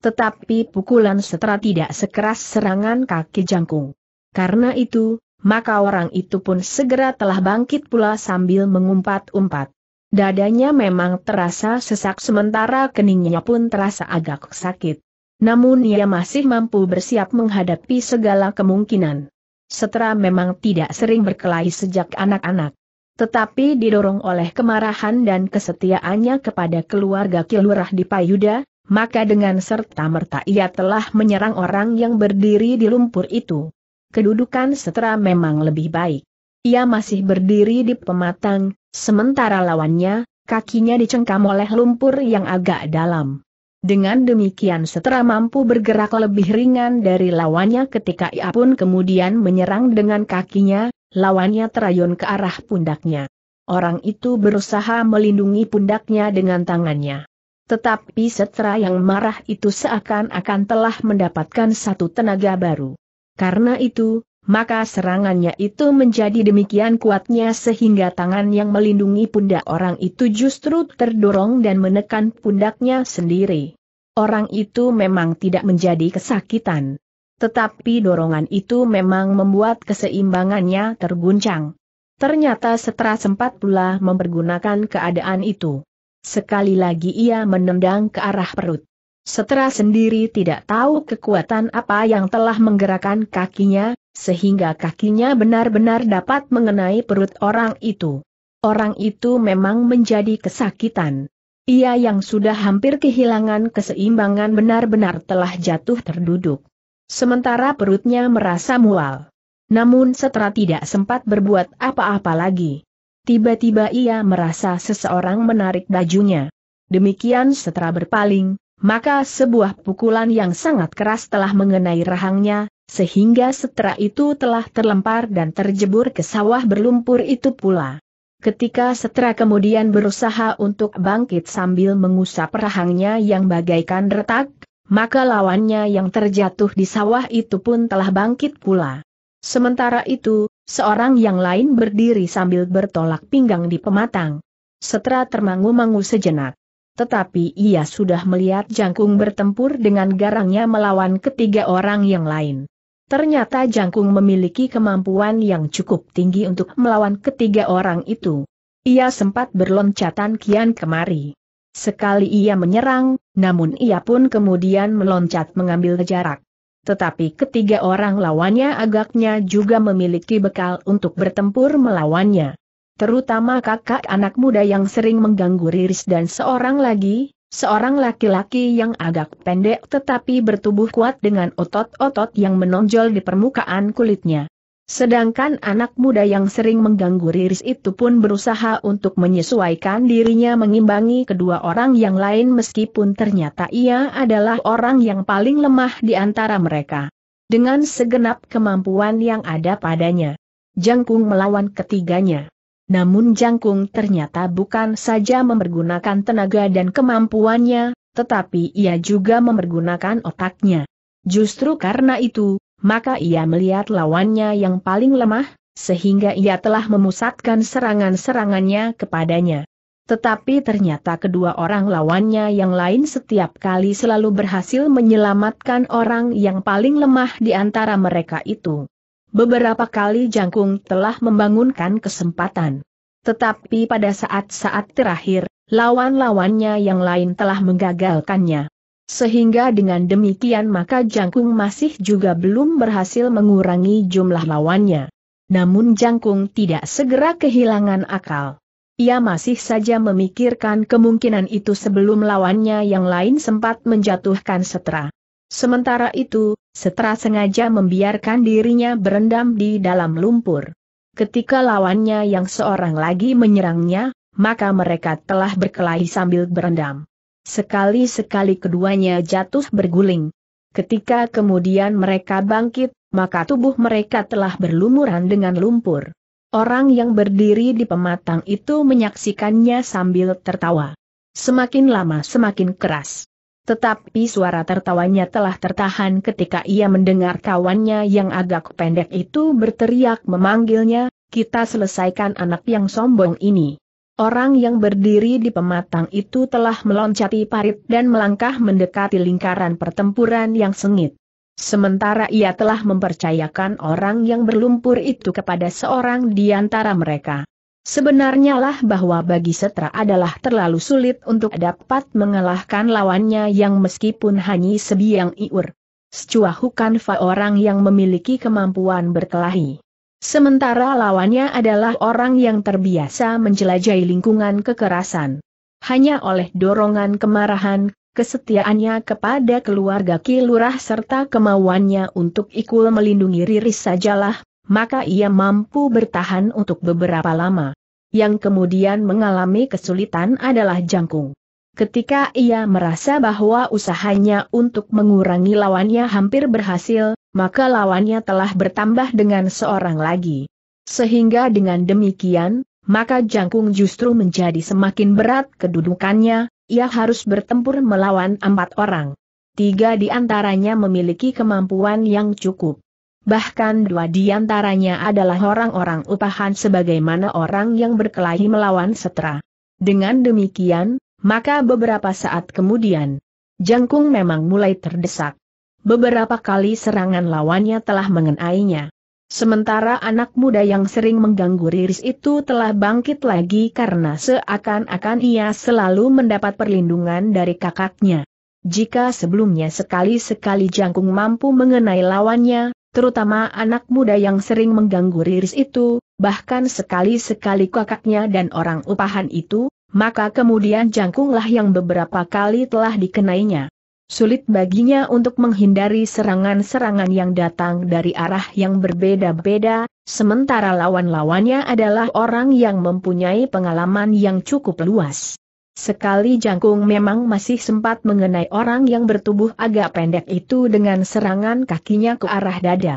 Tetapi pukulan Setra tidak sekeras serangan kaki jangkung. Karena itu, maka orang itu pun segera telah bangkit pula sambil mengumpat-umpat. Dadanya memang terasa sesak sementara keningnya pun terasa agak sakit. Namun ia masih mampu bersiap menghadapi segala kemungkinan. Setra memang tidak sering berkelahi sejak anak-anak. Tetapi didorong oleh kemarahan dan kesetiaannya kepada keluarga Kilurah di Payuda, maka dengan serta-merta ia telah menyerang orang yang berdiri di lumpur itu kedudukan setera memang lebih baik. Ia masih berdiri di pematang, sementara lawannya, kakinya dicengkam oleh lumpur yang agak dalam. Dengan demikian setera mampu bergerak lebih ringan dari lawannya ketika ia pun kemudian menyerang dengan kakinya, lawannya terayun ke arah pundaknya. Orang itu berusaha melindungi pundaknya dengan tangannya. Tetapi setra yang marah itu seakan-akan telah mendapatkan satu tenaga baru. Karena itu, maka serangannya itu menjadi demikian kuatnya sehingga tangan yang melindungi pundak orang itu justru terdorong dan menekan pundaknya sendiri. Orang itu memang tidak menjadi kesakitan. Tetapi dorongan itu memang membuat keseimbangannya terguncang. Ternyata setelah sempat pula mempergunakan keadaan itu. Sekali lagi ia menendang ke arah perut. Setera sendiri tidak tahu kekuatan apa yang telah menggerakkan kakinya, sehingga kakinya benar-benar dapat mengenai perut orang itu. Orang itu memang menjadi kesakitan. Ia yang sudah hampir kehilangan keseimbangan benar-benar telah jatuh terduduk. Sementara perutnya merasa mual. Namun Setera tidak sempat berbuat apa-apa lagi. Tiba-tiba ia merasa seseorang menarik bajunya. Demikian Setera berpaling, maka sebuah pukulan yang sangat keras telah mengenai rahangnya, sehingga setera itu telah terlempar dan terjebur ke sawah berlumpur itu pula. Ketika setera kemudian berusaha untuk bangkit sambil mengusap rahangnya yang bagaikan retak, maka lawannya yang terjatuh di sawah itu pun telah bangkit pula. Sementara itu, seorang yang lain berdiri sambil bertolak pinggang di pematang. Setera termangu-mangu sejenak tetapi ia sudah melihat Jangkung bertempur dengan garangnya melawan ketiga orang yang lain. Ternyata Jangkung memiliki kemampuan yang cukup tinggi untuk melawan ketiga orang itu. Ia sempat berloncatan kian kemari. Sekali ia menyerang, namun ia pun kemudian meloncat mengambil jarak. Tetapi ketiga orang lawannya agaknya juga memiliki bekal untuk bertempur melawannya terutama kakak anak muda yang sering mengganggu Riris dan seorang lagi, seorang laki-laki yang agak pendek tetapi bertubuh kuat dengan otot-otot yang menonjol di permukaan kulitnya. Sedangkan anak muda yang sering mengganggu Riris itu pun berusaha untuk menyesuaikan dirinya mengimbangi kedua orang yang lain meskipun ternyata ia adalah orang yang paling lemah di antara mereka. Dengan segenap kemampuan yang ada padanya. Jangkung melawan ketiganya. Namun Jangkung ternyata bukan saja mempergunakan tenaga dan kemampuannya, tetapi ia juga mempergunakan otaknya. Justru karena itu, maka ia melihat lawannya yang paling lemah, sehingga ia telah memusatkan serangan-serangannya kepadanya. Tetapi ternyata kedua orang lawannya yang lain setiap kali selalu berhasil menyelamatkan orang yang paling lemah di antara mereka itu. Beberapa kali Jangkung telah membangunkan kesempatan. Tetapi pada saat-saat terakhir, lawan-lawannya yang lain telah menggagalkannya. Sehingga dengan demikian maka Jangkung masih juga belum berhasil mengurangi jumlah lawannya. Namun Jangkung tidak segera kehilangan akal. Ia masih saja memikirkan kemungkinan itu sebelum lawannya yang lain sempat menjatuhkan setera. Sementara itu, Setra sengaja membiarkan dirinya berendam di dalam lumpur. Ketika lawannya yang seorang lagi menyerangnya, maka mereka telah berkelahi sambil berendam. Sekali-sekali keduanya jatuh berguling. Ketika kemudian mereka bangkit, maka tubuh mereka telah berlumuran dengan lumpur. Orang yang berdiri di pematang itu menyaksikannya sambil tertawa. Semakin lama semakin keras. Tetapi suara tertawanya telah tertahan ketika ia mendengar kawannya yang agak pendek itu berteriak memanggilnya, kita selesaikan anak yang sombong ini. Orang yang berdiri di pematang itu telah meloncati parit dan melangkah mendekati lingkaran pertempuran yang sengit. Sementara ia telah mempercayakan orang yang berlumpur itu kepada seorang di antara mereka. Sebenarnya lah bahwa bagi Setra adalah terlalu sulit untuk dapat mengalahkan lawannya yang meskipun hanya sebiang iur. Secua fa orang yang memiliki kemampuan berkelahi. Sementara lawannya adalah orang yang terbiasa menjelajahi lingkungan kekerasan. Hanya oleh dorongan kemarahan, kesetiaannya kepada keluarga kilurah serta kemauannya untuk ikul melindungi Riris sajalah maka ia mampu bertahan untuk beberapa lama. Yang kemudian mengalami kesulitan adalah jangkung. Ketika ia merasa bahwa usahanya untuk mengurangi lawannya hampir berhasil, maka lawannya telah bertambah dengan seorang lagi. Sehingga dengan demikian, maka jangkung justru menjadi semakin berat kedudukannya, ia harus bertempur melawan empat orang. Tiga di antaranya memiliki kemampuan yang cukup. Bahkan dua di antaranya adalah orang-orang upahan sebagaimana orang yang berkelahi melawan setra. Dengan demikian, maka beberapa saat kemudian, Jangkung memang mulai terdesak. Beberapa kali serangan lawannya telah mengenainya. Sementara anak muda yang sering mengganggu Riris itu telah bangkit lagi karena seakan-akan ia selalu mendapat perlindungan dari kakaknya. Jika sebelumnya sekali-sekali Jangkung mampu mengenai lawannya, terutama anak muda yang sering mengganggu Riris itu, bahkan sekali-sekali kakaknya dan orang upahan itu, maka kemudian jangkunglah yang beberapa kali telah dikenainya. Sulit baginya untuk menghindari serangan-serangan yang datang dari arah yang berbeda-beda, sementara lawan-lawannya adalah orang yang mempunyai pengalaman yang cukup luas. Sekali jangkung memang masih sempat mengenai orang yang bertubuh agak pendek itu dengan serangan kakinya ke arah dada.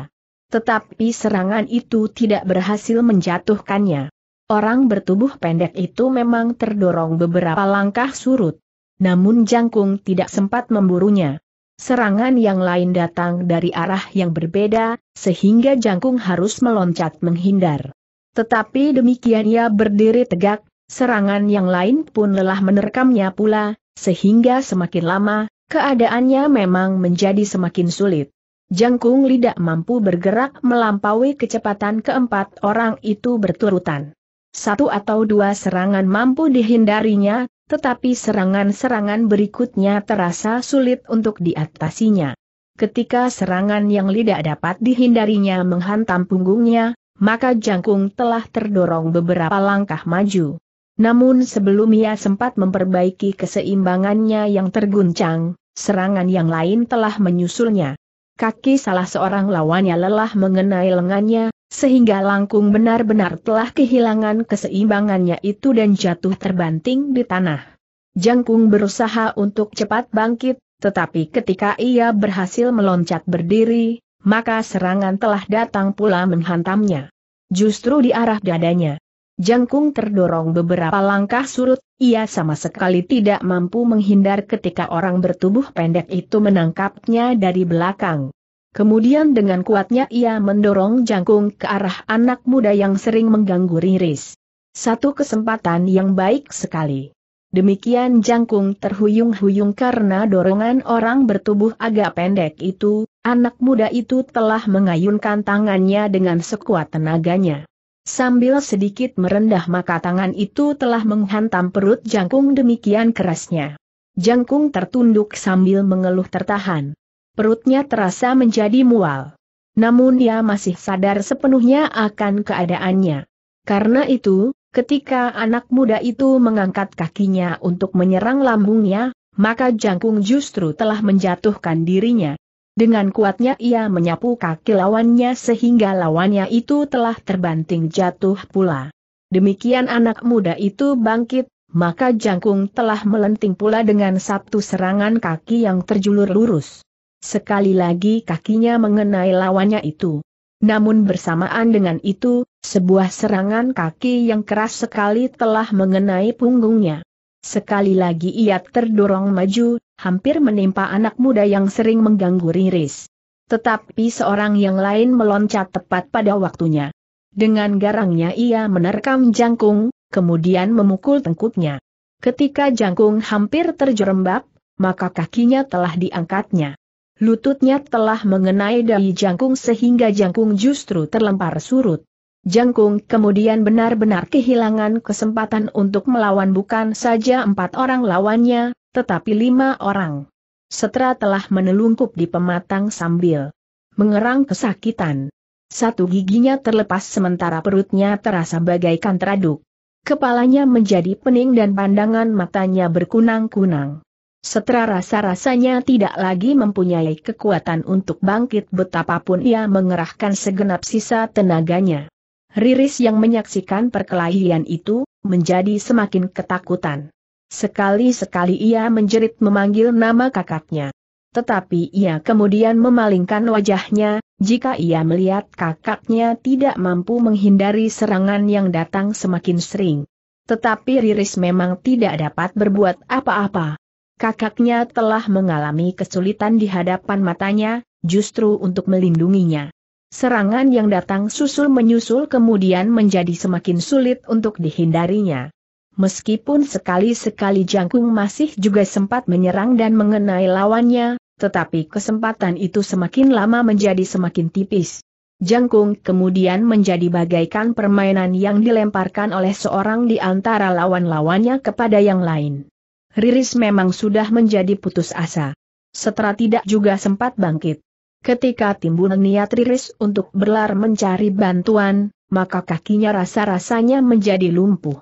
Tetapi serangan itu tidak berhasil menjatuhkannya. Orang bertubuh pendek itu memang terdorong beberapa langkah surut. Namun jangkung tidak sempat memburunya. Serangan yang lain datang dari arah yang berbeda, sehingga jangkung harus meloncat menghindar. Tetapi demikian ia berdiri tegak, Serangan yang lain pun lelah menerkamnya pula, sehingga semakin lama, keadaannya memang menjadi semakin sulit. Jangkung lidak mampu bergerak melampaui kecepatan keempat orang itu berturutan. Satu atau dua serangan mampu dihindarinya, tetapi serangan-serangan berikutnya terasa sulit untuk diatasinya. Ketika serangan yang lidak dapat dihindarinya menghantam punggungnya, maka jangkung telah terdorong beberapa langkah maju. Namun sebelum ia sempat memperbaiki keseimbangannya yang terguncang, serangan yang lain telah menyusulnya. Kaki salah seorang lawannya lelah mengenai lengannya, sehingga langkung benar-benar telah kehilangan keseimbangannya itu dan jatuh terbanting di tanah. Jangkung berusaha untuk cepat bangkit, tetapi ketika ia berhasil meloncat berdiri, maka serangan telah datang pula menghantamnya. Justru di arah dadanya. Jangkung terdorong beberapa langkah surut, ia sama sekali tidak mampu menghindar ketika orang bertubuh pendek itu menangkapnya dari belakang. Kemudian dengan kuatnya ia mendorong jangkung ke arah anak muda yang sering mengganggu Riris. Satu kesempatan yang baik sekali. Demikian jangkung terhuyung-huyung karena dorongan orang bertubuh agak pendek itu, anak muda itu telah mengayunkan tangannya dengan sekuat tenaganya. Sambil sedikit merendah maka tangan itu telah menghantam perut jangkung demikian kerasnya. Jangkung tertunduk sambil mengeluh tertahan. Perutnya terasa menjadi mual. Namun ia masih sadar sepenuhnya akan keadaannya. Karena itu, ketika anak muda itu mengangkat kakinya untuk menyerang lambungnya, maka jangkung justru telah menjatuhkan dirinya. Dengan kuatnya ia menyapu kaki lawannya sehingga lawannya itu telah terbanting jatuh pula. Demikian anak muda itu bangkit, maka jangkung telah melenting pula dengan satu serangan kaki yang terjulur lurus. Sekali lagi kakinya mengenai lawannya itu. Namun bersamaan dengan itu, sebuah serangan kaki yang keras sekali telah mengenai punggungnya. Sekali lagi ia terdorong maju, hampir menimpa anak muda yang sering mengganggu Riris. Tetapi seorang yang lain meloncat tepat pada waktunya. Dengan garangnya ia menerkam jangkung, kemudian memukul tengkuknya. Ketika jangkung hampir terjerembab, maka kakinya telah diangkatnya. Lututnya telah mengenai dari jangkung sehingga jangkung justru terlempar surut. Jangkung kemudian benar-benar kehilangan kesempatan untuk melawan bukan saja empat orang lawannya, tetapi lima orang. Setra telah menelungkup di pematang sambil mengerang kesakitan. Satu giginya terlepas sementara perutnya terasa bagaikan teraduk. Kepalanya menjadi pening dan pandangan matanya berkunang-kunang. Setra rasa-rasanya tidak lagi mempunyai kekuatan untuk bangkit betapapun ia mengerahkan segenap sisa tenaganya. Riris yang menyaksikan perkelahian itu, menjadi semakin ketakutan. Sekali-sekali ia menjerit memanggil nama kakaknya. Tetapi ia kemudian memalingkan wajahnya, jika ia melihat kakaknya tidak mampu menghindari serangan yang datang semakin sering. Tetapi Riris memang tidak dapat berbuat apa-apa. Kakaknya telah mengalami kesulitan di hadapan matanya, justru untuk melindunginya serangan yang datang susul-menyusul kemudian menjadi semakin sulit untuk dihindarinya. Meskipun sekali-sekali Jangkung masih juga sempat menyerang dan mengenai lawannya, tetapi kesempatan itu semakin lama menjadi semakin tipis. Jangkung kemudian menjadi bagaikan permainan yang dilemparkan oleh seorang di antara lawan-lawannya kepada yang lain. Riris memang sudah menjadi putus asa. Setelah tidak juga sempat bangkit. Ketika timbul niat Riris untuk berlar mencari bantuan, maka kakinya rasa-rasanya menjadi lumpuh.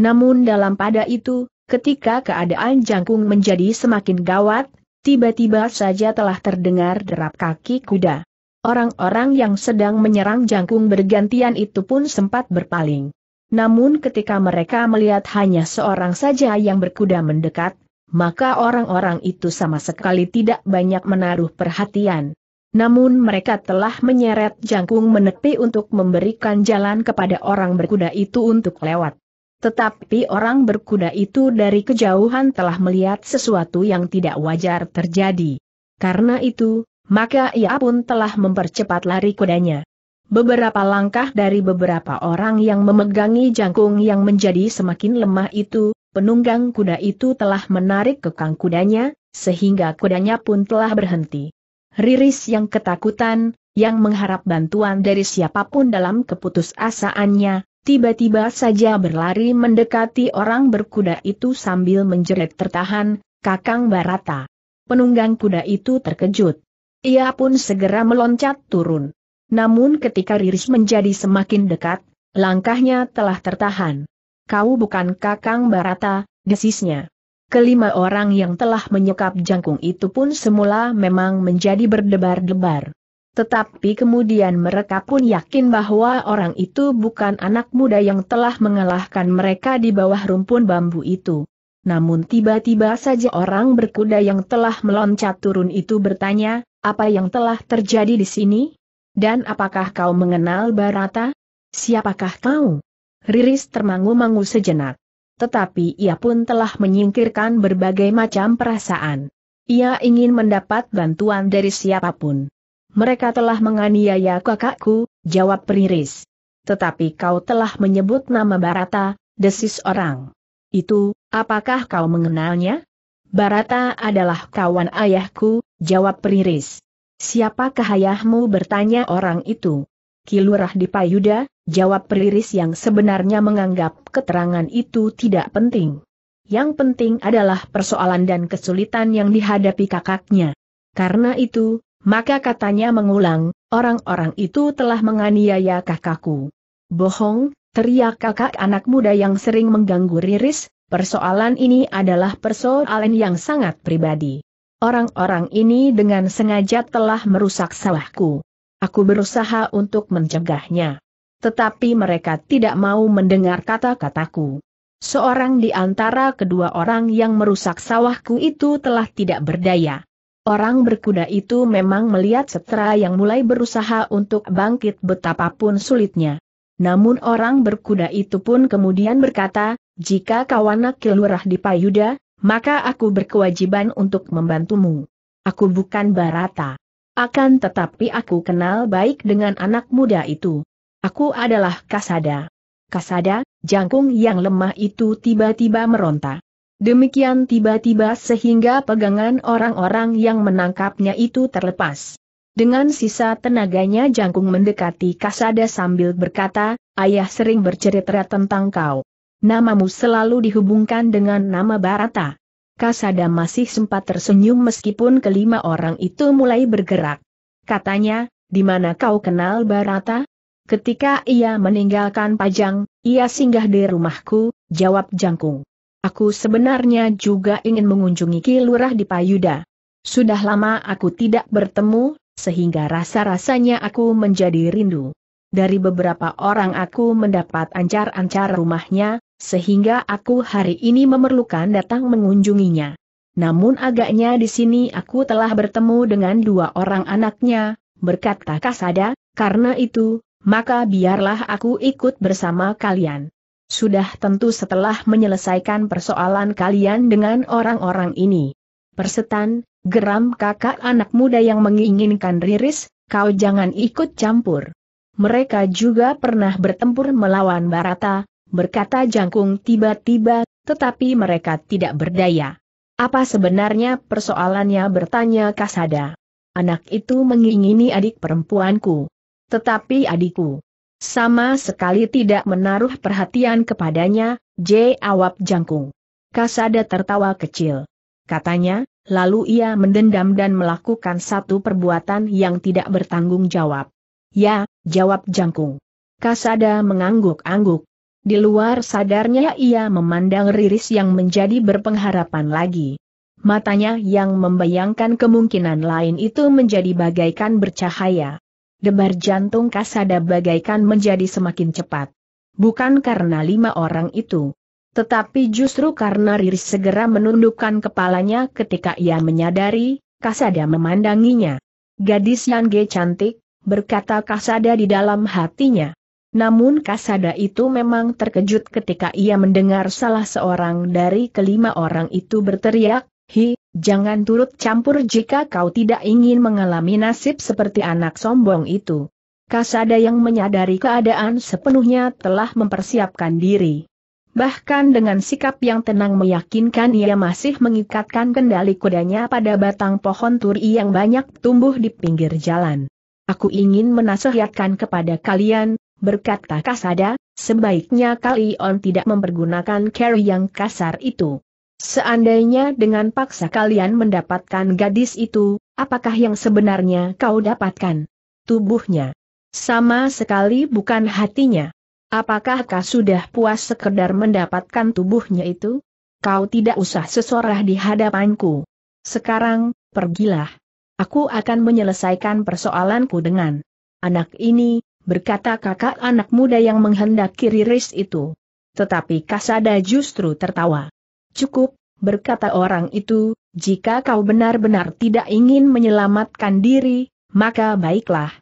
Namun dalam pada itu, ketika keadaan jangkung menjadi semakin gawat, tiba-tiba saja telah terdengar derap kaki kuda. Orang-orang yang sedang menyerang jangkung bergantian itu pun sempat berpaling. Namun ketika mereka melihat hanya seorang saja yang berkuda mendekat, maka orang-orang itu sama sekali tidak banyak menaruh perhatian. Namun mereka telah menyeret jangkung menepi untuk memberikan jalan kepada orang berkuda itu untuk lewat. Tetapi orang berkuda itu dari kejauhan telah melihat sesuatu yang tidak wajar terjadi. Karena itu, maka ia pun telah mempercepat lari kudanya. Beberapa langkah dari beberapa orang yang memegangi jangkung yang menjadi semakin lemah itu, penunggang kuda itu telah menarik kekang kudanya, sehingga kudanya pun telah berhenti. Riris yang ketakutan, yang mengharap bantuan dari siapapun dalam keputusasaannya, tiba-tiba saja berlari mendekati orang berkuda itu sambil menjerit tertahan, Kakang Barata. Penunggang kuda itu terkejut. Ia pun segera meloncat turun. Namun ketika Riris menjadi semakin dekat, langkahnya telah tertahan. Kau bukan Kakang Barata, desisnya. Kelima orang yang telah menyekap jangkung itu pun semula memang menjadi berdebar-debar. Tetapi kemudian mereka pun yakin bahwa orang itu bukan anak muda yang telah mengalahkan mereka di bawah rumpun bambu itu. Namun tiba-tiba saja orang berkuda yang telah meloncat turun itu bertanya, apa yang telah terjadi di sini? Dan apakah kau mengenal Barata? Siapakah kau? Riris termangu-mangu sejenak tetapi ia pun telah menyingkirkan berbagai macam perasaan. Ia ingin mendapat bantuan dari siapapun. Mereka telah menganiaya kakakku, jawab Priris. Tetapi kau telah menyebut nama Barata, desis orang. Itu, apakah kau mengenalnya? Barata adalah kawan ayahku, jawab Priris. Siapakah ayahmu bertanya orang itu? Kilurah di Payuda, jawab Periris yang sebenarnya menganggap keterangan itu tidak penting. Yang penting adalah persoalan dan kesulitan yang dihadapi kakaknya. Karena itu, maka katanya mengulang, orang-orang itu telah menganiaya kakakku. Bohong, teriak kakak anak muda yang sering mengganggu Riris, persoalan ini adalah persoalan yang sangat pribadi. Orang-orang ini dengan sengaja telah merusak sawahku. Aku berusaha untuk mencegahnya. Tetapi mereka tidak mau mendengar kata-kataku. Seorang di antara kedua orang yang merusak sawahku itu telah tidak berdaya. Orang berkuda itu memang melihat setera yang mulai berusaha untuk bangkit betapapun sulitnya. Namun orang berkuda itu pun kemudian berkata, jika anak kilurah di Payuda, maka aku berkewajiban untuk membantumu. Aku bukan Barata. Akan tetapi aku kenal baik dengan anak muda itu. Aku adalah Kasada. Kasada, jangkung yang lemah itu tiba-tiba meronta. Demikian tiba-tiba sehingga pegangan orang-orang yang menangkapnya itu terlepas. Dengan sisa tenaganya jangkung mendekati Kasada sambil berkata, Ayah sering bercerita tentang kau. Namamu selalu dihubungkan dengan nama Barata. Kasada masih sempat tersenyum meskipun kelima orang itu mulai bergerak. Katanya, di mana kau kenal Barata? Ketika ia meninggalkan Pajang, ia singgah di rumahku, jawab Jangkung. Aku sebenarnya juga ingin mengunjungi Kilurah di Payuda. Sudah lama aku tidak bertemu, sehingga rasa-rasanya aku menjadi rindu. Dari beberapa orang aku mendapat ancar-ancar rumahnya, sehingga aku hari ini memerlukan datang mengunjunginya. Namun agaknya di sini aku telah bertemu dengan dua orang anaknya, berkata Kasada, karena itu, maka biarlah aku ikut bersama kalian. Sudah tentu setelah menyelesaikan persoalan kalian dengan orang-orang ini. Persetan, geram kakak anak muda yang menginginkan Riris, kau jangan ikut campur. Mereka juga pernah bertempur melawan Barata, berkata Jangkung tiba-tiba, tetapi mereka tidak berdaya. Apa sebenarnya persoalannya bertanya Kasada. Anak itu mengingini adik perempuanku. Tetapi adikku sama sekali tidak menaruh perhatian kepadanya, J. Awap Jangkung. Kasada tertawa kecil. Katanya, lalu ia mendendam dan melakukan satu perbuatan yang tidak bertanggung jawab. Ya, jawab Jangkung. Kasada mengangguk-angguk. Di luar sadarnya ia memandang Riris yang menjadi berpengharapan lagi. Matanya yang membayangkan kemungkinan lain itu menjadi bagaikan bercahaya. Debar jantung Kasada bagaikan menjadi semakin cepat. Bukan karena lima orang itu. Tetapi justru karena Riris segera menundukkan kepalanya ketika ia menyadari, Kasada memandanginya. Gadis yang ge cantik, berkata Kasada di dalam hatinya. Namun Kasada itu memang terkejut ketika ia mendengar salah seorang dari kelima orang itu berteriak, Hi, jangan turut campur jika kau tidak ingin mengalami nasib seperti anak sombong itu. Kasada yang menyadari keadaan sepenuhnya telah mempersiapkan diri. Bahkan dengan sikap yang tenang meyakinkan ia masih mengikatkan kendali kudanya pada batang pohon turi yang banyak tumbuh di pinggir jalan. Aku ingin menasihatkan kepada kalian, berkata Kasada, sebaiknya kalian tidak mempergunakan carry yang kasar itu. Seandainya dengan paksa kalian mendapatkan gadis itu, apakah yang sebenarnya kau dapatkan? Tubuhnya. Sama sekali bukan hatinya. Apakah kau sudah puas sekedar mendapatkan tubuhnya itu? Kau tidak usah sesorah di hadapanku. Sekarang, pergilah. Aku akan menyelesaikan persoalanku dengan anak ini, berkata kakak anak muda yang menghendaki riris itu. Tetapi Kasada justru tertawa. Cukup, berkata orang itu, jika kau benar-benar tidak ingin menyelamatkan diri, maka baiklah.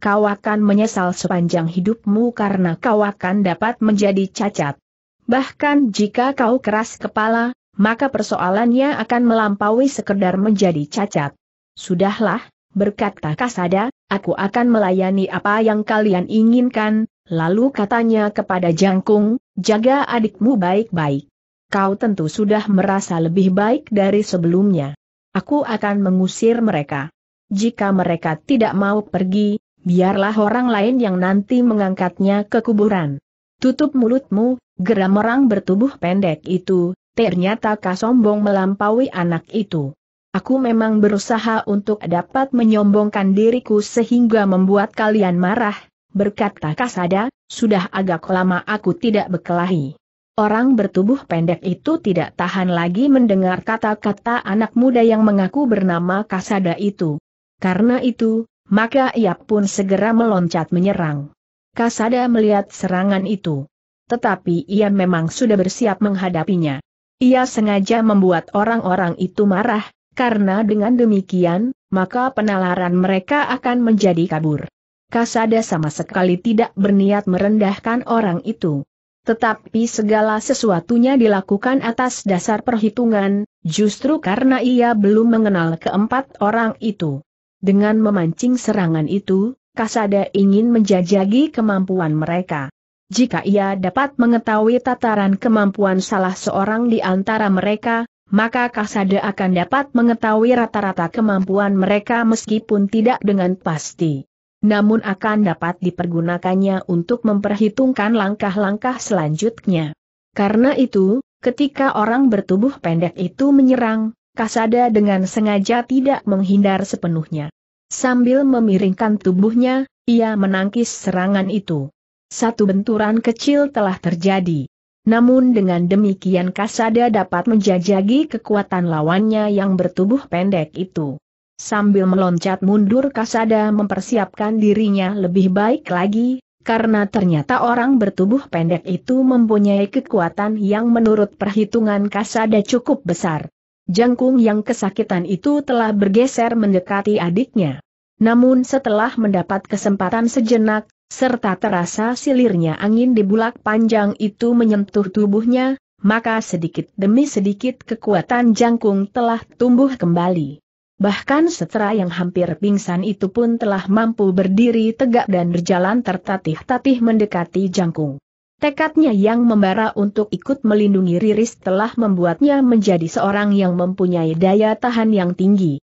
Kau akan menyesal sepanjang hidupmu karena kau akan dapat menjadi cacat. Bahkan jika kau keras kepala, maka persoalannya akan melampaui sekedar menjadi cacat. Sudahlah, berkata Kasada, aku akan melayani apa yang kalian inginkan, lalu katanya kepada Jangkung, jaga adikmu baik-baik. Kau tentu sudah merasa lebih baik dari sebelumnya. Aku akan mengusir mereka. Jika mereka tidak mau pergi, biarlah orang lain yang nanti mengangkatnya ke kuburan. Tutup mulutmu, geram orang bertubuh pendek itu, ternyata kasombong melampaui anak itu. Aku memang berusaha untuk dapat menyombongkan diriku sehingga membuat kalian marah, berkata Kasada, sudah agak lama aku tidak berkelahi. Orang bertubuh pendek itu tidak tahan lagi mendengar kata-kata anak muda yang mengaku bernama Kasada itu. Karena itu, maka ia pun segera meloncat menyerang. Kasada melihat serangan itu. Tetapi ia memang sudah bersiap menghadapinya. Ia sengaja membuat orang-orang itu marah, karena dengan demikian, maka penalaran mereka akan menjadi kabur. Kasada sama sekali tidak berniat merendahkan orang itu. Tetapi segala sesuatunya dilakukan atas dasar perhitungan, justru karena ia belum mengenal keempat orang itu. Dengan memancing serangan itu, Kasada ingin menjajagi kemampuan mereka. Jika ia dapat mengetahui tataran kemampuan salah seorang di antara mereka, maka Kasada akan dapat mengetahui rata-rata kemampuan mereka meskipun tidak dengan pasti. Namun akan dapat dipergunakannya untuk memperhitungkan langkah-langkah selanjutnya. Karena itu, ketika orang bertubuh pendek itu menyerang, Kasada dengan sengaja tidak menghindar sepenuhnya. Sambil memiringkan tubuhnya, ia menangkis serangan itu. Satu benturan kecil telah terjadi namun dengan demikian Kasada dapat menjajagi kekuatan lawannya yang bertubuh pendek itu. Sambil meloncat mundur Kasada mempersiapkan dirinya lebih baik lagi, karena ternyata orang bertubuh pendek itu mempunyai kekuatan yang menurut perhitungan Kasada cukup besar. Jangkung yang kesakitan itu telah bergeser mendekati adiknya. Namun setelah mendapat kesempatan sejenak, serta terasa silirnya angin di bulak panjang itu menyentuh tubuhnya, maka sedikit demi sedikit kekuatan jangkung telah tumbuh kembali. Bahkan setera yang hampir pingsan itu pun telah mampu berdiri tegak dan berjalan tertatih-tatih mendekati jangkung. Tekadnya yang membara untuk ikut melindungi Riris telah membuatnya menjadi seorang yang mempunyai daya tahan yang tinggi.